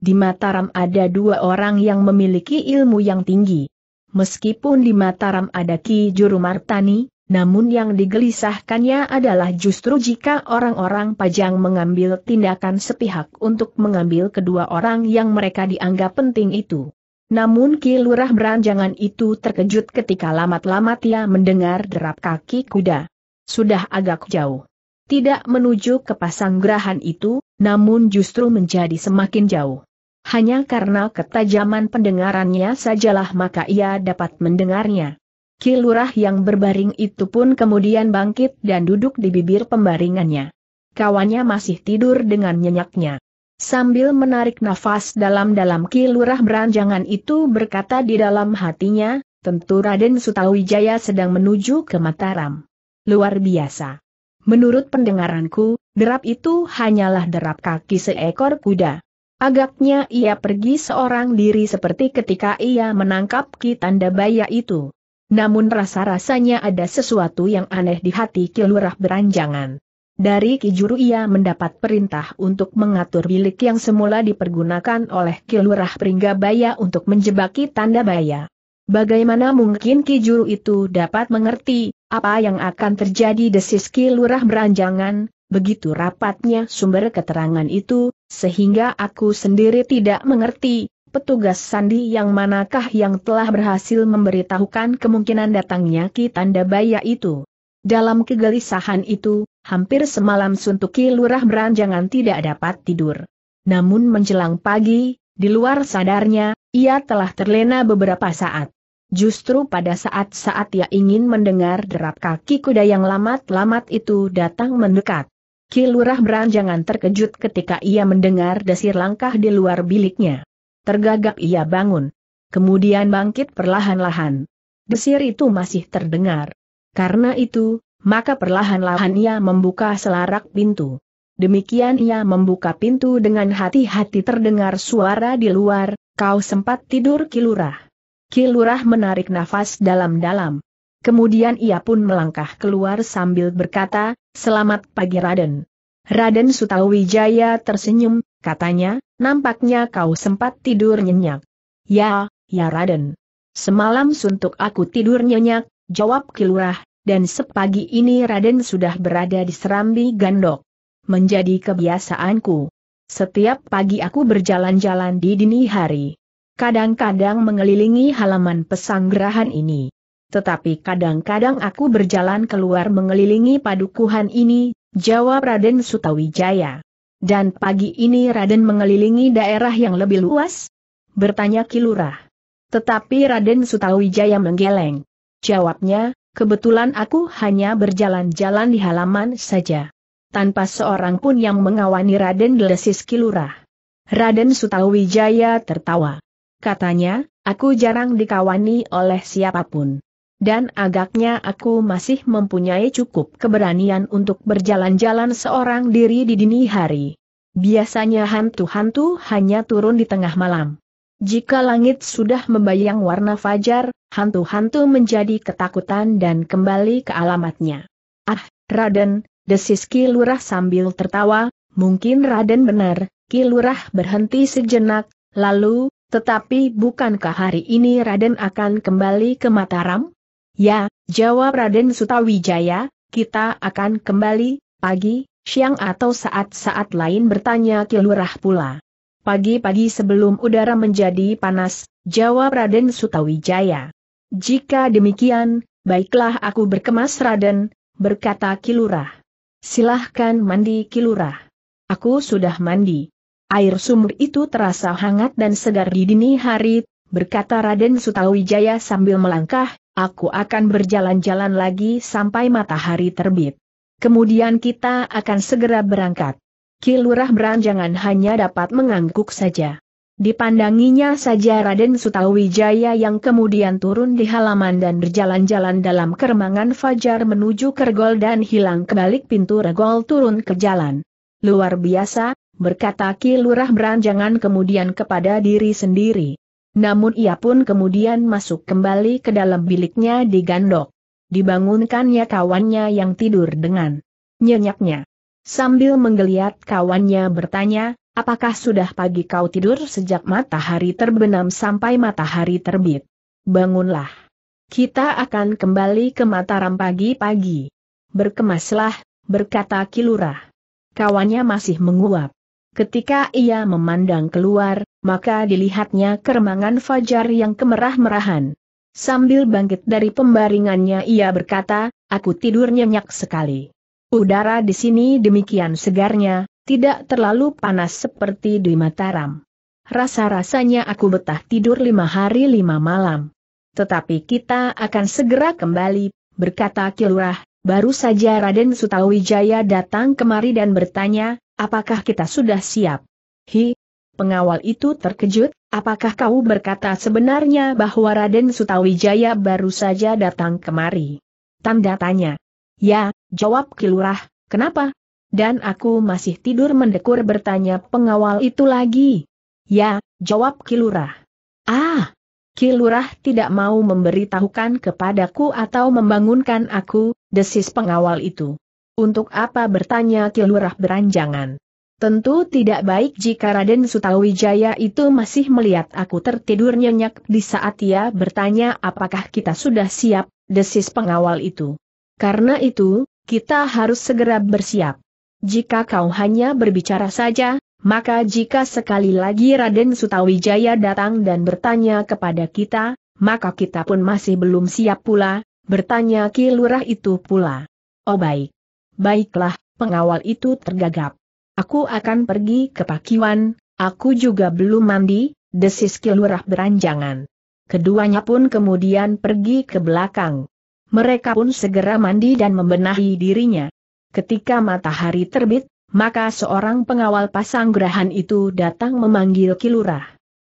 Di Mataram ada dua orang yang memiliki ilmu yang tinggi. Meskipun di Mataram ada Ki Juru Martani, namun yang digelisahkannya adalah justru jika orang-orang pajang mengambil tindakan sepihak untuk mengambil kedua orang yang mereka dianggap penting itu. Namun Ki Lurah Beranjangan itu terkejut ketika lamat-lamat ia mendengar derap kaki kuda. Sudah agak jauh. Tidak menuju ke pasanggrahan itu, namun justru menjadi semakin jauh. Hanya karena ketajaman pendengarannya sajalah maka ia dapat mendengarnya. Kilurah yang berbaring itu pun kemudian bangkit dan duduk di bibir pembaringannya. Kawannya masih tidur dengan nyenyaknya. Sambil menarik nafas dalam-dalam Kilurah beranjangan itu berkata di dalam hatinya, tentu Raden Sutawijaya sedang menuju ke Mataram. Luar biasa. Menurut pendengaranku, derap itu hanyalah derap kaki seekor kuda. Agaknya ia pergi seorang diri seperti ketika ia menangkap Kitanda Baya itu. Namun rasa-rasanya ada sesuatu yang aneh di hati Kilurah beranjangan. Dari Kijuru ia mendapat perintah untuk mengatur bilik yang semula dipergunakan oleh Kilurah Pringgabaya untuk menjebaki tanda baya. Bagaimana mungkin Kijuru itu dapat mengerti apa yang akan terjadi desis Kilurah beranjangan, begitu rapatnya sumber keterangan itu, sehingga aku sendiri tidak mengerti petugas sandi yang manakah yang telah berhasil memberitahukan kemungkinan datangnya Ki Tanda Baya itu. Dalam kegelisahan itu, hampir semalam Suntuki Lurah Beranjangan tidak dapat tidur. Namun menjelang pagi, di luar sadarnya, ia telah terlena beberapa saat. Justru pada saat-saat ia ingin mendengar derap kaki kuda yang lamat-lamat itu datang mendekat. Ki Lurah Beranjangan terkejut ketika ia mendengar desir langkah di luar biliknya. Tergagap ia bangun. Kemudian bangkit perlahan-lahan. Desir itu masih terdengar. Karena itu, maka perlahan-lahan ia membuka selarak pintu. Demikian ia membuka pintu dengan hati-hati terdengar suara di luar, kau sempat tidur kilurah. Kilurah menarik nafas dalam-dalam. Kemudian ia pun melangkah keluar sambil berkata, selamat pagi Raden. Raden Sutawijaya tersenyum, katanya, nampaknya kau sempat tidur nyenyak. Ya, ya Raden. Semalam suntuk aku tidur nyenyak, jawab Kilurah, dan sepagi ini Raden sudah berada di Serambi Gandok. Menjadi kebiasaanku. Setiap pagi aku berjalan-jalan di dini hari. Kadang-kadang mengelilingi halaman pesanggerahan ini. Tetapi kadang-kadang aku berjalan keluar mengelilingi padukuhan ini, Jawab Raden Sutawijaya. Dan pagi ini Raden mengelilingi daerah yang lebih luas? Bertanya Kilurah. Tetapi Raden Sutawijaya menggeleng. Jawabnya, kebetulan aku hanya berjalan-jalan di halaman saja. Tanpa seorang pun yang mengawani Raden Delesis Kilurah. Raden Sutawijaya tertawa. Katanya, aku jarang dikawani oleh siapapun dan agaknya aku masih mempunyai cukup keberanian untuk berjalan-jalan seorang diri di dini hari. Biasanya hantu-hantu hanya turun di tengah malam. Jika langit sudah membayang warna fajar, hantu-hantu menjadi ketakutan dan kembali ke alamatnya. Ah, Raden, desis Ki Lurah sambil tertawa, mungkin Raden benar, Ki Lurah berhenti sejenak, lalu, tetapi bukankah hari ini Raden akan kembali ke Mataram? Ya, jawab Raden Sutawijaya, kita akan kembali, pagi, siang atau saat-saat lain bertanya Kilurah pula. Pagi-pagi sebelum udara menjadi panas, jawab Raden Sutawijaya. Jika demikian, baiklah aku berkemas Raden, berkata Kilurah. Silahkan mandi Kilurah. Aku sudah mandi. Air sumur itu terasa hangat dan segar di dini hari, berkata Raden Sutawijaya sambil melangkah, Aku akan berjalan-jalan lagi sampai matahari terbit. Kemudian kita akan segera berangkat. Kilurah Beranjangan hanya dapat mengangguk saja. Dipandanginya saja Raden Sutawijaya yang kemudian turun di halaman dan berjalan-jalan dalam keremangan fajar menuju Kergol dan hilang ke balik pintu regol turun ke jalan. Luar biasa, berkata Kilurah Beranjangan kemudian kepada diri sendiri. Namun ia pun kemudian masuk kembali ke dalam biliknya di gandok. Dibangunkannya kawannya yang tidur dengan nyenyaknya. Sambil menggeliat kawannya bertanya, apakah sudah pagi kau tidur sejak matahari terbenam sampai matahari terbit? Bangunlah. Kita akan kembali ke Mataram pagi-pagi. Berkemaslah, berkata Kilurah. Kawannya masih menguap. Ketika ia memandang keluar, maka dilihatnya keremangan fajar yang kemerah-merahan. Sambil bangkit dari pembaringannya ia berkata, aku tidur nyenyak sekali. Udara di sini demikian segarnya, tidak terlalu panas seperti di Mataram. Rasa-rasanya aku betah tidur lima hari lima malam. Tetapi kita akan segera kembali, berkata Kilurah, baru saja Raden Sutawijaya datang kemari dan bertanya, apakah kita sudah siap? Hi, Pengawal itu terkejut, apakah kau berkata sebenarnya bahwa Raden Sutawijaya baru saja datang kemari? Tanda tanya. Ya, jawab Kilurah, kenapa? Dan aku masih tidur mendekur bertanya pengawal itu lagi. Ya, jawab Kilurah. Ah, Kilurah tidak mau memberitahukan kepadaku atau membangunkan aku, desis pengawal itu. Untuk apa bertanya Kilurah beranjangan? Tentu tidak baik jika Raden Sutawijaya itu masih melihat aku tertidur nyenyak di saat ia bertanya apakah kita sudah siap, desis pengawal itu. Karena itu, kita harus segera bersiap. Jika kau hanya berbicara saja, maka jika sekali lagi Raden Sutawijaya datang dan bertanya kepada kita, maka kita pun masih belum siap pula, bertanya Ki Lurah itu pula. Oh baik. Baiklah, pengawal itu tergagap. Aku akan pergi ke Pakiwan, aku juga belum mandi, desis kilurah beranjangan. Keduanya pun kemudian pergi ke belakang. Mereka pun segera mandi dan membenahi dirinya. Ketika matahari terbit, maka seorang pengawal pasang gerahan itu datang memanggil kilurah.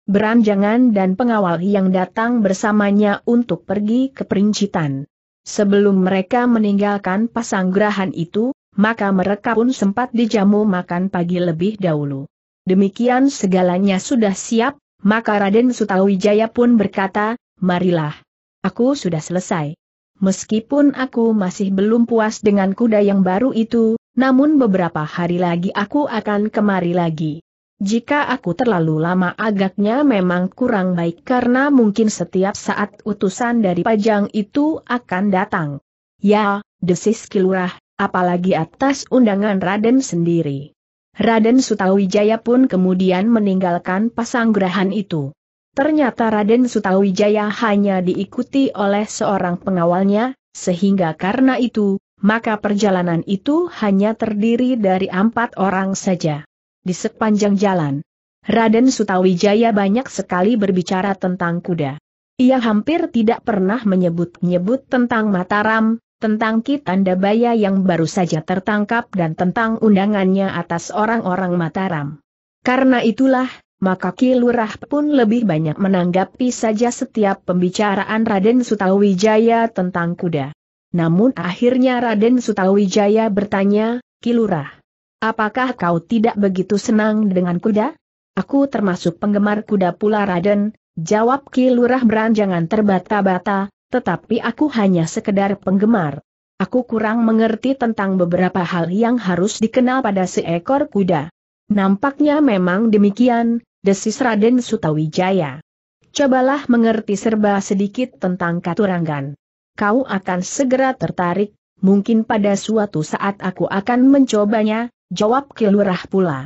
Beranjangan dan pengawal yang datang bersamanya untuk pergi ke perincitan. Sebelum mereka meninggalkan pasang gerahan itu, maka mereka pun sempat dijamu makan pagi lebih dahulu. Demikian segalanya sudah siap, maka Raden Sutawijaya pun berkata, marilah. Aku sudah selesai. Meskipun aku masih belum puas dengan kuda yang baru itu, namun beberapa hari lagi aku akan kemari lagi. Jika aku terlalu lama agaknya memang kurang baik karena mungkin setiap saat utusan dari pajang itu akan datang. Ya, desis kilurah, apalagi atas undangan Raden sendiri. Raden Sutawijaya pun kemudian meninggalkan pasanggrahan itu. Ternyata Raden Sutawijaya hanya diikuti oleh seorang pengawalnya, sehingga karena itu, maka perjalanan itu hanya terdiri dari empat orang saja. Di sepanjang jalan, Raden Sutawijaya banyak sekali berbicara tentang kuda. Ia hampir tidak pernah menyebut-nyebut tentang Mataram, tentang Kitanda Baya yang baru saja tertangkap dan tentang undangannya atas orang-orang Mataram. Karena itulah, maka Ki Lurah pun lebih banyak menanggapi saja setiap pembicaraan Raden Sutawijaya tentang kuda. Namun akhirnya Raden Sutawijaya bertanya, Ki Lurah, apakah kau tidak begitu senang dengan kuda? Aku termasuk penggemar kuda pula Raden, jawab Ki Lurah beranjangan terbata-bata, tetapi aku hanya sekedar penggemar. Aku kurang mengerti tentang beberapa hal yang harus dikenal pada seekor kuda. Nampaknya memang demikian, desis Raden Sutawijaya. Cobalah mengerti serba sedikit tentang Katurangan. Kau akan segera tertarik, mungkin pada suatu saat aku akan mencobanya, jawab Kilurah pula.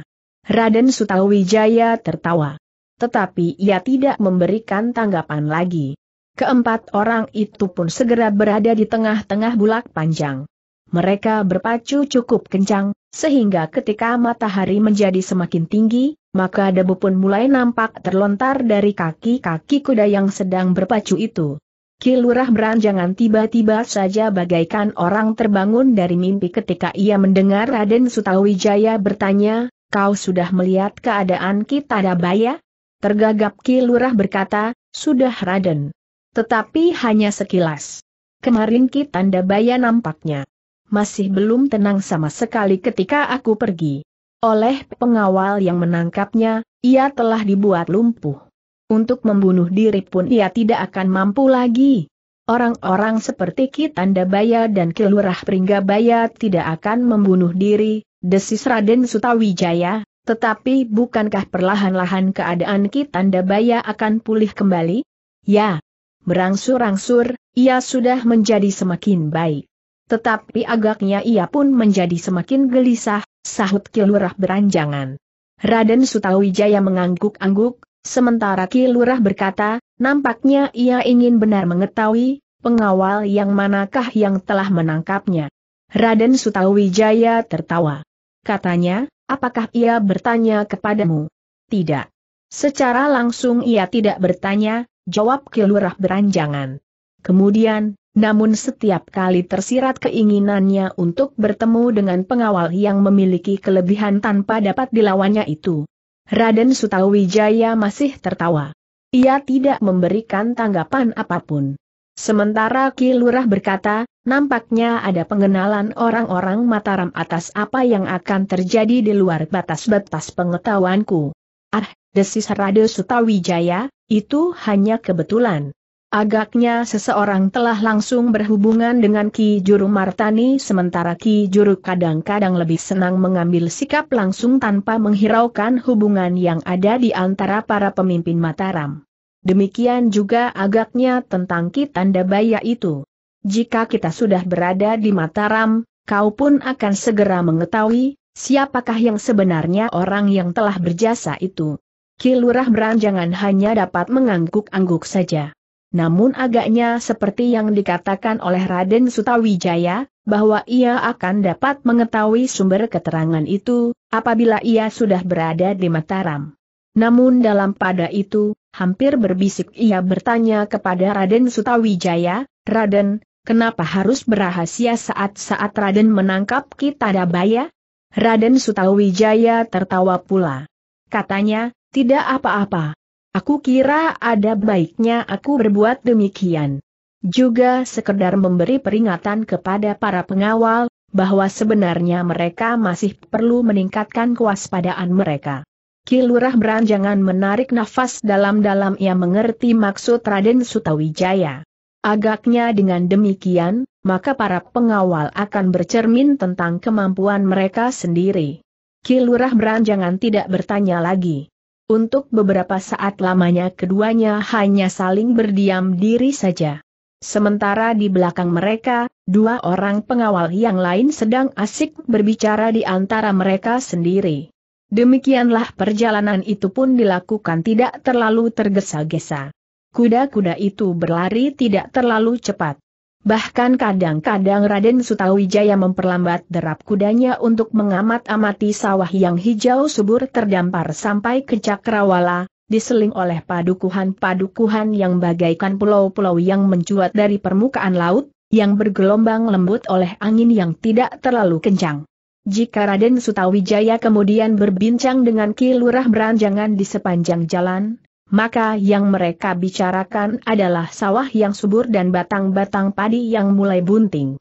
Raden Sutawijaya tertawa. Tetapi ia tidak memberikan tanggapan lagi. Keempat orang itu pun segera berada di tengah-tengah bulak panjang. Mereka berpacu cukup kencang, sehingga ketika matahari menjadi semakin tinggi, maka debu pun mulai nampak terlontar dari kaki-kaki kuda yang sedang berpacu itu. Kilurah beranjangan tiba-tiba saja bagaikan orang terbangun dari mimpi ketika ia mendengar Raden Sutawijaya bertanya, kau sudah melihat keadaan kita Dabaya? Tergagap Kilurah berkata, sudah Raden. Tetapi hanya sekilas. Kemarin Ki Tanda Baya nampaknya masih belum tenang sama sekali ketika aku pergi. Oleh pengawal yang menangkapnya, ia telah dibuat lumpuh. Untuk membunuh diri pun ia tidak akan mampu lagi. Orang-orang seperti Ki Tanda Baya dan Ki Lurah Pringgabaya tidak akan membunuh diri, desis Raden Sutawijaya, tetapi bukankah perlahan-lahan keadaan Ki Tanda Baya akan pulih kembali? Ya, Berangsur-angsur, ia sudah menjadi semakin baik. Tetapi agaknya ia pun menjadi semakin gelisah, sahut Kilurah beranjangan. Raden Sutawijaya mengangguk-angguk, sementara Kilurah berkata, nampaknya ia ingin benar mengetahui, pengawal yang manakah yang telah menangkapnya. Raden Sutawijaya tertawa. Katanya, apakah ia bertanya kepadamu? Tidak. Secara langsung ia tidak bertanya, jawab Kilurah beranjangan. Kemudian, namun setiap kali tersirat keinginannya untuk bertemu dengan pengawal yang memiliki kelebihan tanpa dapat dilawannya itu. Raden Sutawijaya masih tertawa. Ia tidak memberikan tanggapan apapun. Sementara Ki Lurah berkata, nampaknya ada pengenalan orang-orang Mataram atas apa yang akan terjadi di luar batas-batas pengetahuanku. Ah, desis Raden Sutawijaya, itu hanya kebetulan. Agaknya seseorang telah langsung berhubungan dengan Ki Juru Martani sementara Ki Juru kadang-kadang lebih senang mengambil sikap langsung tanpa menghiraukan hubungan yang ada di antara para pemimpin Mataram. Demikian juga agaknya tentang Ki Baya itu. Jika kita sudah berada di Mataram, kau pun akan segera mengetahui, siapakah yang sebenarnya orang yang telah berjasa itu. Kilurah Beranjangan hanya dapat mengangguk-angguk saja. Namun agaknya seperti yang dikatakan oleh Raden Sutawijaya, bahwa ia akan dapat mengetahui sumber keterangan itu, apabila ia sudah berada di Mataram. Namun dalam pada itu, hampir berbisik ia bertanya kepada Raden Sutawijaya, Raden, kenapa harus berahasia saat-saat Raden menangkap kita Dabaya? Raden Sutawijaya tertawa pula. Katanya, tidak apa-apa. Aku kira ada baiknya aku berbuat demikian. Juga sekedar memberi peringatan kepada para pengawal, bahwa sebenarnya mereka masih perlu meningkatkan kewaspadaan mereka. Kilurah beranjangan menarik nafas dalam-dalam ia mengerti maksud Raden Sutawijaya. Agaknya dengan demikian, maka para pengawal akan bercermin tentang kemampuan mereka sendiri. Kilurah beranjangan tidak bertanya lagi. Untuk beberapa saat lamanya keduanya hanya saling berdiam diri saja. Sementara di belakang mereka, dua orang pengawal yang lain sedang asik berbicara di antara mereka sendiri. Demikianlah perjalanan itu pun dilakukan tidak terlalu tergesa-gesa. Kuda-kuda itu berlari tidak terlalu cepat. Bahkan kadang-kadang Raden Sutawijaya memperlambat derap kudanya untuk mengamat-amati sawah yang hijau subur terdampar sampai ke Cakrawala, diseling oleh padukuhan-padukuhan yang bagaikan pulau-pulau yang mencuat dari permukaan laut, yang bergelombang lembut oleh angin yang tidak terlalu kencang. Jika Raden Sutawijaya kemudian berbincang dengan Ki Beranjangan di sepanjang jalan, maka yang mereka bicarakan adalah sawah yang subur dan batang-batang padi yang mulai bunting.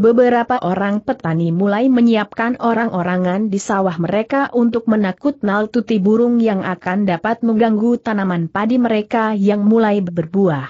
Beberapa orang petani mulai menyiapkan orang-orangan di sawah mereka untuk menakut naltuti burung yang akan dapat mengganggu tanaman padi mereka yang mulai berbuah.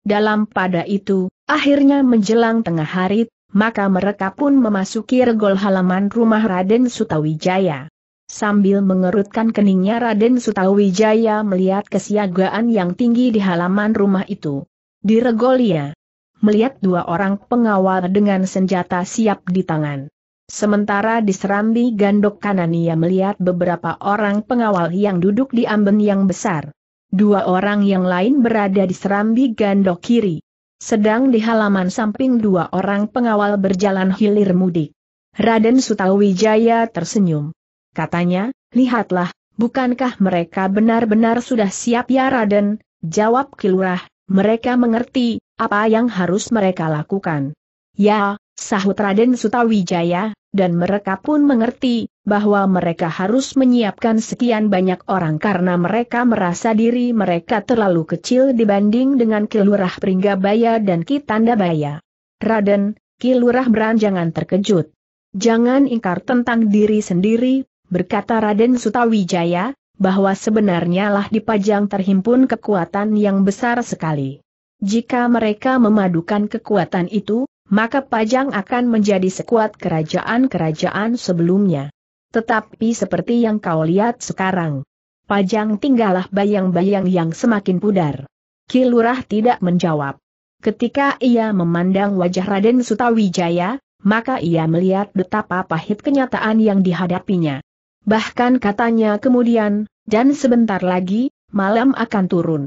Dalam pada itu, akhirnya menjelang tengah hari, maka mereka pun memasuki regol halaman rumah Raden Sutawijaya. Sambil mengerutkan keningnya Raden Sutawijaya melihat kesiagaan yang tinggi di halaman rumah itu. Di Regolia. Melihat dua orang pengawal dengan senjata siap di tangan. Sementara di serambi gandok kanan ia melihat beberapa orang pengawal yang duduk di amben yang besar. Dua orang yang lain berada di serambi gandok kiri. Sedang di halaman samping dua orang pengawal berjalan hilir mudik. Raden Sutawijaya tersenyum. Katanya, lihatlah, bukankah mereka benar-benar sudah siap ya Raden? Jawab Kilurah, mereka mengerti, apa yang harus mereka lakukan. Ya, sahut Raden Sutawijaya, dan mereka pun mengerti, bahwa mereka harus menyiapkan sekian banyak orang karena mereka merasa diri mereka terlalu kecil dibanding dengan Kilurah Pringgabaya dan Kitandabaya. Raden, Kilurah jangan terkejut. Jangan ingkar tentang diri sendiri, berkata Raden Sutawijaya, bahwa sebenarnya lah di Pajang terhimpun kekuatan yang besar sekali. Jika mereka memadukan kekuatan itu, maka Pajang akan menjadi sekuat kerajaan-kerajaan sebelumnya. Tetapi seperti yang kau lihat sekarang, Pajang tinggallah bayang-bayang yang semakin pudar. Kilurah tidak menjawab. Ketika ia memandang wajah Raden Sutawijaya, maka ia melihat betapa pahit kenyataan yang dihadapinya. Bahkan katanya kemudian, dan sebentar lagi, malam akan turun.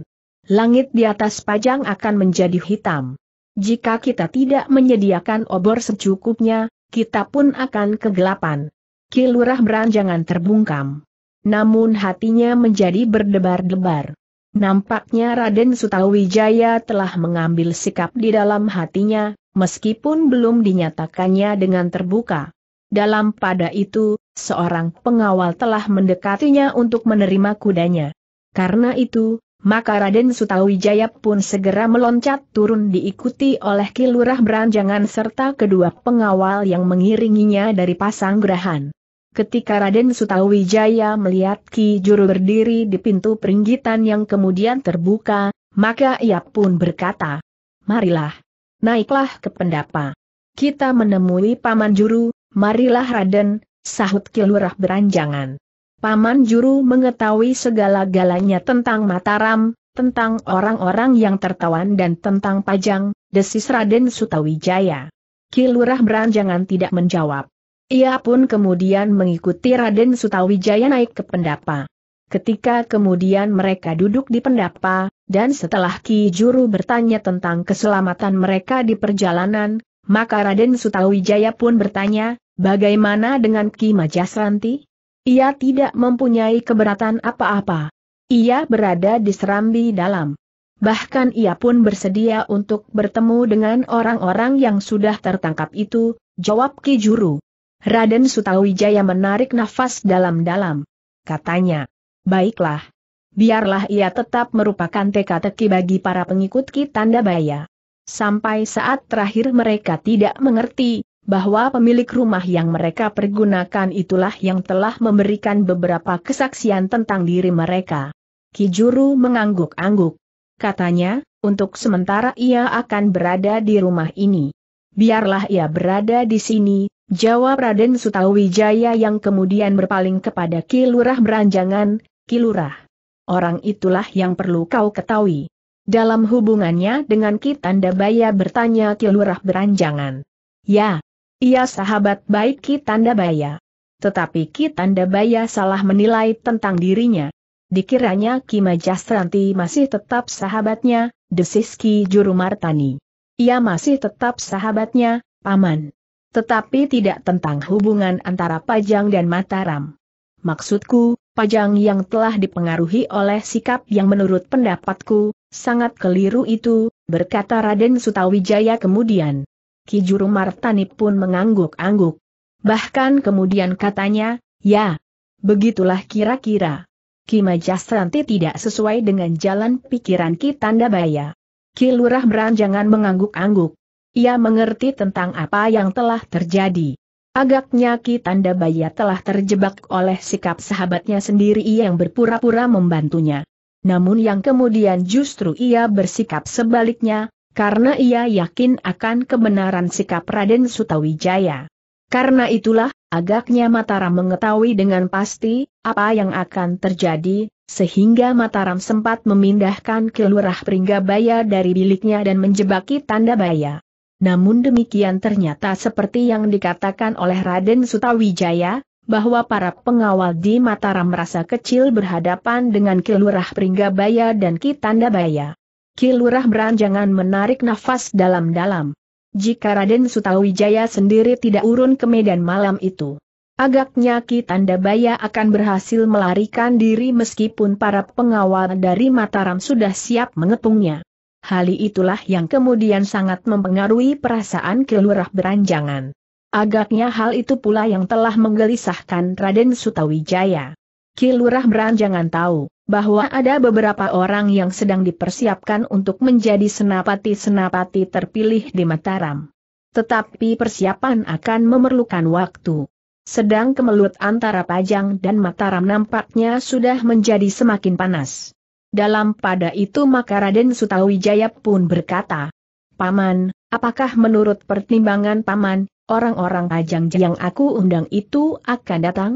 Langit di atas pajang akan menjadi hitam. Jika kita tidak menyediakan obor secukupnya, kita pun akan kegelapan. Kilurah beranjangan terbungkam. Namun hatinya menjadi berdebar-debar. Nampaknya Raden Sutawijaya telah mengambil sikap di dalam hatinya, meskipun belum dinyatakannya dengan terbuka. Dalam pada itu, seorang pengawal telah mendekatinya untuk menerima kudanya. Karena itu, maka Raden Sutawijaya pun segera meloncat turun diikuti oleh Kilurah Beranjangan serta kedua pengawal yang mengiringinya dari pasang gerahan. Ketika Raden Sutawijaya melihat Ki Juru berdiri di pintu peringgitan yang kemudian terbuka, maka ia pun berkata, Marilah, naiklah ke pendapa. Kita menemui Paman Juru, marilah Raden, sahut Kilurah beranjangan. Paman Juru mengetahui segala-galanya tentang Mataram, tentang orang-orang yang tertawan dan tentang Pajang, desis Raden Sutawijaya. Kilurah beranjangan tidak menjawab. Ia pun kemudian mengikuti Raden Sutawijaya naik ke pendapa. Ketika kemudian mereka duduk di pendapa, dan setelah Ki Juru bertanya tentang keselamatan mereka di perjalanan, maka Raden Sutawijaya pun bertanya, Bagaimana dengan Ki Majasranti? Ia tidak mempunyai keberatan apa-apa. Ia berada di Serambi dalam. Bahkan ia pun bersedia untuk bertemu dengan orang-orang yang sudah tertangkap itu, jawab Ki Juru. Raden Sutawijaya menarik nafas dalam-dalam. Katanya, baiklah. Biarlah ia tetap merupakan teka-teki bagi para pengikut Ki Tandabaya. Sampai saat terakhir mereka tidak mengerti, bahwa pemilik rumah yang mereka pergunakan itulah yang telah memberikan beberapa kesaksian tentang diri mereka. Kijuru mengangguk-angguk. Katanya, untuk sementara ia akan berada di rumah ini. Biarlah ia berada di sini, jawab Raden Sutawijaya yang kemudian berpaling kepada Kilurah Beranjangan, Kilurah. Orang itulah yang perlu kau ketahui. Dalam hubungannya dengan Kitanda Baya bertanya Kilurah Beranjangan. Ya, ia sahabat baik Ki Kitandabaya. Tetapi Ki Kitandabaya salah menilai tentang dirinya. Dikiranya Ki Majastranti masih tetap sahabatnya, desis Ki Juru Ia masih tetap sahabatnya, paman. Tetapi tidak tentang hubungan antara Pajang dan Mataram. Maksudku, Pajang yang telah dipengaruhi oleh sikap yang menurut pendapatku, sangat keliru itu, berkata Raden Sutawijaya kemudian. Kijuru Martani pun mengangguk-angguk. Bahkan kemudian katanya, ya, begitulah kira-kira. Kima Majasranti tidak sesuai dengan jalan pikiran Ki Baya. Ki Lurah Beranjangan mengangguk-angguk. Ia mengerti tentang apa yang telah terjadi. Agaknya Ki Baya telah terjebak oleh sikap sahabatnya sendiri yang berpura-pura membantunya. Namun yang kemudian justru ia bersikap sebaliknya, karena ia yakin akan kebenaran sikap Raden Sutawijaya. Karena itulah, agaknya Mataram mengetahui dengan pasti, apa yang akan terjadi, sehingga Mataram sempat memindahkan kelurah Pringgabaya dari biliknya dan menjebaki Tandabaya. Namun demikian ternyata seperti yang dikatakan oleh Raden Sutawijaya, bahwa para pengawal di Mataram merasa kecil berhadapan dengan Kelurah Pringgabaya dan Kitandabaya. Kilurah beranjangan menarik nafas dalam-dalam. Jika Raden Sutawijaya sendiri tidak urun ke medan malam itu, agaknya Ki Tandabaya akan berhasil melarikan diri meskipun para pengawal dari Mataram sudah siap mengepungnya. Hal itulah yang kemudian sangat mempengaruhi perasaan Kilurah beranjangan. Agaknya hal itu pula yang telah menggelisahkan Raden Sutawijaya. Kilurah beranjangan tahu, bahwa ada beberapa orang yang sedang dipersiapkan untuk menjadi senapati-senapati terpilih di Mataram. Tetapi persiapan akan memerlukan waktu. Sedang kemelut antara Pajang dan Mataram nampaknya sudah menjadi semakin panas. Dalam pada itu maka Raden Sutawijaya pun berkata, Paman, apakah menurut pertimbangan Paman, orang-orang Pajang yang aku undang itu akan datang?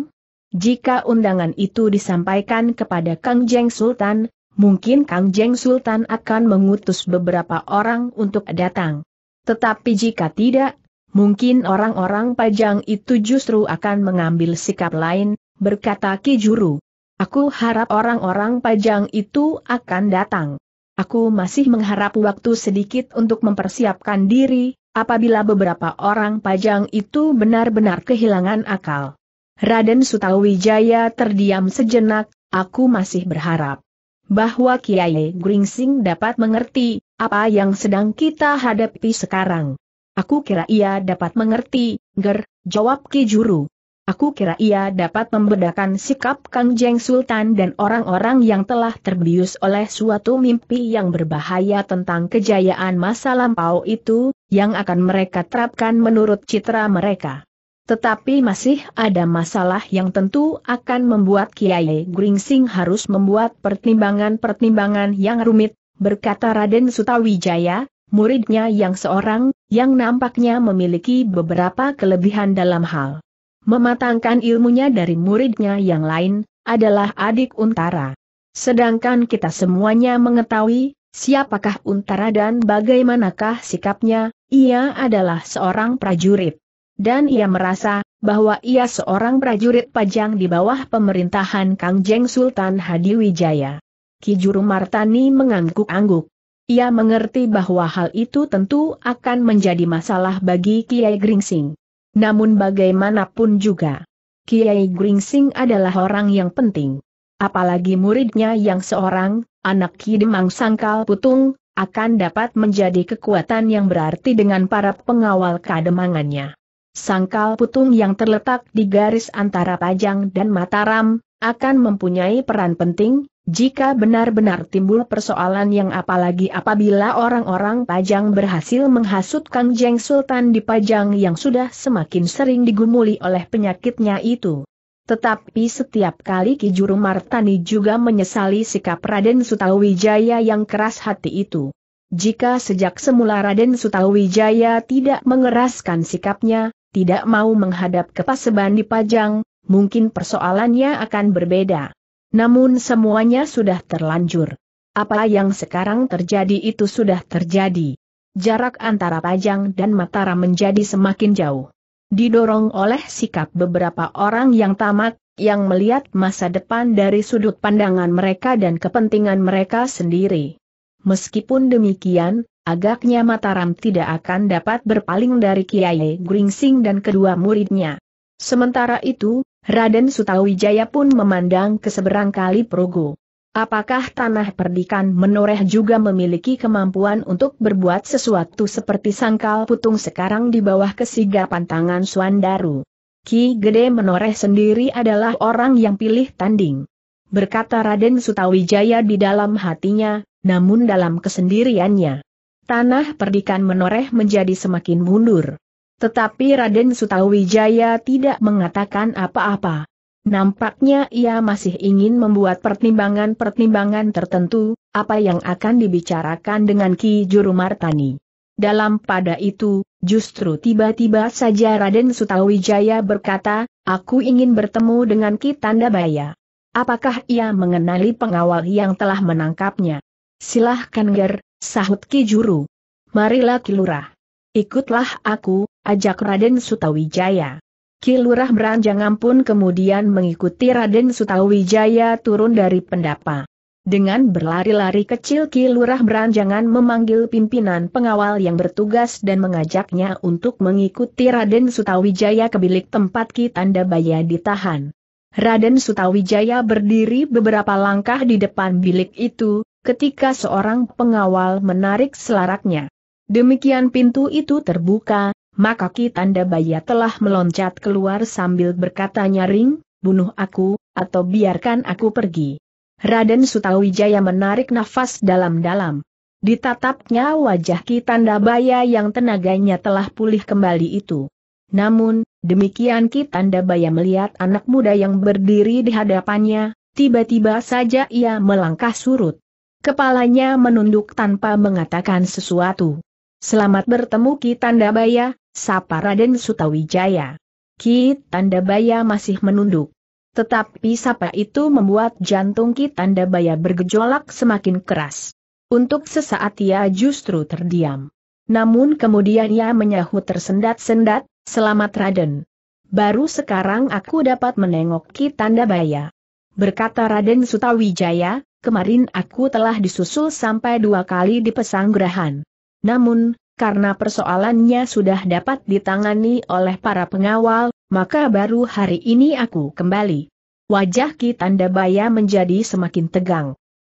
Jika undangan itu disampaikan kepada Kang Jeng Sultan, mungkin Kang Jeng Sultan akan mengutus beberapa orang untuk datang. Tetapi jika tidak, mungkin orang-orang pajang itu justru akan mengambil sikap lain, berkata Ki Juru. Aku harap orang-orang pajang itu akan datang. Aku masih mengharap waktu sedikit untuk mempersiapkan diri, apabila beberapa orang pajang itu benar-benar kehilangan akal. Raden Sutawijaya terdiam sejenak, aku masih berharap bahwa Kiai Gringsing dapat mengerti apa yang sedang kita hadapi sekarang. Aku kira ia dapat mengerti, Ger, jawab Ki Juru. Aku kira ia dapat membedakan sikap Kang Jeng Sultan dan orang-orang yang telah terbius oleh suatu mimpi yang berbahaya tentang kejayaan masa lampau itu, yang akan mereka terapkan menurut citra mereka. Tetapi masih ada masalah yang tentu akan membuat Kiai Gringsing harus membuat pertimbangan-pertimbangan yang rumit, berkata Raden Sutawijaya, muridnya yang seorang, yang nampaknya memiliki beberapa kelebihan dalam hal mematangkan ilmunya dari muridnya yang lain, adalah adik Untara. Sedangkan kita semuanya mengetahui, siapakah Untara dan bagaimanakah sikapnya, ia adalah seorang prajurit dan ia merasa bahwa ia seorang prajurit pajang di bawah pemerintahan Kang Jeng Sultan Hadiwijaya. Ki Juru Martani mengangguk-angguk. Ia mengerti bahwa hal itu tentu akan menjadi masalah bagi Kiai Gringsing. Namun bagaimanapun juga, Kiai Gringsing adalah orang yang penting. Apalagi muridnya yang seorang, anak Ki Demang Sangkal Putung, akan dapat menjadi kekuatan yang berarti dengan para pengawal kademangannya sangkal putung yang terletak di garis antara Pajang dan Mataram, akan mempunyai peran penting, jika benar-benar timbul persoalan yang apalagi apabila orang-orang Pajang berhasil menghasut Kang Jeng Sultan di Pajang yang sudah semakin sering digumuli oleh penyakitnya itu. Tetapi setiap kali Ki Juru Martani juga menyesali sikap Raden Sutawijaya yang keras hati itu. Jika sejak semula Raden Sutawijaya tidak mengeraskan sikapnya, tidak mau menghadap ke Paseban di Pajang, mungkin persoalannya akan berbeda. Namun semuanya sudah terlanjur. Apa yang sekarang terjadi itu sudah terjadi. Jarak antara Pajang dan matara menjadi semakin jauh. Didorong oleh sikap beberapa orang yang tamat, yang melihat masa depan dari sudut pandangan mereka dan kepentingan mereka sendiri. Meskipun demikian, agaknya Mataram tidak akan dapat berpaling dari Kiai Gringsing dan kedua muridnya. Sementara itu, Raden Sutawijaya pun memandang ke seberang kali Progo. Apakah tanah perdikan menoreh juga memiliki kemampuan untuk berbuat sesuatu seperti sangkal putung sekarang di bawah kesigapan tangan Suandaru? Ki Gede menoreh sendiri adalah orang yang pilih tanding. Berkata Raden Sutawijaya di dalam hatinya, namun dalam kesendiriannya tanah perdikan menoreh menjadi semakin mundur. Tetapi Raden Sutawijaya tidak mengatakan apa-apa. Nampaknya ia masih ingin membuat pertimbangan-pertimbangan tertentu, apa yang akan dibicarakan dengan Ki Juru Martani. Dalam pada itu, justru tiba-tiba saja Raden Sutawijaya berkata, aku ingin bertemu dengan Ki Tandabaya. Apakah ia mengenali pengawal yang telah menangkapnya? Silahkan Ger, Sahut Ki Juru. Marilah Kilurah. Ikutlah aku, ajak Raden Sutawijaya. Kilurah beranjang ampun kemudian mengikuti Raden Sutawijaya turun dari pendapa. Dengan berlari-lari kecil Kilurah beranjangan memanggil pimpinan pengawal yang bertugas dan mengajaknya untuk mengikuti Raden Sutawijaya ke bilik tempat Ki Tandabaya ditahan. Raden Sutawijaya berdiri beberapa langkah di depan bilik itu, ketika seorang pengawal menarik selaraknya. Demikian pintu itu terbuka, maka Kitanda Baya telah meloncat keluar sambil berkata nyaring, bunuh aku, atau biarkan aku pergi. Raden Sutawijaya menarik nafas dalam-dalam. Ditatapnya wajah Kitanda Baya yang tenaganya telah pulih kembali itu. Namun, demikian Kitanda Baya melihat anak muda yang berdiri di hadapannya, tiba-tiba saja ia melangkah surut. Kepalanya menunduk tanpa mengatakan sesuatu. Selamat bertemu Ki Tandabaya, sapa Raden Sutawijaya. Ki Tandabaya masih menunduk. Tetapi sapa itu membuat jantung Ki Tandabaya bergejolak semakin keras. Untuk sesaat ia justru terdiam. Namun kemudian ia menyahut tersendat-sendat, selamat Raden. Baru sekarang aku dapat menengok Ki Tandabaya. Berkata Raden Sutawijaya, kemarin aku telah disusul sampai dua kali di pesanggerahan. Namun, karena persoalannya sudah dapat ditangani oleh para pengawal, maka baru hari ini aku kembali. Wajah Ki Tandabaya menjadi semakin tegang.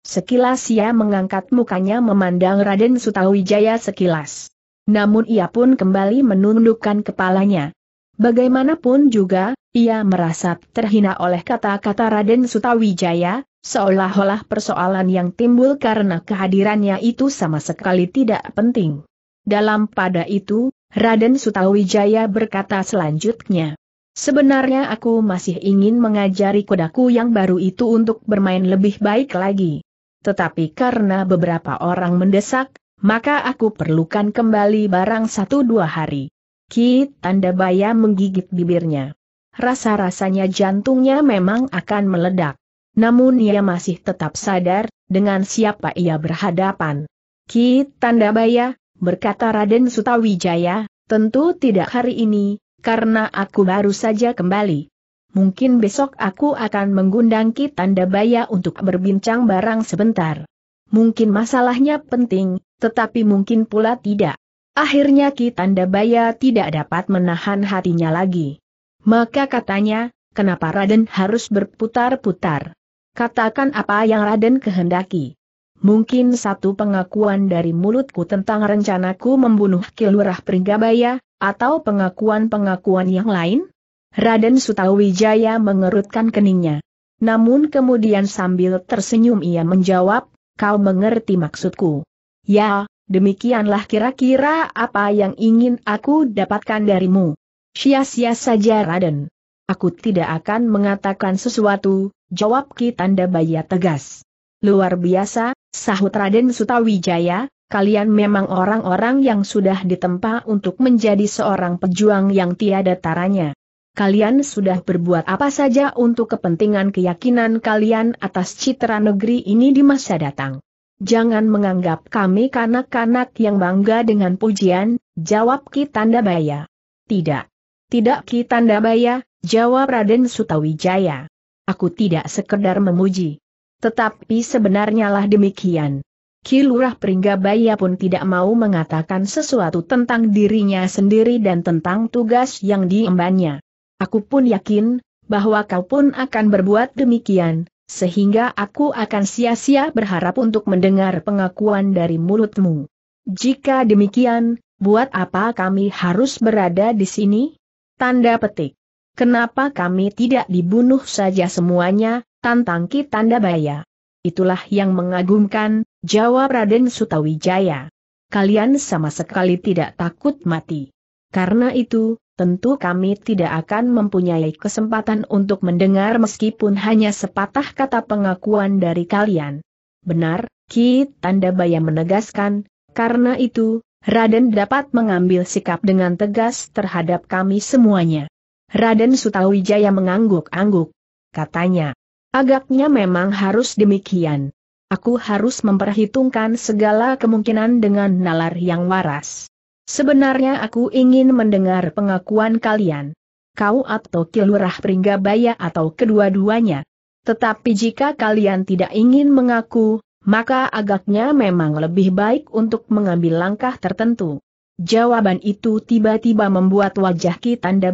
Sekilas ia mengangkat mukanya memandang Raden Sutawijaya sekilas. Namun ia pun kembali menundukkan kepalanya. Bagaimanapun juga, ia merasa terhina oleh kata-kata Raden Sutawijaya, seolah-olah persoalan yang timbul karena kehadirannya itu sama sekali tidak penting. Dalam pada itu, Raden Sutawijaya berkata selanjutnya. Sebenarnya aku masih ingin mengajari kudaku yang baru itu untuk bermain lebih baik lagi. Tetapi karena beberapa orang mendesak, maka aku perlukan kembali barang satu dua hari. Ki Tanda Baya menggigit bibirnya. Rasa-rasanya jantungnya memang akan meledak. Namun ia masih tetap sadar, dengan siapa ia berhadapan. Ki Tandabaya, berkata Raden Sutawijaya, tentu tidak hari ini, karena aku baru saja kembali. Mungkin besok aku akan mengundang Ki Tandabaya untuk berbincang barang sebentar. Mungkin masalahnya penting, tetapi mungkin pula tidak. Akhirnya Ki Tandabaya tidak dapat menahan hatinya lagi. Maka katanya, kenapa Raden harus berputar-putar? Katakan apa yang Raden kehendaki. Mungkin satu pengakuan dari mulutku tentang rencanaku membunuh Kilurah Pringgabaya, atau pengakuan-pengakuan yang lain? Raden Sutawijaya mengerutkan keningnya. Namun kemudian sambil tersenyum ia menjawab, kau mengerti maksudku. Ya, demikianlah kira-kira apa yang ingin aku dapatkan darimu. Sia-sia saja Raden. Aku tidak akan mengatakan sesuatu, jawab Ki Tanda Baya tegas. Luar biasa, sahut Raden Sutawijaya, kalian memang orang-orang yang sudah ditempa untuk menjadi seorang pejuang yang tiada taranya. Kalian sudah berbuat apa saja untuk kepentingan keyakinan kalian atas citra negeri ini di masa datang. Jangan menganggap kami kanak-kanak yang bangga dengan pujian, jawab Ki Tanda Baya. Tidak. Tidak Ki Tanda Baya, jawab Raden Sutawijaya. Aku tidak sekedar memuji. Tetapi sebenarnya lah demikian. Kilurah Pringgabaya pun tidak mau mengatakan sesuatu tentang dirinya sendiri dan tentang tugas yang diembannya. Aku pun yakin, bahwa kau pun akan berbuat demikian, sehingga aku akan sia-sia berharap untuk mendengar pengakuan dari mulutmu. Jika demikian, buat apa kami harus berada di sini? Tanda petik. Kenapa kami tidak dibunuh saja semuanya, tantang Ki Tandabaya? Itulah yang mengagumkan, jawab Raden Sutawijaya. Kalian sama sekali tidak takut mati. Karena itu, tentu kami tidak akan mempunyai kesempatan untuk mendengar meskipun hanya sepatah kata pengakuan dari kalian. Benar, Ki Tanda Tandabaya menegaskan, karena itu, Raden dapat mengambil sikap dengan tegas terhadap kami semuanya. Raden Sutawijaya mengangguk-angguk. Katanya, agaknya memang harus demikian. Aku harus memperhitungkan segala kemungkinan dengan nalar yang waras. Sebenarnya aku ingin mendengar pengakuan kalian. Kau atau Kilurah Pringgabaya atau kedua-duanya. Tetapi jika kalian tidak ingin mengaku, maka agaknya memang lebih baik untuk mengambil langkah tertentu. Jawaban itu tiba-tiba membuat wajah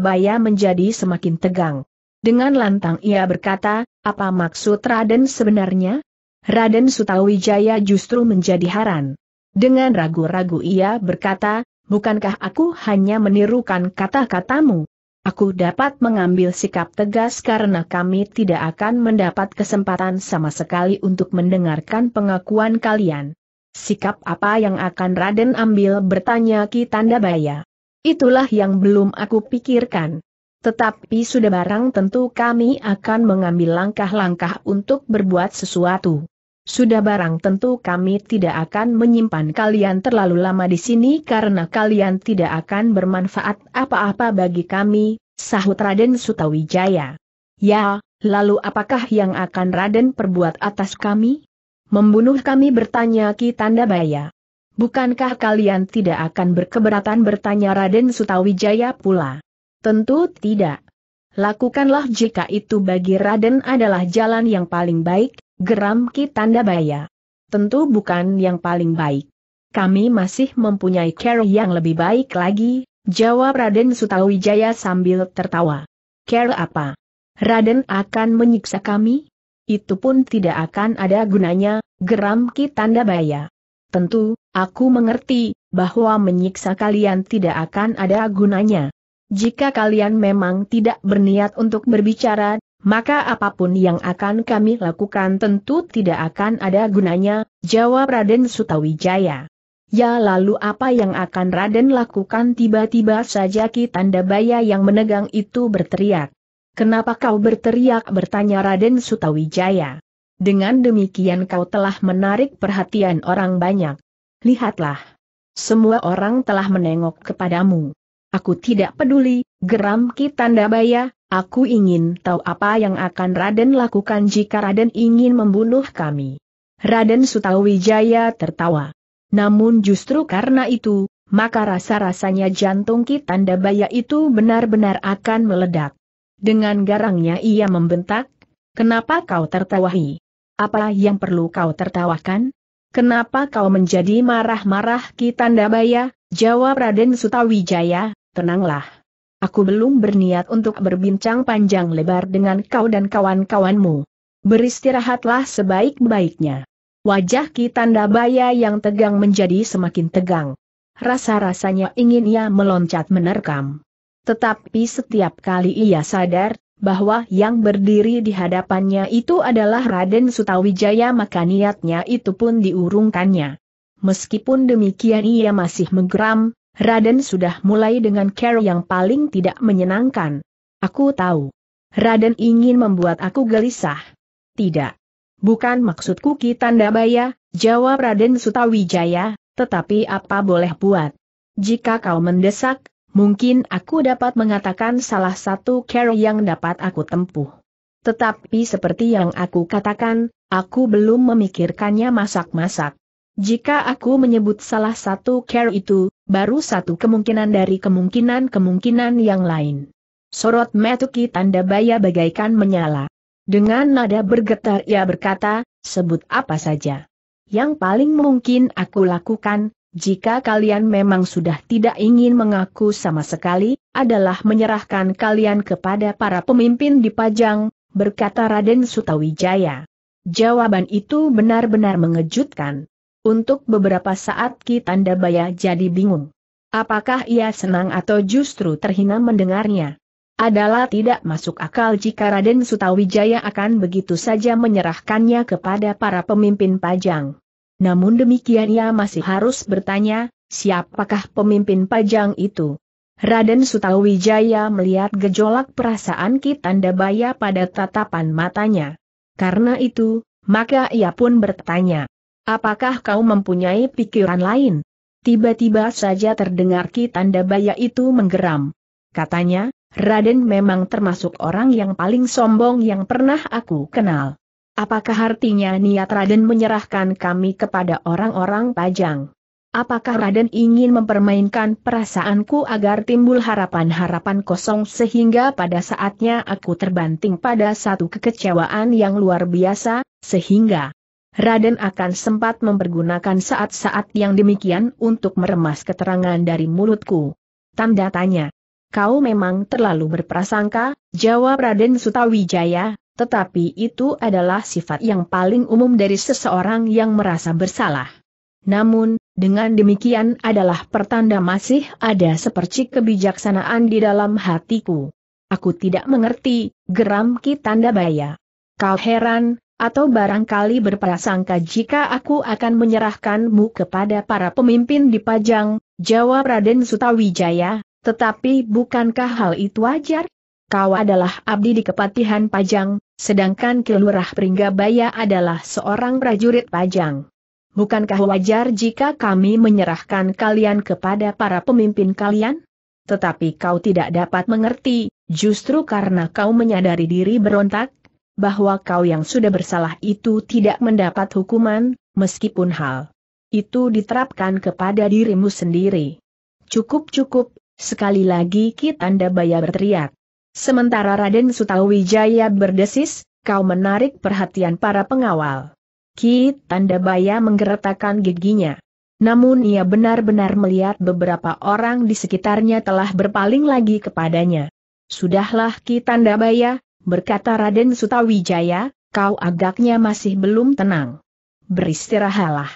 Baya menjadi semakin tegang. Dengan lantang ia berkata, apa maksud Raden sebenarnya? Raden Sutawijaya justru menjadi haran. Dengan ragu-ragu ia berkata, bukankah aku hanya menirukan kata-katamu? Aku dapat mengambil sikap tegas karena kami tidak akan mendapat kesempatan sama sekali untuk mendengarkan pengakuan kalian. Sikap apa yang akan Raden ambil bertanya Ki Tandabaya. Itulah yang belum aku pikirkan. Tetapi sudah barang tentu kami akan mengambil langkah-langkah untuk berbuat sesuatu. Sudah barang tentu kami tidak akan menyimpan kalian terlalu lama di sini karena kalian tidak akan bermanfaat apa-apa bagi kami, sahut Raden Sutawijaya. Ya, lalu apakah yang akan Raden perbuat atas kami? membunuh kami bertanya Ki Tandabaya. Bukankah kalian tidak akan berkeberatan bertanya Raden Sutawijaya pula? Tentu tidak. Lakukanlah jika itu bagi Raden adalah jalan yang paling baik, geram Ki Baya. Tentu bukan yang paling baik. Kami masih mempunyai care yang lebih baik lagi, jawab Raden Sutawijaya sambil tertawa. Care apa? Raden akan menyiksa kami? Itu pun tidak akan ada gunanya, geram Ki Tanda Baya. Tentu, aku mengerti, bahwa menyiksa kalian tidak akan ada gunanya. Jika kalian memang tidak berniat untuk berbicara, maka apapun yang akan kami lakukan tentu tidak akan ada gunanya, jawab Raden Sutawijaya. Ya lalu apa yang akan Raden lakukan tiba-tiba saja Ki Tanda Baya yang menegang itu berteriak. Kenapa kau berteriak bertanya Raden Sutawijaya? Dengan demikian kau telah menarik perhatian orang banyak. Lihatlah. Semua orang telah menengok kepadamu. Aku tidak peduli, geram Ki Tandabaya, aku ingin tahu apa yang akan Raden lakukan jika Raden ingin membunuh kami. Raden Sutawijaya tertawa. Namun justru karena itu, maka rasa-rasanya jantung Ki Tandabaya itu benar-benar akan meledak. Dengan garangnya ia membentak, kenapa kau tertawahi? Apa yang perlu kau tertawakan? Kenapa kau menjadi marah-marah Kitandabaya? Jawab Raden Sutawijaya, tenanglah. Aku belum berniat untuk berbincang panjang lebar dengan kau dan kawan-kawanmu. Beristirahatlah sebaik-baiknya. Wajah Kitandabaya yang tegang menjadi semakin tegang. Rasa-rasanya ingin ia meloncat menerkam. Tetapi setiap kali ia sadar, bahwa yang berdiri di hadapannya itu adalah Raden Sutawijaya maka niatnya itu pun diurungkannya. Meskipun demikian ia masih menggeram, Raden sudah mulai dengan care yang paling tidak menyenangkan. Aku tahu. Raden ingin membuat aku gelisah. Tidak. Bukan maksudku Kitanda jawab Raden Sutawijaya, tetapi apa boleh buat. Jika kau mendesak, mungkin aku dapat mengatakan salah satu cara yang dapat aku tempuh. Tetapi seperti yang aku katakan, aku belum memikirkannya masak-masak. Jika aku menyebut salah satu cara itu, baru satu kemungkinan dari kemungkinan-kemungkinan yang lain. Sorot Metuki tanda baya bagaikan menyala. Dengan nada bergetar ia berkata, sebut apa saja. Yang paling mungkin aku lakukan, jika kalian memang sudah tidak ingin mengaku sama sekali, adalah menyerahkan kalian kepada para pemimpin di Pajang, berkata Raden Sutawijaya. Jawaban itu benar-benar mengejutkan. Untuk beberapa saat Ki Baya jadi bingung. Apakah ia senang atau justru terhina mendengarnya? Adalah tidak masuk akal jika Raden Sutawijaya akan begitu saja menyerahkannya kepada para pemimpin Pajang. Namun demikian ia masih harus bertanya, siapakah pemimpin pajang itu? Raden Sutawijaya melihat gejolak perasaan Kitanda Kitandabaya pada tatapan matanya. Karena itu, maka ia pun bertanya, apakah kau mempunyai pikiran lain? Tiba-tiba saja terdengar Kitanda Kitandabaya itu menggeram. Katanya, Raden memang termasuk orang yang paling sombong yang pernah aku kenal. Apakah artinya niat Raden menyerahkan kami kepada orang-orang pajang? Apakah Raden ingin mempermainkan perasaanku agar timbul harapan-harapan kosong sehingga pada saatnya aku terbanting pada satu kekecewaan yang luar biasa, sehingga Raden akan sempat mempergunakan saat-saat yang demikian untuk meremas keterangan dari mulutku. Tanda tanya. Kau memang terlalu berprasangka, jawab Raden Sutawijaya, tetapi itu adalah sifat yang paling umum dari seseorang yang merasa bersalah. Namun, dengan demikian adalah pertanda masih ada sepercik kebijaksanaan di dalam hatiku. Aku tidak mengerti, geram tanda Baya. Kau heran, atau barangkali berprasangka jika aku akan menyerahkanmu kepada para pemimpin di Pajang, jawab Raden Sutawijaya, tetapi bukankah hal itu wajar? kau adalah abdi di Kepatihan Pajang, sedangkan Kilurah Pringgabaya adalah seorang prajurit Pajang. Bukankah wajar jika kami menyerahkan kalian kepada para pemimpin kalian? Tetapi kau tidak dapat mengerti, justru karena kau menyadari diri berontak, bahwa kau yang sudah bersalah itu tidak mendapat hukuman, meskipun hal itu diterapkan kepada dirimu sendiri. Cukup-cukup, sekali lagi Kitanda Baya berteriak. Sementara Raden Sutawijaya berdesis, kau menarik perhatian para pengawal. Ki Baya menggeretakan giginya. Namun ia benar-benar melihat beberapa orang di sekitarnya telah berpaling lagi kepadanya. Sudahlah Ki Baya, berkata Raden Sutawijaya, kau agaknya masih belum tenang. Beristirahatlah.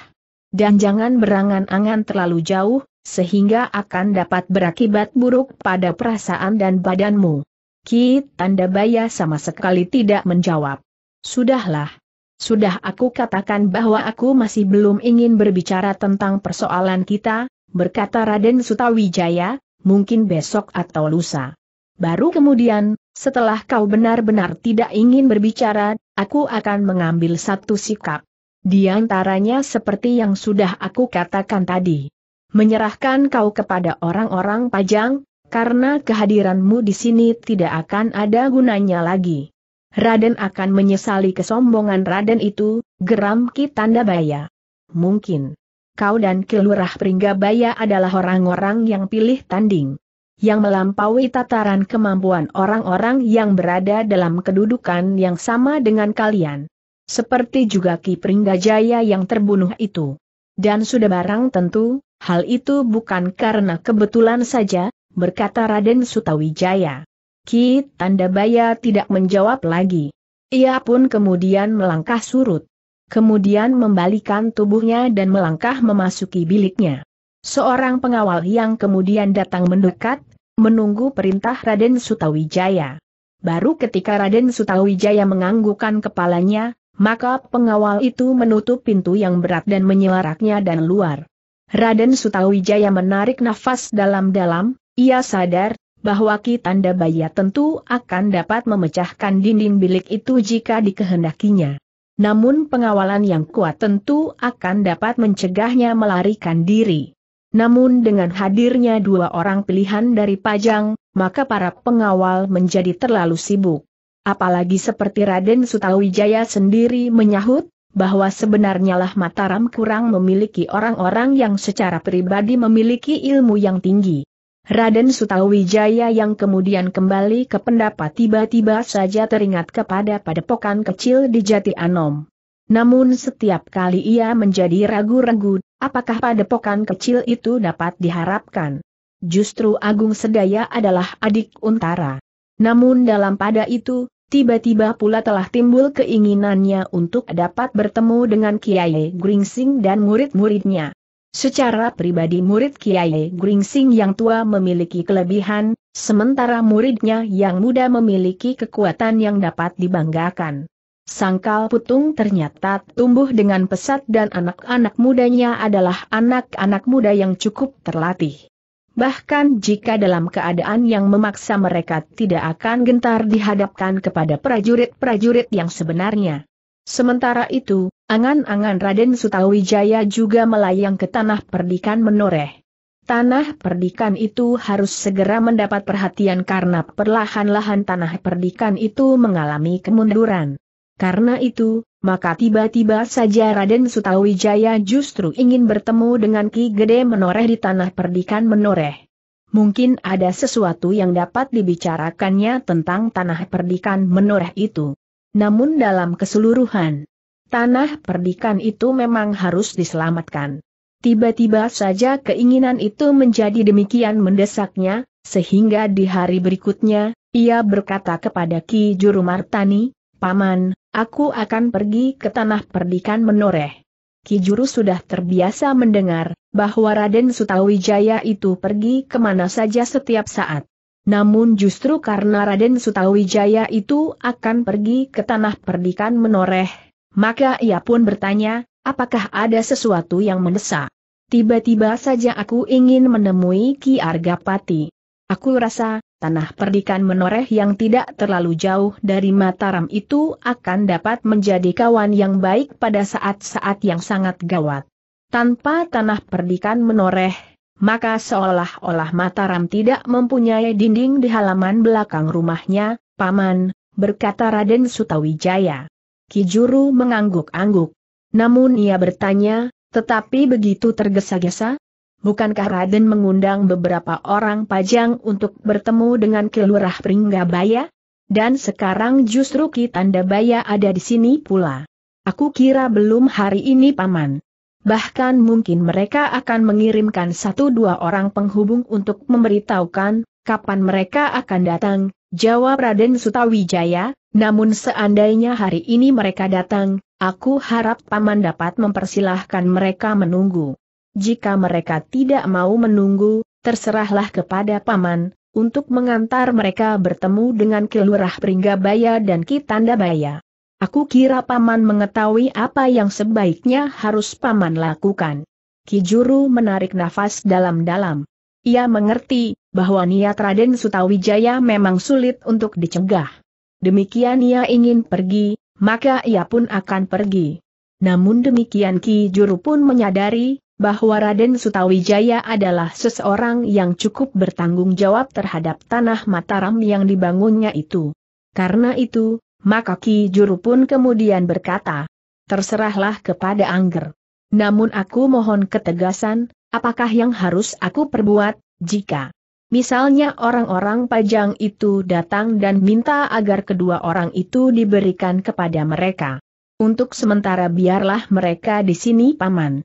Dan jangan berangan-angan terlalu jauh, sehingga akan dapat berakibat buruk pada perasaan dan badanmu. Ki Baya sama sekali tidak menjawab. Sudahlah. Sudah aku katakan bahwa aku masih belum ingin berbicara tentang persoalan kita, berkata Raden Sutawijaya, mungkin besok atau lusa. Baru kemudian, setelah kau benar-benar tidak ingin berbicara, aku akan mengambil satu sikap. Di antaranya seperti yang sudah aku katakan tadi. Menyerahkan kau kepada orang-orang pajang, karena kehadiranmu di sini tidak akan ada gunanya lagi. Raden akan menyesali kesombongan Raden itu, geram Ki Baya. Mungkin. Kau dan Kilurah Pringgabaya adalah orang-orang yang pilih tanding. Yang melampaui tataran kemampuan orang-orang yang berada dalam kedudukan yang sama dengan kalian. Seperti juga Ki Pringgajaya yang terbunuh itu. Dan sudah barang tentu, hal itu bukan karena kebetulan saja, berkata Raden Sutawijaya. Ki Baya tidak menjawab lagi. Ia pun kemudian melangkah surut. Kemudian membalikan tubuhnya dan melangkah memasuki biliknya. Seorang pengawal yang kemudian datang mendekat, menunggu perintah Raden Sutawijaya. Baru ketika Raden Sutawijaya menganggukkan kepalanya, maka pengawal itu menutup pintu yang berat dan menyelaraknya dan luar. Raden Sutawijaya menarik nafas dalam-dalam, ia sadar bahwa Ki Tanda Baya tentu akan dapat memecahkan dinding bilik itu jika dikehendakinya. Namun pengawalan yang kuat tentu akan dapat mencegahnya melarikan diri. Namun dengan hadirnya dua orang pilihan dari Pajang, maka para pengawal menjadi terlalu sibuk. Apalagi seperti Raden Sutawijaya sendiri menyahut, bahwa sebenarnya lah Mataram kurang memiliki orang-orang yang secara pribadi memiliki ilmu yang tinggi. Raden Sutawijaya yang kemudian kembali ke pendapat tiba-tiba saja teringat kepada padepokan kecil di Jati Anom. Namun setiap kali ia menjadi ragu-ragu, apakah padepokan kecil itu dapat diharapkan. Justru Agung Sedaya adalah adik Untara. Namun dalam pada itu, tiba-tiba pula telah timbul keinginannya untuk dapat bertemu dengan Kiai Gringsing dan murid-muridnya. Secara pribadi murid Kiai Gringsing yang tua memiliki kelebihan, sementara muridnya yang muda memiliki kekuatan yang dapat dibanggakan. Sangkal Putung ternyata tumbuh dengan pesat dan anak-anak mudanya adalah anak-anak muda yang cukup terlatih. Bahkan jika dalam keadaan yang memaksa mereka tidak akan gentar dihadapkan kepada prajurit-prajurit yang sebenarnya. Sementara itu, Angan-angan Raden Sutawijaya juga melayang ke tanah perdikan menoreh. Tanah perdikan itu harus segera mendapat perhatian karena perlahan-lahan tanah perdikan itu mengalami kemunduran. Karena itu, maka tiba-tiba saja Raden Sutawijaya justru ingin bertemu dengan Ki Gede Menoreh di tanah perdikan Menoreh. Mungkin ada sesuatu yang dapat dibicarakannya tentang tanah perdikan Menoreh itu. Namun dalam keseluruhan, Tanah perdikan itu memang harus diselamatkan. Tiba-tiba saja keinginan itu menjadi demikian mendesaknya, sehingga di hari berikutnya, ia berkata kepada Ki Juru Martani, Paman, aku akan pergi ke tanah perdikan menoreh. Ki Juru sudah terbiasa mendengar, bahwa Raden Sutawijaya itu pergi kemana saja setiap saat. Namun justru karena Raden Sutawijaya itu akan pergi ke tanah perdikan menoreh, maka ia pun bertanya, apakah ada sesuatu yang mendesak? Tiba-tiba saja aku ingin menemui Ki Arga Pati. Aku rasa, tanah perdikan menoreh yang tidak terlalu jauh dari Mataram itu akan dapat menjadi kawan yang baik pada saat-saat yang sangat gawat. Tanpa tanah perdikan menoreh, maka seolah-olah Mataram tidak mempunyai dinding di halaman belakang rumahnya, Paman, berkata Raden Sutawijaya. Kijuru mengangguk-angguk. Namun ia bertanya, tetapi begitu tergesa-gesa, bukankah Raden mengundang beberapa orang pajang untuk bertemu dengan Kelurah Pringgabaya? Dan sekarang justru Kitandabaya ada di sini pula. Aku kira belum hari ini paman. Bahkan mungkin mereka akan mengirimkan satu dua orang penghubung untuk memberitahukan, kapan mereka akan datang, jawab Raden Sutawijaya, namun seandainya hari ini mereka datang, aku harap Paman dapat mempersilahkan mereka menunggu. Jika mereka tidak mau menunggu, terserahlah kepada Paman, untuk mengantar mereka bertemu dengan Kelurah Pringgabaya dan Kitandabaya. Aku kira Paman mengetahui apa yang sebaiknya harus Paman lakukan. Kijuru menarik nafas dalam-dalam. Ia mengerti bahwa niat Raden Sutawijaya memang sulit untuk dicegah. Demikian ia ingin pergi, maka ia pun akan pergi. Namun demikian Ki Juru pun menyadari bahwa Raden Sutawijaya adalah seseorang yang cukup bertanggung jawab terhadap tanah Mataram yang dibangunnya itu. Karena itu, maka Ki Juru pun kemudian berkata, terserahlah kepada Angger. Namun aku mohon ketegasan, Apakah yang harus aku perbuat, jika misalnya orang-orang pajang itu datang dan minta agar kedua orang itu diberikan kepada mereka? Untuk sementara biarlah mereka di sini paman.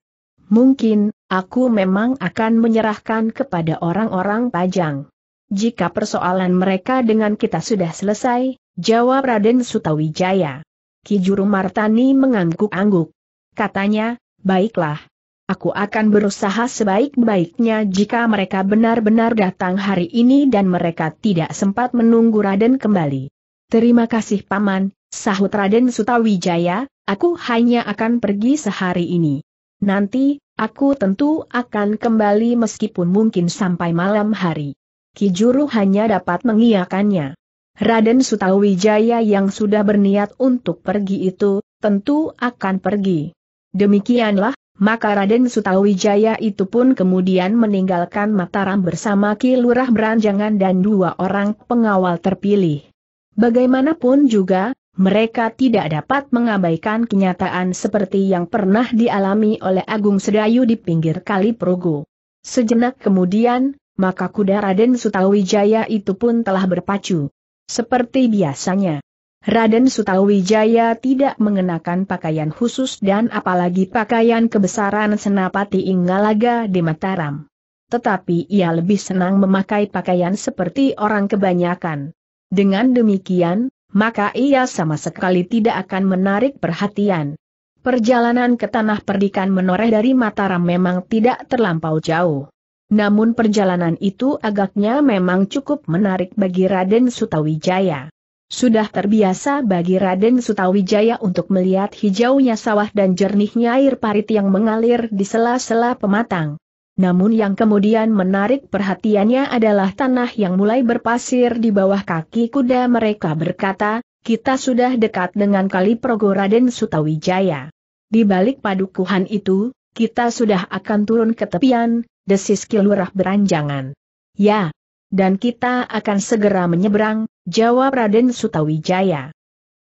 Mungkin, aku memang akan menyerahkan kepada orang-orang pajang. Jika persoalan mereka dengan kita sudah selesai, jawab Raden Sutawijaya. Kijuru Martani mengangguk-angguk. Katanya, baiklah, aku akan berusaha sebaik-baiknya jika mereka benar-benar datang hari ini dan mereka tidak sempat menunggu Raden kembali. Terima kasih Paman, sahut Raden Sutawijaya, aku hanya akan pergi sehari ini. Nanti, aku tentu akan kembali meskipun mungkin sampai malam hari. Kijuru hanya dapat mengiakannya. Raden Sutawijaya yang sudah berniat untuk pergi itu, tentu akan pergi. Demikianlah, maka Raden Sutawijaya itu pun kemudian meninggalkan Mataram bersama Ki Lurah Beranjangan dan dua orang pengawal terpilih. Bagaimanapun juga, mereka tidak dapat mengabaikan kenyataan seperti yang pernah dialami oleh Agung Sedayu di pinggir Kali Progo. Sejenak kemudian, maka kuda Raden Sutawijaya itu pun telah berpacu. Seperti biasanya, Raden Sutawijaya tidak mengenakan pakaian khusus dan apalagi pakaian kebesaran Senapati Inggalaga di Mataram. Tetapi ia lebih senang memakai pakaian seperti orang kebanyakan. Dengan demikian, maka ia sama sekali tidak akan menarik perhatian. Perjalanan ke tanah perdikan menoreh dari Mataram memang tidak terlampau jauh. Namun perjalanan itu agaknya memang cukup menarik bagi Raden Sutawijaya. Sudah terbiasa bagi Raden Sutawijaya untuk melihat hijaunya sawah dan jernihnya air parit yang mengalir di sela-sela pematang. Namun yang kemudian menarik perhatiannya adalah tanah yang mulai berpasir di bawah kaki kuda mereka berkata, kita sudah dekat dengan kali Progo Raden Sutawijaya. Di balik padukuhan itu, kita sudah akan turun ke tepian, desis kilurah beranjangan. Ya, dan kita akan segera menyeberang, Jawab Raden Sutawijaya.